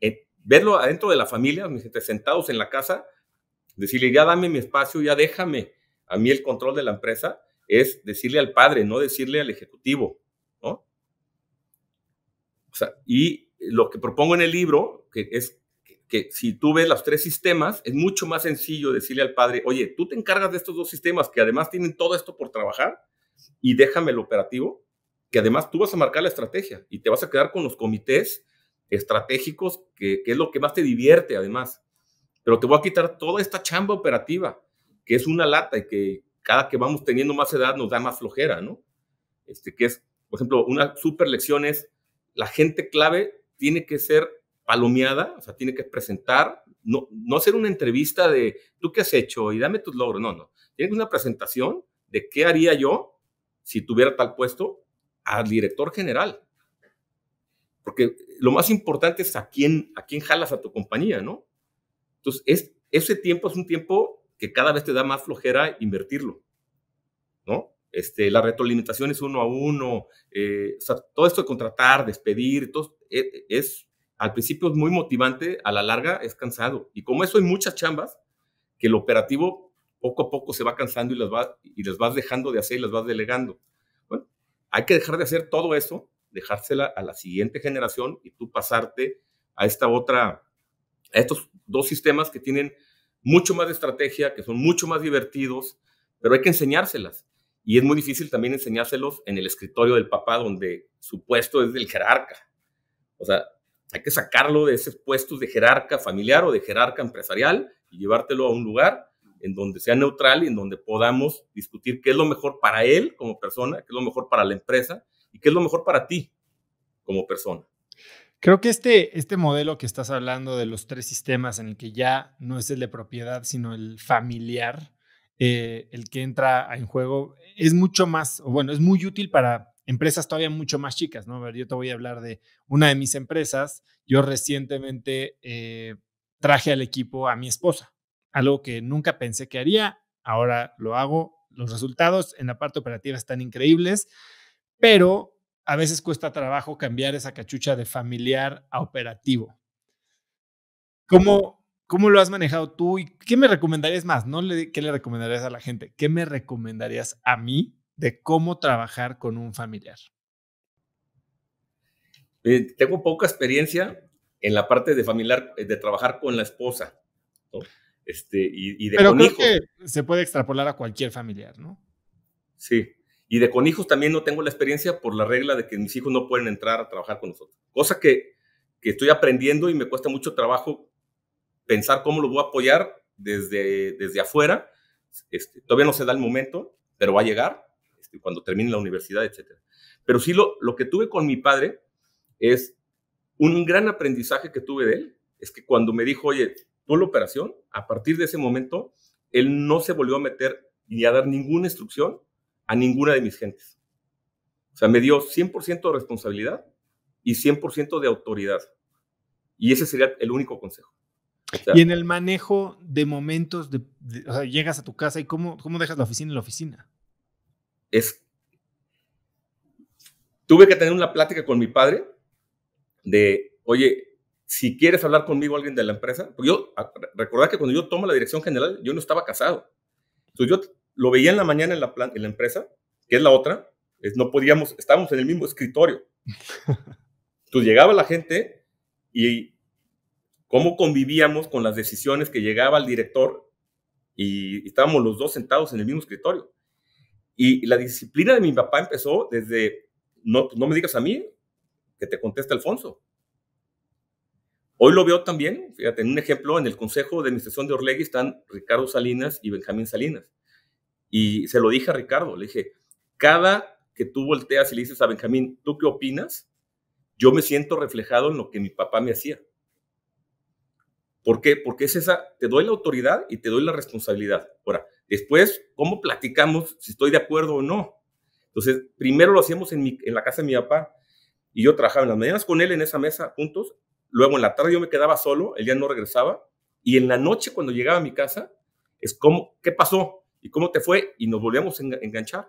eh, verlo adentro de la familia, sentados en la casa, decirle, ya dame mi espacio, ya déjame a mí el control de la empresa, es decirle al padre, no decirle al ejecutivo, y lo que propongo en el libro, que es que si tú ves los tres sistemas, es mucho más sencillo decirle al padre, oye, tú te encargas de estos dos sistemas que además tienen todo esto por trabajar y déjame el operativo, que además tú vas a marcar la estrategia y te vas a quedar con los comités estratégicos, que, es lo que más te divierte además. Pero te voy a quitar toda esta chamba operativa, que es una lata y que cada que vamos teniendo más edad nos da más flojera, ¿no? Este, que es, por ejemplo, una super lección es, la gente clave tiene que ser palomeada, o sea, tiene que presentar, no, no hacer una entrevista de tú qué has hecho y dame tus logros, no, no. Tiene una presentación de qué haría yo si tuviera tal puesto al director general. Porque lo más importante es a quién, a quién jalas a tu compañía, ¿no? Entonces, es, ese tiempo es un tiempo que cada vez te da más flojera invertirlo, ¿no? Este, la retroalimentación es uno a uno, eh, o sea, todo esto de contratar, despedir, todo, e, e, es al principio es muy motivante, a la larga es cansado. Y como eso hay muchas chambas, que el operativo poco a poco se va cansando y las, va, y vas dejando de hacer y las vas delegando. Bueno, hay que dejar de hacer todo eso, dejársela a la siguiente generación y tú pasarte a esta otra, a estos dos sistemas que tienen mucho más estrategia, que son mucho más divertidos, pero hay que enseñárselas. Y es muy difícil también enseñárselos en el escritorio del papá, donde su puesto es del jerarca. O sea, hay que sacarlo de esos puestos de jerarca familiar o de jerarca empresarial y llevártelo a un lugar en donde sea neutral y en donde podamos discutir qué es lo mejor para él como persona, qué es lo mejor para la empresa y qué es lo mejor para ti como persona. Creo que este, este modelo que estás hablando de los tres sistemas en el que ya no es el de propiedad, sino el familiar, eh, el que entra en juego, es mucho más, bueno, es muy útil para empresas todavía mucho más chicas, ¿no? A ver, yo te voy a hablar de una de mis empresas. Yo recientemente eh, traje al equipo a mi esposa, algo que nunca pensé que haría, ahora lo hago. Los resultados en la parte operativa están increíbles, pero a veces cuesta trabajo cambiar esa cachucha de familiar a operativo. ¿Cómo, cómo lo has manejado tú y qué me recomendarías más? No le, qué le recomendarías a la gente, ¿qué me recomendarías a mí de cómo trabajar con un familiar? Eh, tengo poca experiencia en la parte de familiar, eh, de trabajar con la esposa, Este, y, de Pero creo que se puede extrapolar a cualquier familiar, ¿no? Sí. Y de con hijos también no tengo la experiencia por la regla de que mis hijos no pueden entrar a trabajar con nosotros. Cosa que, que estoy aprendiendo y me cuesta mucho trabajo pensar cómo lo voy a apoyar desde, desde afuera. Este, todavía no se da el momento, pero va a llegar. Este, cuando termine la universidad, etcétera. Pero sí lo, que tuve con mi padre es un gran aprendizaje que tuve de él, es que cuando me dijo, oye, tú la operación, a partir de ese momento, él no se volvió a meter ni a dar ninguna instrucción a ninguna de mis gentes. O sea, me dio 100% de responsabilidad y 100% de autoridad. Y ese sería el único consejo. y en el manejo de momentos, de, o sea, llegas a tu casa y cómo, cómo dejas la oficina en la oficina tuve que tener una plática con mi padre de, oye, si quieres hablar conmigo alguien de la empresa, porque yo, recordar que cuando yo tomo la dirección general, yo no estaba casado. Entonces yo lo veía en la mañana en la, en la empresa, que es la otra, no podíamos, estábamos en el mismo escritorio. Entonces llegaba la gente y cómo convivíamos con las decisiones que llegaba el director y estábamos los dos sentados en el mismo escritorio. Y la disciplina de mi papá empezó desde, no, no me digas a mí, que te conteste Alfonso. Hoy lo veo también, fíjate, en un ejemplo, en el Consejo de Administración de Orlegui están Ricardo Salinas y Benjamín Salinas. Y se lo dije a Ricardo, le dije, cada que tú volteas y le dices a Benjamín, ¿tú qué opinas? Yo me siento reflejado en lo que mi papá me hacía. ¿Por qué? Porque es esa, te doy la autoridad y te doy la responsabilidad. Ahora, Después, ¿cómo platicamos si estoy de acuerdo o no? Entonces, primero lo hacíamos en, la casa de mi papá y yo trabajaba en las mañanas con él en esa mesa juntos. Luego en la tarde yo me quedaba solo, él ya no regresaba. Y en la noche cuando llegaba a mi casa, es como, ¿qué pasó? ¿Y cómo te fue? Y nos volvíamos a enganchar.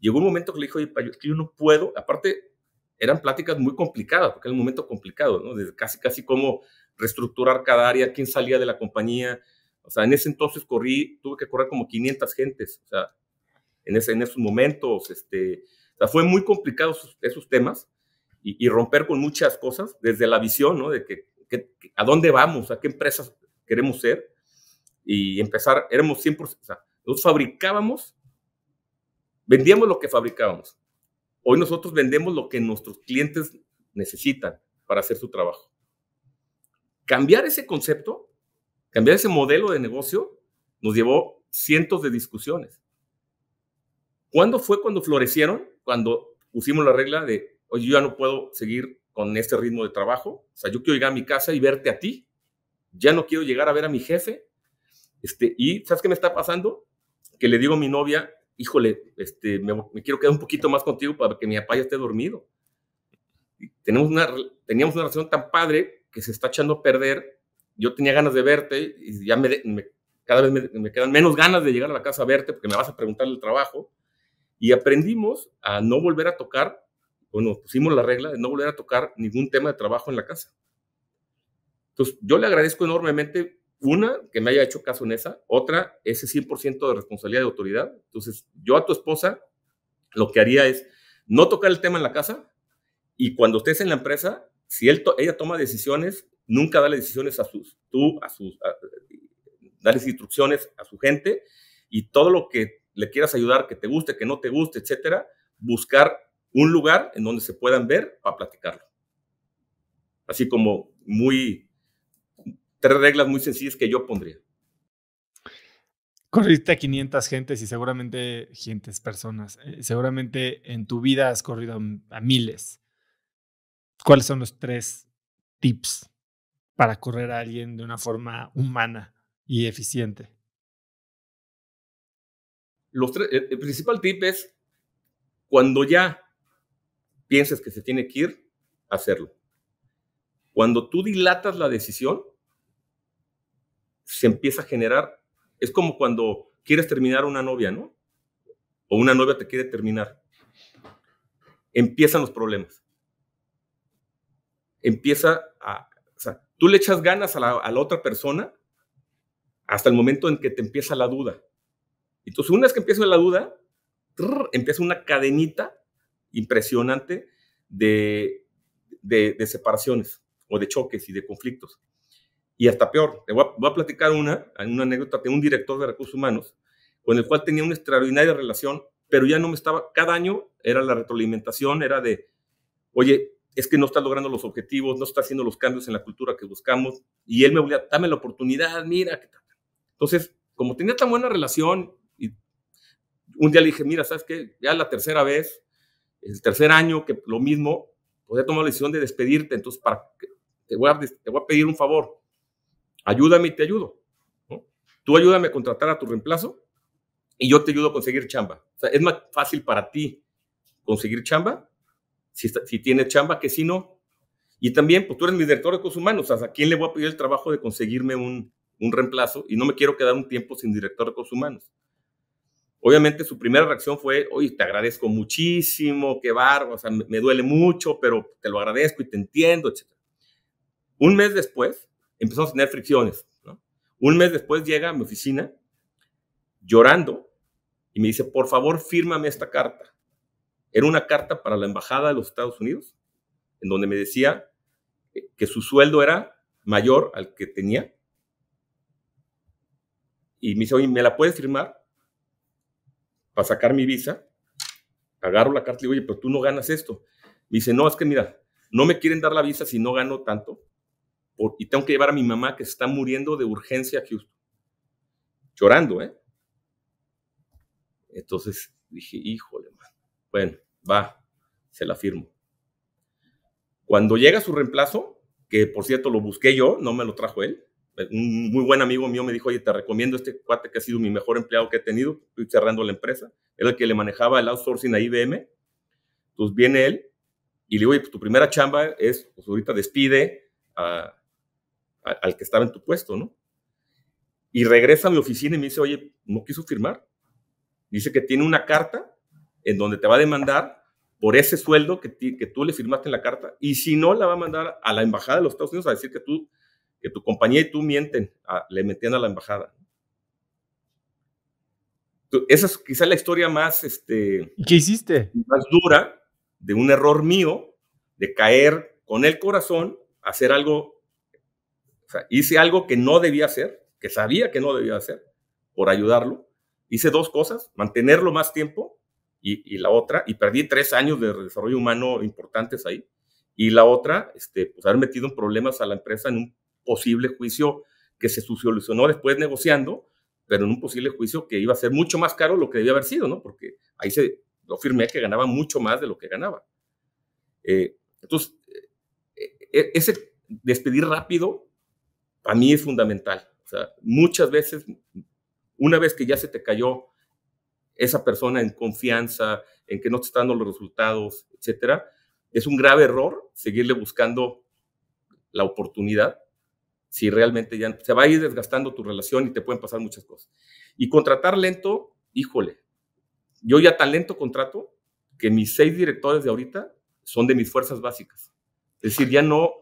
Llegó un momento que le dijo, oye, yo no puedo. Aparte, eran pláticas muy complicadas, porque era un momento complicado, ¿no? Desde casi, casi cómo reestructurar cada área, quién salía de la compañía, o sea, en ese entonces corrí, tuve que correr como 500 gentes, o sea, en, ese, en esos momentos, este, o sea, fue muy complicado esos, temas y, romper con muchas cosas, desde la visión, ¿no? De que, a dónde vamos, a qué empresas queremos ser y empezar, éramos 100%, o sea, nosotros fabricábamos, vendíamos lo que fabricábamos. Hoy nosotros vendemos lo que nuestros clientes necesitan para hacer su trabajo. Cambiar ese concepto Cambiar ese modelo de negocio nos llevó cientos de discusiones. ¿Cuándo fue cuando florecieron? Cuando pusimos la regla de, oye, yo ya no puedo seguir con este ritmo de trabajo. O sea, yo quiero llegar a mi casa y verte a ti. Ya no quiero llegar a ver a mi jefe. Este, y ¿sabes qué me está pasando? Que le digo a mi novia, híjole, este, me, quiero quedar un poquito más contigo para que mi papá ya esté dormido. tenemos una, teníamos una relación tan padre que se está echando a perder yo tenía ganas de verte y ya cada vez me, quedan menos ganas de llegar a la casa a verte porque me vas a preguntar el trabajo. Y aprendimos a no volver a tocar, o nos pusimos la regla de no volver a tocar ningún tema de trabajo en la casa. Entonces, yo le agradezco enormemente, una, que me haya hecho caso en esa, otra, ese 100% de responsabilidad de autoridad. Entonces, yo a tu esposa lo que haría es no tocar el tema en la casa y cuando estés en la empresa, si ella toma decisiones, nunca dale decisiones a sus, tú, a sus, darles instrucciones a su gente y todo lo que le quieras ayudar, que te guste, que no te guste, etcétera, buscar un lugar en donde se puedan ver para platicarlo. Así como muy, tres reglas muy sencillas que yo pondría. Corriste a 500 gentes y seguramente gentes, personas. Eh, seguramente en tu vida has corrido a miles. ¿Cuáles son los tres tips para correr a alguien de una forma humana y eficiente? el principal tip es cuando ya pienses que se tiene que ir, hacerlo. Cuando tú dilatas la decisión, se empieza a generar, es como cuando quieres terminar una novia, ¿no? O una novia te quiere terminar. Empiezan los problemas. Empieza a, Tú le echas ganas a la, otra persona hasta el momento en que te empieza la duda. Entonces, una vez que empieza la duda, empieza una cadenita impresionante de, separaciones o de choques y de conflictos. Y hasta peor, te voy a, platicar una, una anécdota de un director de recursos humanos con el cual tenía una extraordinaria relación, pero ya no me estaba, cada año era la retroalimentación, era de, oye, es que no está logrando los objetivos, no está haciendo los cambios en la cultura que buscamos. Y él me a dame la oportunidad, mira. Entonces, como tenía tan buena relación, y un día le dije, mira, ¿sabes qué? Ya es la tercera vez, el tercer año, que lo mismo, podía tomar la decisión de despedirte. Entonces, para te, voy a, pedir un favor. Ayúdame y te ayudo. Tú ayúdame a contratar a tu reemplazo y yo te ayudo a conseguir chamba. O sea, es más fácil para ti conseguir chamba si, tiene chamba, que si no. Y también, pues tú eres mi director de recursos humanos, ¿a quién le voy a pedir el trabajo de conseguirme un, reemplazo? Y no me quiero quedar un tiempo sin director de recursos humanos. Obviamente su primera reacción fue, oye, te agradezco muchísimo, qué barba, o sea, me, duele mucho, pero te lo agradezco y te entiendo, etc. Un mes después empezamos a tener fricciones. ¿no? Un mes después llega a mi oficina llorando y me dice, por favor, fírmame esta carta. Era una carta para la Embajada de los Estados Unidos, en donde me decía que su sueldo era mayor al que tenía. Y me dice, oye, ¿me la puedes firmar para sacar mi visa? Agarro la carta y digo, oye, pero tú no ganas esto. Me dice, no, es que mira, no me quieren dar la visa si no gano tanto. y tengo que llevar a mi mamá que está muriendo de urgencia a Houston. Llorando, ¿eh? Entonces dije, híjole, man. Bueno, va, se la firmo. Cuando llega su reemplazo, que por cierto lo busqué yo, no me lo trajo él, un muy buen amigo mío me dijo, oye, te recomiendo este cuate que ha sido mi mejor empleado que he tenido, estoy cerrando la empresa, era el que le manejaba el outsourcing a IBM, entonces viene él y le digo, oye, pues tu primera chamba es, pues ahorita despide al que estaba en tu puesto, ¿no? Y regresa a mi oficina y me dice, oye, no quiso firmar. Dice que tiene una carta en donde te va a demandar por ese sueldo que, que tú le firmaste en la carta y si no, la va a mandar a la Embajada de los Estados Unidos a decir que, tú, que tu compañía y tú mienten, le metían a la Embajada. Esa es quizás la historia más, este, hiciste? más dura de un error mío, de caer con el corazón, hacer algo, o sea, hice algo que no debía hacer, que sabía que no debía hacer, por ayudarlo. Hice dos cosas, mantenerlo más tiempo y, la otra, y perdí tres años de desarrollo humano importantes ahí, y la otra, este, pues haber metido en problemas a la empresa en un posible juicio que se solucionó después negociando, pero en un posible juicio que iba a ser mucho más caro lo que debía haber sido, ¿no? Porque ahí se lo firmé que ganaba mucho más de lo que ganaba. Eh, entonces, eh, eh, ese despedir rápido para mí es fundamental. O sea, muchas veces, una vez que ya se te cayó esa persona en confianza, en que no te está dando los resultados, etcétera. Es un grave error seguirle buscando la oportunidad si realmente ya se va a ir desgastando tu relación y te pueden pasar muchas cosas. Y contratar lento, híjole, yo ya tan lento contrato que mis seis directores de ahorita son de mis fuerzas básicas. Es decir, ya no,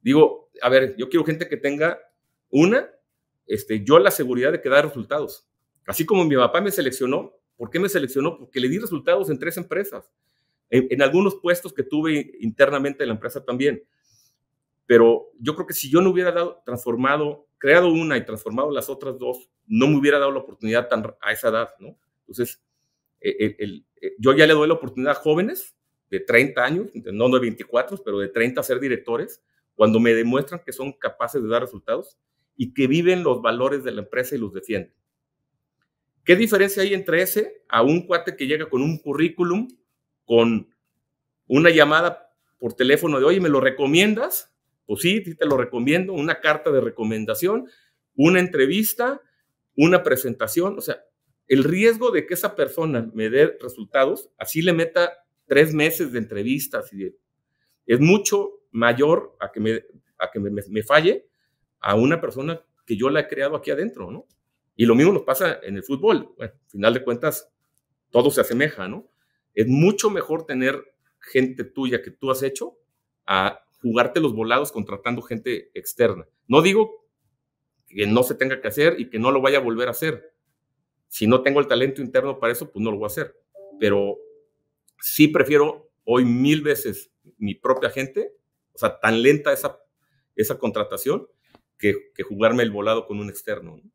digo, a ver, yo quiero gente que tenga una, este, yo la seguridad de que da resultados. Así como mi papá me seleccionó, ¿por qué me seleccionó? Porque le di resultados en tres empresas, en, algunos puestos que tuve internamente en la empresa también. Pero yo creo que si yo no hubiera dado, transformado, creado una y transformado las otras dos, no me hubiera dado la oportunidad tan, a esa edad, ¿no? Entonces, e, e, e, yo ya le doy la oportunidad a jóvenes de 30 años, no de 24, pero de 30 a ser directores, cuando me demuestran que son capaces de dar resultados y que viven los valores de la empresa y los defienden. ¿Qué diferencia hay entre ese a un cuate que llega con un currículum, con una llamada por teléfono de, oye, ¿me lo recomiendas? Pues sí, sí te lo recomiendo, una carta de recomendación, una entrevista, una presentación. O sea, el riesgo de que esa persona me dé resultados, así le meta tres meses de entrevistas, y es mucho mayor a que me, a que me falle a una persona que yo la he creado aquí adentro, ¿no? Y lo mismo nos pasa en el fútbol. Bueno, al final de cuentas, todo se asemeja, ¿no? Es mucho mejor tener gente tuya que tú has hecho a jugarte los volados contratando gente externa. No digo que no se tenga que hacer y que no lo vaya a volver a hacer. Si no tengo el talento interno para eso, pues no lo voy a hacer. Pero sí prefiero hoy mil veces mi propia gente, o sea, tan lenta esa, contratación, que, que jugarme el volado con un externo. ¿no?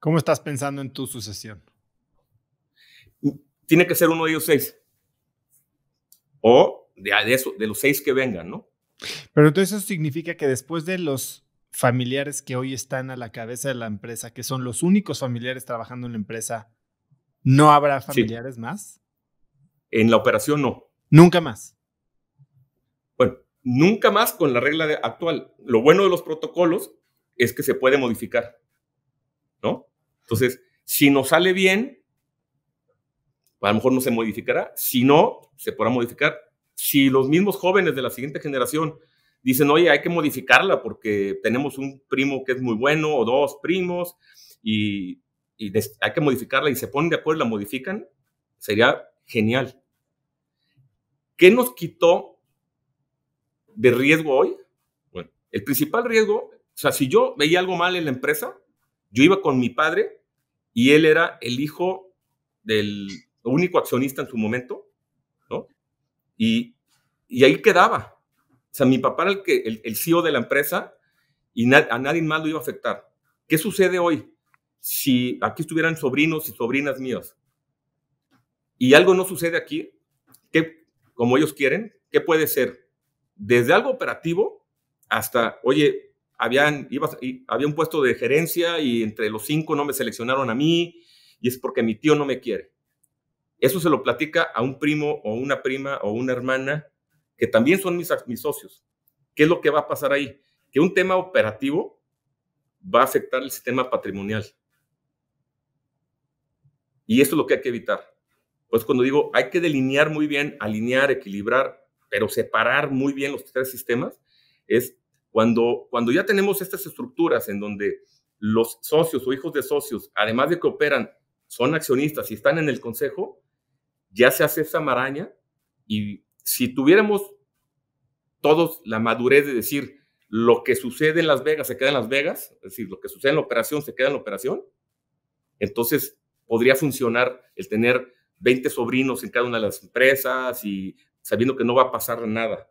¿Cómo estás pensando en tu sucesión? Tiene que ser uno de ellos seis. O de, los seis que vengan, ¿no? Pero entonces eso significa que después de los familiares que hoy están a la cabeza de la empresa, que son los únicos familiares trabajando en la empresa, ¿no habrá familiares más? En la operación no. Nunca más. Bueno, nunca más con la regla actual. Lo bueno de los protocolos es que se puede modificar, ¿no? Entonces, si nos sale bien, a lo mejor no se modificará. Si no, se podrá modificar. Si los mismos jóvenes de la siguiente generación dicen, oye, hay que modificarla porque tenemos un primo que es muy bueno o dos primos y, hay que modificarla y se ponen de acuerdo y la modifican, sería genial. ¿Qué nos quitó de riesgo hoy? Bueno, el principal riesgo, o sea, si yo veía algo mal en la empresa, yo iba con mi padre y él era el hijo del único accionista en su momento, ¿no? Y, ahí quedaba. O sea, mi papá era el, que, el, CEO de la empresa y a nadie más lo iba a afectar. ¿Qué sucede hoy? Si aquí estuvieran sobrinos y sobrinas mías y algo no sucede aquí, ¿Qué, como ellos quieren, ¿qué puede ser? Desde algo operativo hasta, oye, habían, iba, había un puesto de gerencia y entre los cinco no me seleccionaron a mí y es porque mi tío no me quiere. Eso se lo platica a un primo o una prima o una hermana que también son mis, mis socios. ¿Qué es lo que va a pasar ahí? Que un tema operativo va a afectar el sistema patrimonial. Y eso es lo que hay que evitar. Pues cuando digo, hay que delinear muy bien, alinear, equilibrar, pero separar muy bien los tres sistemas, es cuando, cuando ya tenemos estas estructuras en donde los socios o hijos de socios, además de que operan, son accionistas y están en el consejo, ya se hace esa maraña y si tuviéramos todos la madurez de decir lo que sucede en Las Vegas se queda en Las Vegas, es decir, lo que sucede en la operación se queda en la operación, entonces podría funcionar el tener 20 sobrinos en cada una de las empresas y sabiendo que no va a pasar nada.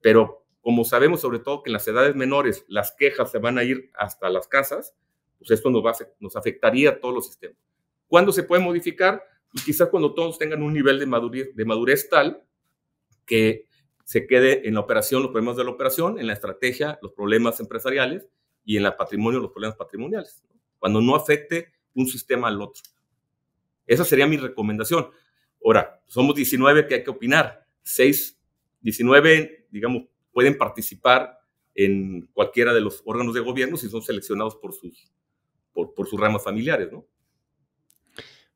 Pero como sabemos sobre todo que en las edades menores las quejas se van a ir hasta las casas, pues esto nos, va nos afectaría a todos los sistemas. ¿Cuándo se puede modificar? quizás cuando todos tengan un nivel de madurez, de madurez tal que se quede en la operación los problemas de la operación, en la estrategia los problemas empresariales y en la patrimonio los problemas patrimoniales, cuando no afecte un sistema al otro. Esa sería mi recomendación. Ahora, somos 19 que hay que opinar, 6, 19, digamos, pueden participar en cualquiera de los órganos de gobierno si son seleccionados por sus, por, sus ramas familiares, ¿no?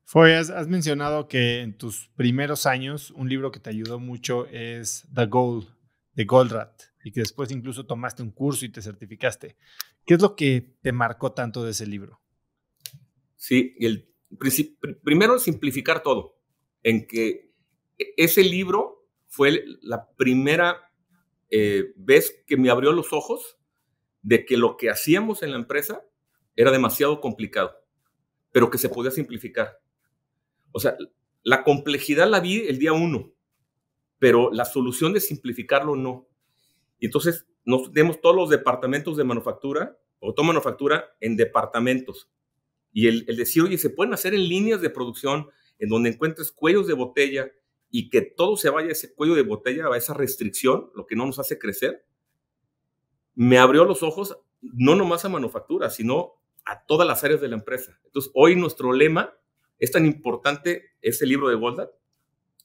Foy, has, mencionado que en tus primeros años un libro que te ayudó mucho es The Goal, de Goldrat y que después incluso tomaste un curso y te certificaste. ¿Qué es lo que te marcó tanto de ese libro? Sí, el, primero simplificar todo, en que e-, ese libro fue la primera eh, ves que me abrió los ojos de que lo que hacíamos en la empresa era demasiado complicado, pero que se podía simplificar. O sea, la complejidad la vi el día uno, pero la solución de simplificarlo no. Y entonces nos tenemos todos los departamentos de manufactura, o manufactura en departamentos. Y el, el decir, oye, se pueden hacer en líneas de producción en donde encuentres cuellos de botella y que todo se vaya ese cuello de botella, a esa restricción, lo que no nos hace crecer, me abrió los ojos no nomás a manufactura, sino a todas las áreas de la empresa. Entonces, hoy nuestro lema es tan importante ese libro de Goldat,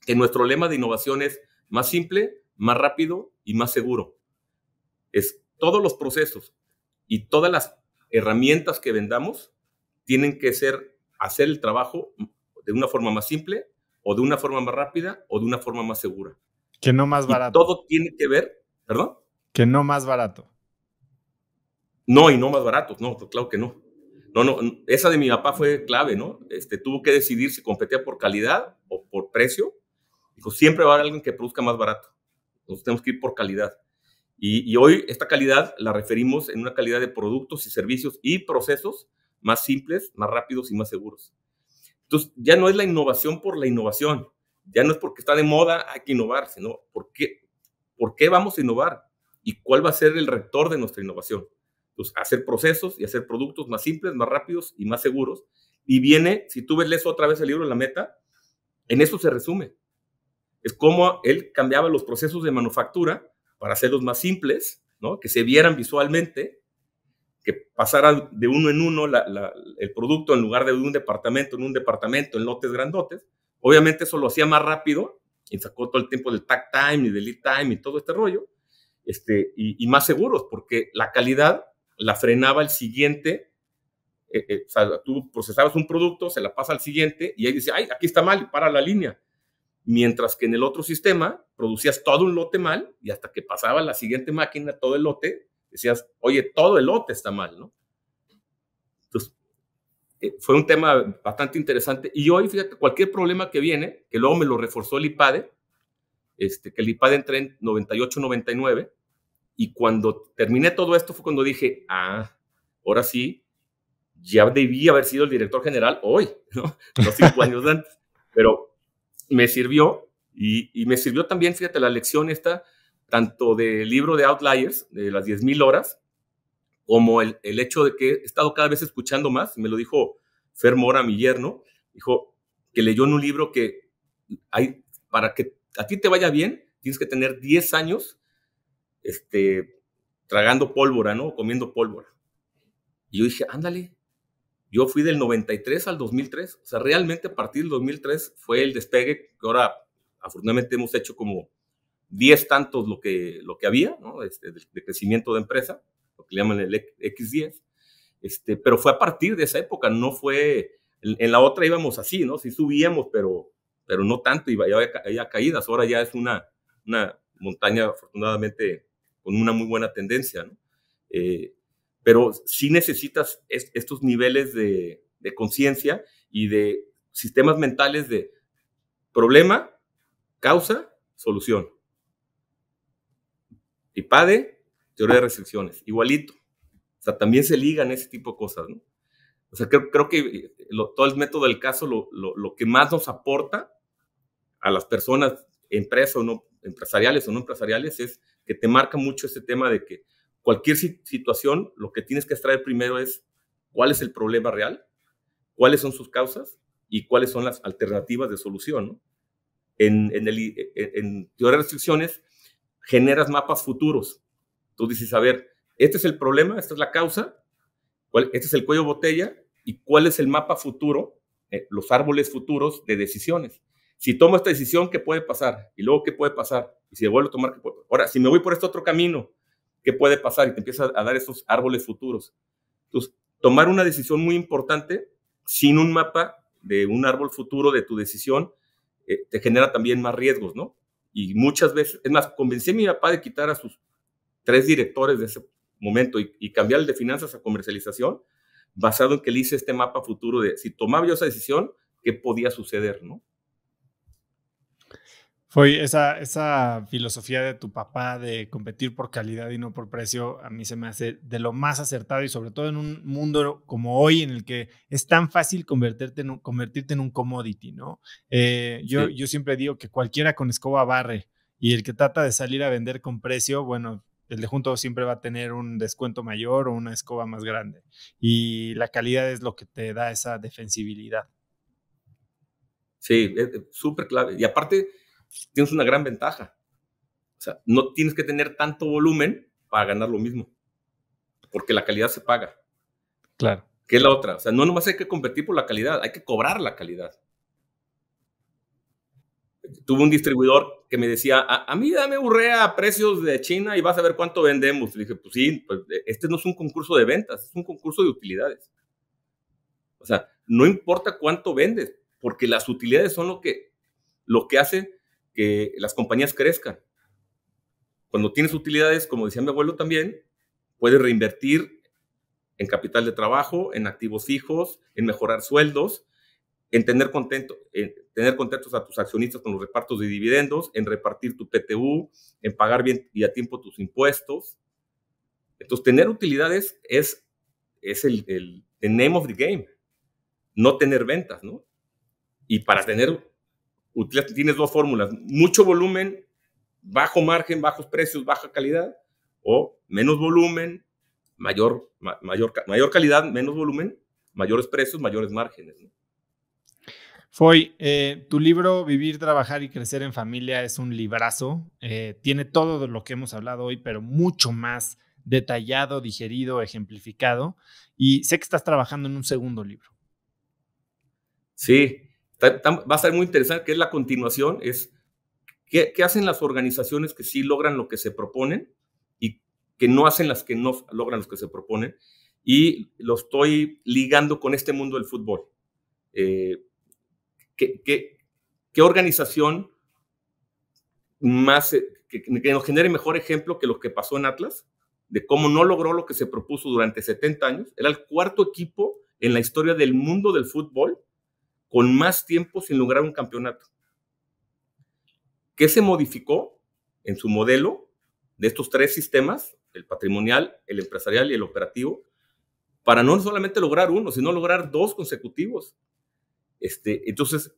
que nuestro lema de innovación es más simple, más rápido y más seguro. Es todos los procesos y todas las herramientas que vendamos tienen que ser hacer el trabajo de una forma más simple, o de una forma más rápida o de una forma más segura. Que no más barato. todo tiene que ver, perdón. Que no más barato. No, y no más barato, no, pues, claro que no. No, no, esa de mi papá fue clave, ¿no? Este, tuvo que decidir si competía por calidad o por precio. Dijo, siempre va a haber alguien que produzca más barato. Nosotros tenemos que ir por calidad. y, hoy esta calidad la referimos en una calidad de productos y servicios y procesos más simples, más rápidos y más seguros. Entonces, ya no es la innovación por la innovación, ya no es porque está de moda, hay que innovar, sino ¿por qué, vamos a innovar y cuál va a ser el rector de nuestra innovación. Entonces, pues, hacer procesos y hacer productos más simples, más rápidos y más seguros. Y viene, si tú ves eso otra vez el libro La Meta, en eso se resume. Es como él cambiaba los procesos de manufactura para hacerlos más simples, ¿no? que se vieran visualmente que pasara de uno en uno el producto en lugar de un departamento en un departamento en lotes grandotes. Obviamente eso lo hacía más rápido y sacó todo el tiempo del tag time y del lead time y todo este rollo. Este, y, más seguros, porque la calidad la frenaba el siguiente. Eh, eh, tú procesabas un producto, se la pasa al siguiente y ahí dice, ay, aquí está mal y para la línea. Mientras que en el otro sistema producías todo un lote mal y hasta que pasaba la siguiente máquina, todo el lote decías, oye, todo el lote está mal, ¿no? Entonces, eh, fue un tema bastante interesante. Y hoy, fíjate, cualquier problema que viene, que luego me lo reforzó el IPADE, este, que el IPADE entré en 98, 99, y cuando terminé todo esto fue cuando dije, ah, ahora sí, ya debí haber sido el director general hoy, ¿no? No cinco años antes. Pero me sirvió y, y, me sirvió también, fíjate, la lección esta tanto del libro de Outliers, de las 10.000 horas, como el, el, hecho de que he estado cada vez escuchando más, me lo dijo Fer Mora, mi yerno, dijo que leyó en un libro que hay, para que a ti te vaya bien, tienes que tener 10 años este, tragando pólvora, ¿no? Comiendo pólvora. Y yo dije, ándale, yo fui del 93 al 2003, o sea, realmente a partir del 2003 fue el despegue que ahora afortunadamente hemos hecho como 10 tantos lo que, lo que había, ¿no? Este, de, crecimiento de empresa, lo que le llaman el X10, este, pero fue a partir de esa época, no fue, en, la otra íbamos así, ¿no? Sí subíamos, pero, pero no tanto, iba había, caídas, ahora ya es una, una montaña afortunadamente con una muy buena tendencia, ¿no? Eh, pero sí necesitas estos niveles de, de conciencia y de sistemas mentales de problema, causa, solución. IPADE, teoría de restricciones, igualito. O sea, también se ligan ese tipo de cosas, ¿no? O sea, creo, creo que eh, todo el método del caso, lo, lo, lo, que más nos aporta a las personas, empresas o no, empresariales o no empresariales, es que te marca mucho ese tema de que cualquier situación, lo que tienes que extraer primero es cuál es el problema real, cuáles son sus causas y cuáles son las alternativas de solución, ¿no? En, en, el, en, en teoría de restricciones, generas mapas futuros. Tú dices, a ver, este es el problema, esta es la causa, cuál, este es el cuello botella y cuál es el mapa futuro, eh, los árboles futuros de decisiones. Si tomo esta decisión, ¿qué puede pasar? Y luego, ¿qué puede pasar? Y si vuelvo a tomar, ¿qué puede pasar? Ahora, si me voy por este otro camino, ¿qué puede pasar? Y te empiezas a dar esos árboles futuros. Entonces, tomar una decisión muy importante sin un mapa de un árbol futuro de tu decisión eh, te genera también más riesgos, ¿no? Y muchas veces, es más, convencí a mi papá de quitar a sus tres directores de ese momento y, y cambiar de finanzas a comercialización, basado en que le hice este mapa futuro de si tomaba yo esa decisión, qué podía suceder, ¿no? Fue esa, esa filosofía de tu papá de competir por calidad y no por precio, a mí se me hace de lo más acertado y sobre todo en un mundo como hoy en el que es tan fácil convertirte en un, convertirte en un commodity, ¿no? Eh, yo, yo siempre digo que cualquiera con escoba barre y el que trata de salir a vender con precio, bueno, el de junto siempre va a tener un descuento mayor o una escoba más grande. Y la calidad es lo que te da esa defensibilidad. Sí, eh, eh, súper clave. Y aparte tienes una gran ventaja. O sea, no tienes que tener tanto volumen para ganar lo mismo, porque la calidad se paga. Claro. qué es la otra. O sea, no nomás hay que competir por la calidad, hay que cobrar la calidad. Tuve un distribuidor que me decía, a, mí dame burrea a precios de China y vas a ver cuánto vendemos. Le dije, pues sí, pues, eh, este no es un concurso de ventas, es un concurso de utilidades. O sea, no importa cuánto vendes, porque las utilidades son lo que, lo que hace que las compañías crezcan. Cuando tienes utilidades, como decía mi abuelo también, puedes reinvertir en capital de trabajo, en activos fijos, en mejorar sueldos, en tener, contento, en tener contentos a tus accionistas con los repartos de dividendos, en repartir tu PTU, en pagar bien y a tiempo tus impuestos. Entonces, tener utilidades es, es el, el the name of the game, no tener ventas, ¿no? Y para tener tienes dos fórmulas, mucho volumen, bajo margen, bajos precios, baja calidad, o menos volumen, mayor, mayor, mayor calidad, menos volumen, mayores precios, mayores márgenes. ¿no? Foy, eh, tu libro Vivir, Trabajar y Crecer en Familia es un librazo. Eh, tiene todo lo que hemos hablado hoy, pero mucho más detallado, digerido, ejemplificado. Y sé que estás trabajando en un segundo libro. Sí, va a ser muy interesante, que es la continuación, es qué, hacen las organizaciones que sí logran lo que se proponen y que no hacen las que no logran lo que se proponen. Y lo estoy ligando con este mundo del fútbol. Eh, ¿qué, qué, organización más eh, que, que, nos genere mejor ejemplo que lo que pasó en Atlas, de cómo no logró lo que se propuso durante 70 años? Era el cuarto equipo en la historia del mundo del fútbol con más tiempo sin lograr un campeonato. ¿Qué se modificó en su modelo de estos tres sistemas, el patrimonial, el empresarial y el operativo, para no solamente lograr uno, sino lograr dos consecutivos? Este, entonces,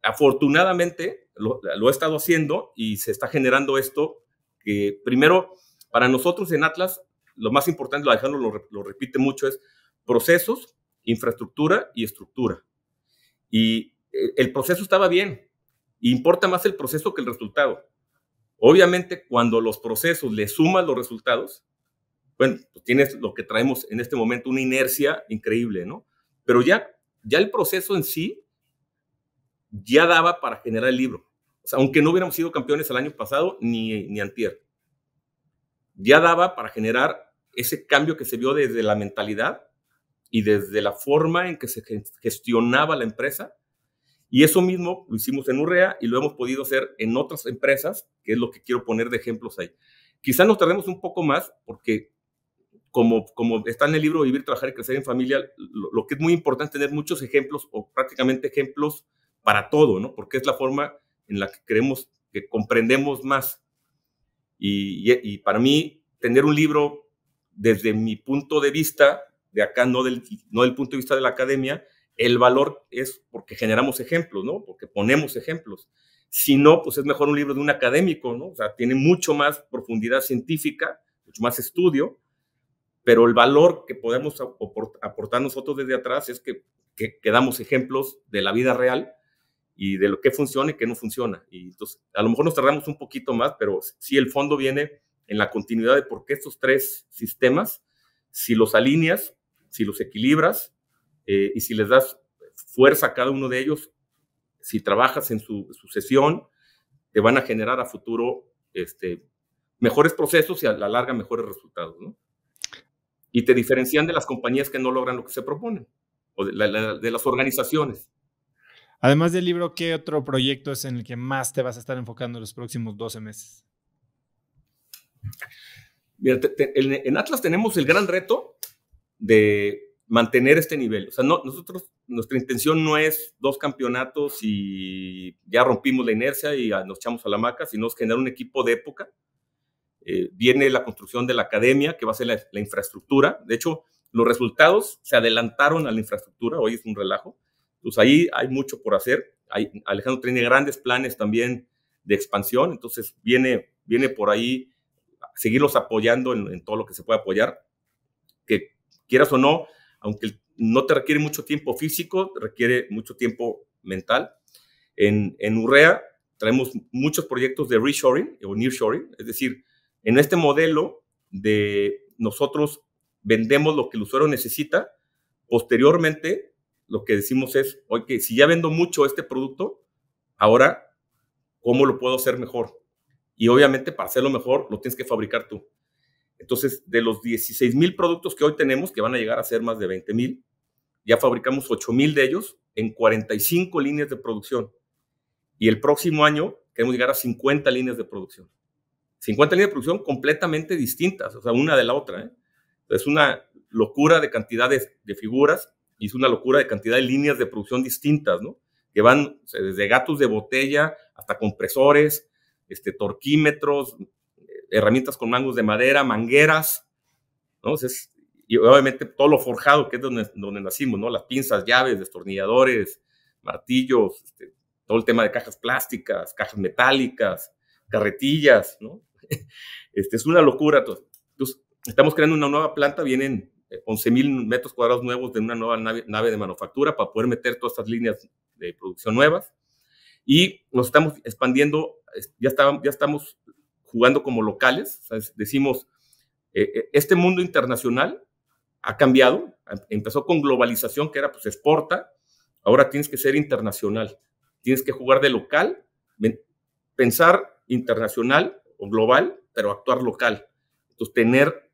afortunadamente lo, lo he estado haciendo y se está generando esto que primero, para nosotros en Atlas, lo más importante, lo, lo repite mucho, es procesos, infraestructura y estructura. Y eh, el proceso estaba bien. Importa más el proceso que el resultado. Obviamente, cuando los procesos le suman los resultados, bueno, pues tienes lo que traemos en este momento, una inercia increíble, ¿no? Pero ya, ya el proceso en sí ya daba para generar el libro. O sea, aunque no hubiéramos sido campeones el año pasado ni, ni antier, ya daba para generar ese cambio que se vio desde la mentalidad y desde la forma en que se gestionaba la empresa. Y eso mismo lo hicimos en Urrea y lo hemos podido hacer en otras empresas, que es lo que quiero poner de ejemplos ahí. Quizás nos tardemos un poco más porque como, como está en el libro Vivir, Trabajar y Crecer en Familia, lo, que es muy importante es tener muchos ejemplos o prácticamente ejemplos para todo, ¿no? Porque es la forma en la que creemos que comprendemos más. y para mí, tener un libro desde mi punto de vista de acá, no del, no del punto de vista de la academia, el valor es porque generamos ejemplos, ¿no? Porque ponemos ejemplos. Si no, pues es mejor un libro de un académico, ¿no? O sea, tiene mucho más profundidad científica, mucho más estudio, pero el valor que podemos aportar nosotros desde atrás es que, que, damos ejemplos de la vida real y de lo que funciona y que no funciona. Y entonces, a lo mejor nos tardamos un poquito más, pero si el fondo viene en la continuidad de por qué estos tres sistemas, si los alineas, si los equilibras eh, y si les das fuerza a cada uno de ellos, si trabajas en su sucesión, te van a generar a futuro este, mejores procesos y a la larga mejores resultados. ¿no? Y te diferencian de las compañías que no logran lo que se proponen o de, las organizaciones. Además del libro, ¿qué otro proyecto es en el que más te vas a estar enfocando los próximos 12 meses? en, Atlas tenemos el gran reto de mantener este nivel. O sea, no, nosotros, nuestra intención no es dos campeonatos y ya rompimos la inercia y nos echamos a la maca, sino es generar un equipo de época. Eh, viene la construcción de la academia, que va a ser la, infraestructura. De hecho, los resultados se adelantaron a la infraestructura, hoy es un relajo. Pues ahí hay mucho por hacer. Alejandro tiene grandes planes también de expansión, entonces viene, viene por ahí seguirlos apoyando en, en todo lo que se puede apoyar quieras o no, aunque no te requiere mucho tiempo físico, requiere mucho tiempo mental. En, Urrea traemos muchos proyectos de reshoring o nearshoring, es decir, en este modelo de nosotros vendemos lo que el usuario necesita, posteriormente lo que decimos es, oye, que si ya vendo mucho este producto, ahora, ¿cómo lo puedo hacer mejor? Y obviamente para hacerlo mejor lo tienes que fabricar tú. Entonces, de los 16.000 mil productos que hoy tenemos, que van a llegar a ser más de 20.000 mil, ya fabricamos 8 mil de ellos en 45 líneas de producción. Y el próximo año queremos llegar a 50 líneas de producción. 50 líneas de producción completamente distintas, o sea, una de la otra. ¿eh? Es una locura de cantidades de figuras y es una locura de cantidad de líneas de producción distintas, ¿no? Que van desde gatos de botella hasta compresores, este, torquímetros, herramientas con mangos de madera, mangueras, y obviamente todo lo forjado que es donde, donde nacimos, ¿no? Las pinzas, llaves, destornilladores, martillos, este, todo el tema de cajas plásticas, cajas metálicas, carretillas, ¿no? Este, es una locura. Entonces, estamos creando una nueva planta, vienen 11.000 eh, mil metros cuadrados nuevos de una nueva nave, de manufactura para poder meter todas estas líneas de producción nuevas. Y nos estamos expandiendo, ya, está, ya estamos jugando como locales. decimos, eh, eh, este mundo internacional ha cambiado, em, empezó con globalización, que era pues exporta, ahora tienes que ser internacional, tienes que jugar de local, pensar internacional o global, pero actuar local. Entonces, tener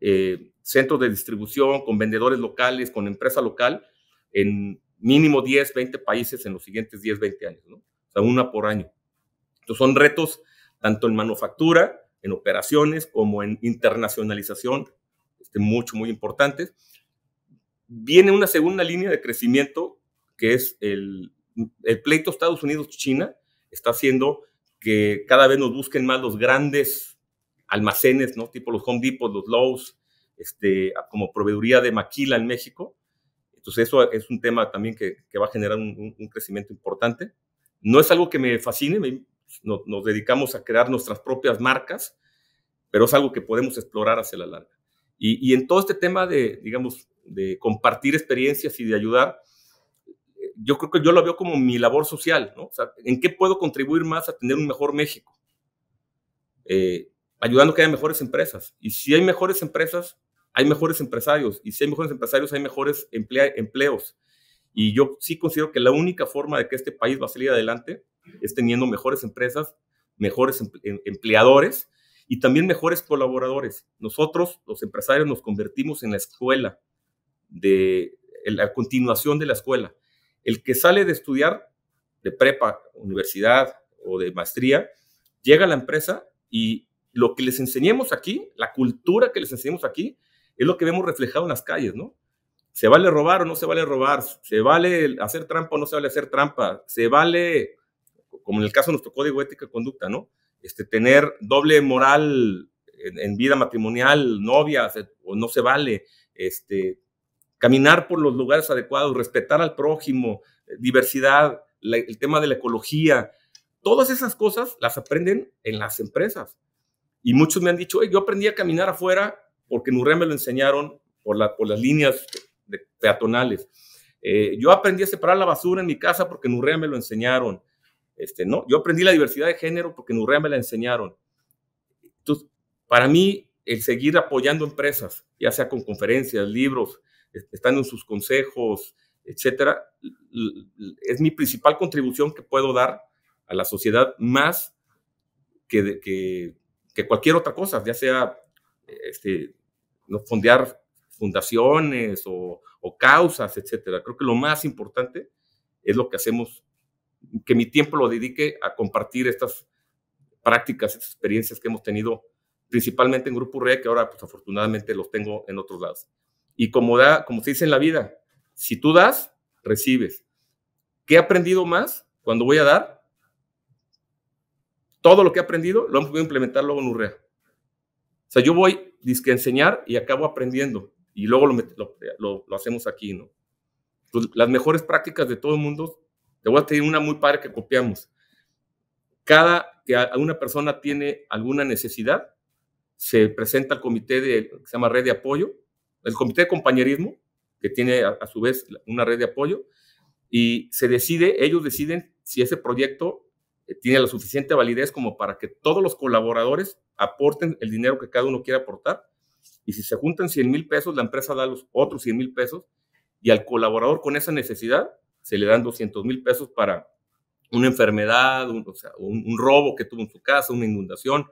eh, centros de distribución con vendedores locales, con empresa local, en mínimo 10, 20 países en los siguientes 10, 20 años, O sea, una por año. Entonces, son retos tanto en manufactura, en operaciones, como en internacionalización, este, mucho, muy importantes. Viene una segunda línea de crecimiento, que es el, pleito Estados Unidos-China, está haciendo que cada vez nos busquen más los grandes almacenes, ¿no? Tipo los Home Depot, los Lowe's, este, como proveeduría de maquila en México. Entonces, eso es un tema también que, va a generar un, un, crecimiento importante. No es algo que me fascine, me, nos dedicamos a crear nuestras propias marcas, pero es algo que podemos explorar hacia la larga. Y, en todo este tema de, digamos, de compartir experiencias y de ayudar, yo creo que yo lo veo como mi labor social, ¿no? O sea, ¿en qué puedo contribuir más a tener un mejor México? Eh, ayudando a que haya mejores empresas. Y si hay mejores empresas, hay mejores empresarios. Y si hay mejores empresarios, hay mejores empleos. Y yo sí considero que la única forma de que este país va a salir adelante es teniendo mejores empresas, mejores em-, empleadores y también mejores colaboradores. Nosotros, los empresarios, nos convertimos en la escuela, de la continuación de la escuela. El que sale de estudiar, de prepa, universidad o de maestría, llega a la empresa y lo que les enseñemos aquí, la cultura que les enseñemos aquí, es lo que vemos reflejado en las calles, ¿no? ¿Se vale robar o no se vale robar? ¿Se vale hacer trampa o no se vale hacer trampa? ¿Se vale como en el caso de nuestro código ética y conducta, ¿no? Este, tener doble moral en, vida matrimonial, novias, o no se vale, este, caminar por los lugares adecuados, respetar al prójimo, eh, diversidad, el tema de la ecología, todas esas cosas las aprenden en las empresas. Y muchos me han dicho, yo aprendí a caminar afuera porque en me lo enseñaron por, la, por las líneas peatonales. Eh, yo aprendí a separar la basura en mi casa porque en me lo enseñaron. Este, no, yo aprendí la diversidad de género porque en Urrea me la enseñaron. Entonces, para mí, el seguir apoyando empresas, ya sea con conferencias, libros, estando en sus consejos, etcétera, es mi principal contribución que puedo dar a la sociedad más que, que, cualquier otra cosa, ya sea este, no fondear fundaciones o, o, causas, etcétera. Creo que lo más importante es lo que hacemos que mi tiempo lo dedique a compartir estas prácticas, estas experiencias que hemos tenido principalmente en Grupo Urrea, que ahora pues afortunadamente los tengo en otros lados. Y como, da, como se dice en la vida, si tú das, recibes. ¿Qué he aprendido más cuando voy a dar? Todo lo que he aprendido lo hemos podido implementar luego en Urrea. O sea, yo voy disque a enseñar y acabo aprendiendo y luego lo, hacemos aquí, ¿no? Pues, las mejores prácticas de todo el mundo te voy a tener una muy padre que copiamos. Cada que una persona tiene alguna necesidad, se presenta al comité de, que se llama red de apoyo, el comité de compañerismo, que tiene a, su vez una red de apoyo, y se decide, ellos deciden si ese proyecto eh, tiene la suficiente validez como para que todos los colaboradores aporten el dinero que cada uno quiera aportar. Y si se juntan 100 mil pesos, la empresa da los otros 100 mil pesos y al colaborador con esa necesidad se le dan 200 mil pesos para una enfermedad, un, robo que tuvo en su casa, una inundación,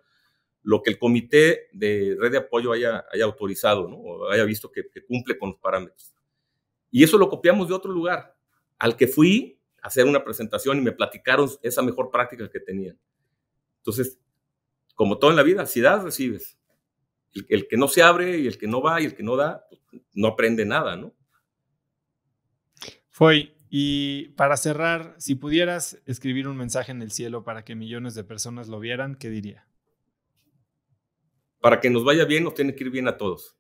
lo que el comité de red de apoyo haya, haya autorizado, ¿no? o haya visto que, cumple con los parámetros. Y eso lo copiamos de otro lugar, al que fui a hacer una presentación y me platicaron esa mejor práctica que tenían. Entonces, como todo en la vida, si das, recibes. El, el, que no se abre y el que no va y el que no da, pues, no aprende nada, ¿no? Fue, y para cerrar, si pudieras escribir un mensaje en el cielo para que millones de personas lo vieran, ¿qué diría? Para que nos vaya bien, nos tiene que ir bien a todos.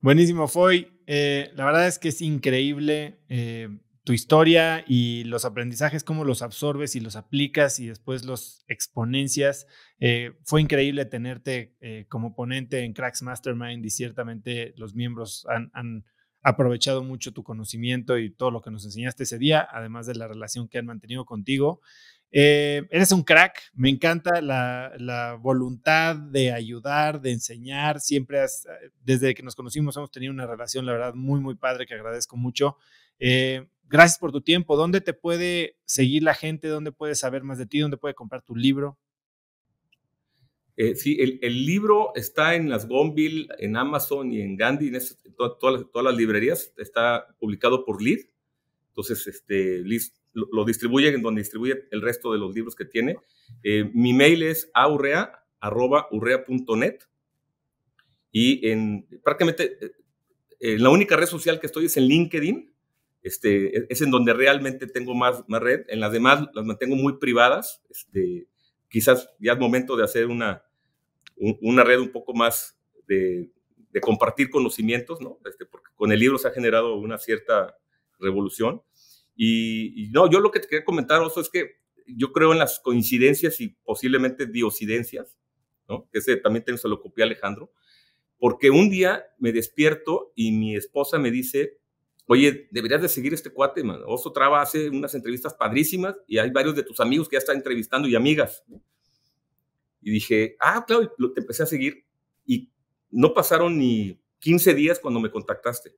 Buenísimo, Foy. Eh, la verdad es que es increíble eh, tu historia y los aprendizajes, cómo los absorbes y los aplicas y después los exponencias. Eh, fue increíble tenerte como ponente en Cracks Mastermind y ciertamente los miembros han, han aprovechado mucho tu conocimiento y todo lo que nos enseñaste ese día, además de la relación que han mantenido contigo. Eh, eres un crack, me encanta la, voluntad de ayudar, de enseñar. Siempre, eh, desde que nos conocimos, hemos tenido una relación, la verdad, muy, muy padre, que agradezco mucho. Eh, gracias por tu tiempo. ¿Dónde te puede seguir la gente? ¿Dónde puede saber más de ti? ¿Dónde puede comprar tu libro? Eh, sí, el, libro está en las Gonville, en Amazon y en Gandhi, en, todas, todas, las librerías. Está publicado por Lid. Entonces, este, Lid lo, distribuye en donde distribuye el resto de los libros que tiene. Eh, mi mail es aurea.urrea.net. Y en prácticamente eh, la única red social que estoy es en LinkedIn. Este, e, es en donde realmente tengo más, más red. En las demás las mantengo muy privadas. Este, quizás ya es momento de hacer una, una red un poco más de, compartir conocimientos, ¿no? Este, porque con el libro se ha generado una cierta revolución. Y, no, yo lo que te quería comentar, Oso, es que yo creo en las coincidencias y posiblemente diocidencias, ¿no? Que ese también se lo copié Alejandro, porque un día me despierto y mi esposa me dice, Oye, deberías de seguir este cuate, man. Oso Traba hace unas entrevistas padrísimas y hay varios de tus amigos que ya están entrevistando y amigas. Y dije, ah, claro, te empecé a seguir. Y no pasaron ni 15 días cuando me contactaste.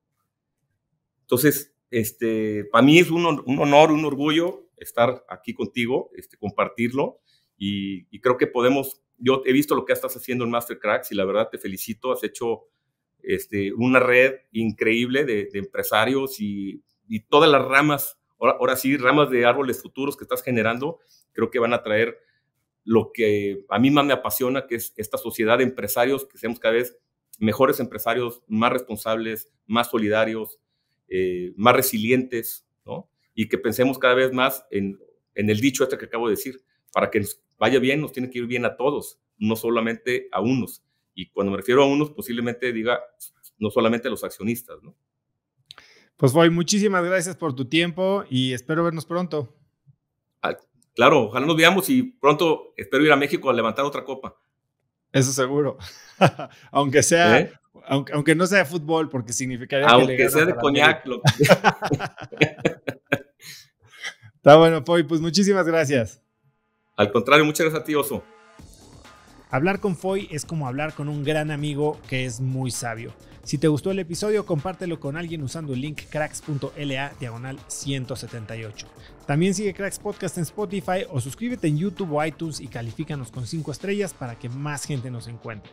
Entonces, este, para mí es un, honor, un orgullo estar aquí contigo, este, compartirlo. Y, creo que podemos, yo he visto lo que estás haciendo en Mastercracks y la verdad te felicito, has hecho este, una red increíble de, empresarios y, todas las ramas, ahora, sí, ramas de árboles futuros que estás generando, creo que van a traer lo que a mí más me apasiona, que es esta sociedad de empresarios, que seamos cada vez mejores empresarios, más responsables, más solidarios, eh, más resilientes, ¿no? Y que pensemos cada vez más en, en el dicho este que acabo de decir, para que nos vaya bien, nos tiene que ir bien a todos, no solamente a unos. Y cuando me refiero a unos, posiblemente diga no solamente los accionistas, ¿no? Pues Foy, muchísimas gracias por tu tiempo y espero vernos pronto. claro, ojalá nos veamos y pronto espero ir a México a levantar otra copa. Eso seguro. aunque sea, ¿Eh? aunque, no sea fútbol, porque significaría aunque que sea de coñac. Está bueno, Foy, pues muchísimas gracias. Al contrario, muchas gracias a ti, Oso. Hablar con Foy es como hablar con un gran amigo que es muy sabio. Si te gustó el episodio, compártelo con alguien usando el link cracks.la diagonal 178. También sigue Cracks Podcast en Spotify o suscríbete en YouTube o iTunes y califícanos con 5 estrellas para que más gente nos encuentre.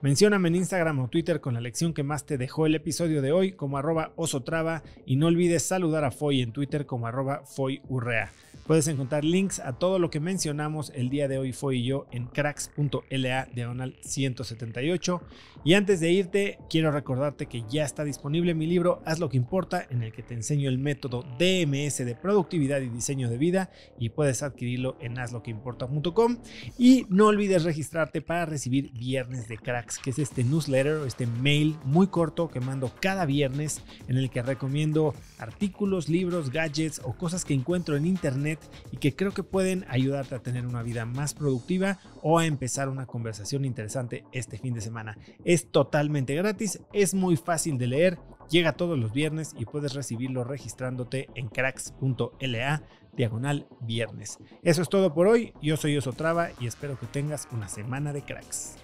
Mencióname en Instagram o Twitter con la lección que más te dejó el episodio de hoy como arroba osotrava y no olvides saludar a Foy en Twitter como arroba foyurrea. Puedes encontrar links a todo lo que mencionamos el día de hoy fue y yo en cracks.la diagonal 178. Y antes de irte, quiero recordarte que ya está disponible mi libro Haz lo que importa, en el que te enseño el método DMS de productividad y diseño de vida y puedes adquirirlo en hazloqueimporta.com. Y no olvides registrarte para recibir Viernes de Cracks, que es este newsletter o este mail muy corto que mando cada viernes en el que recomiendo artículos, libros, gadgets o cosas que encuentro en internet y que creo que pueden ayudarte a tener una vida más productiva o a empezar una conversación interesante este fin de semana. Es totalmente gratis, es muy fácil de leer, llega todos los viernes y puedes recibirlo registrándote en cracks.la diagonal viernes. Eso es todo por hoy, yo soy Osotrava y espero que tengas una semana de cracks.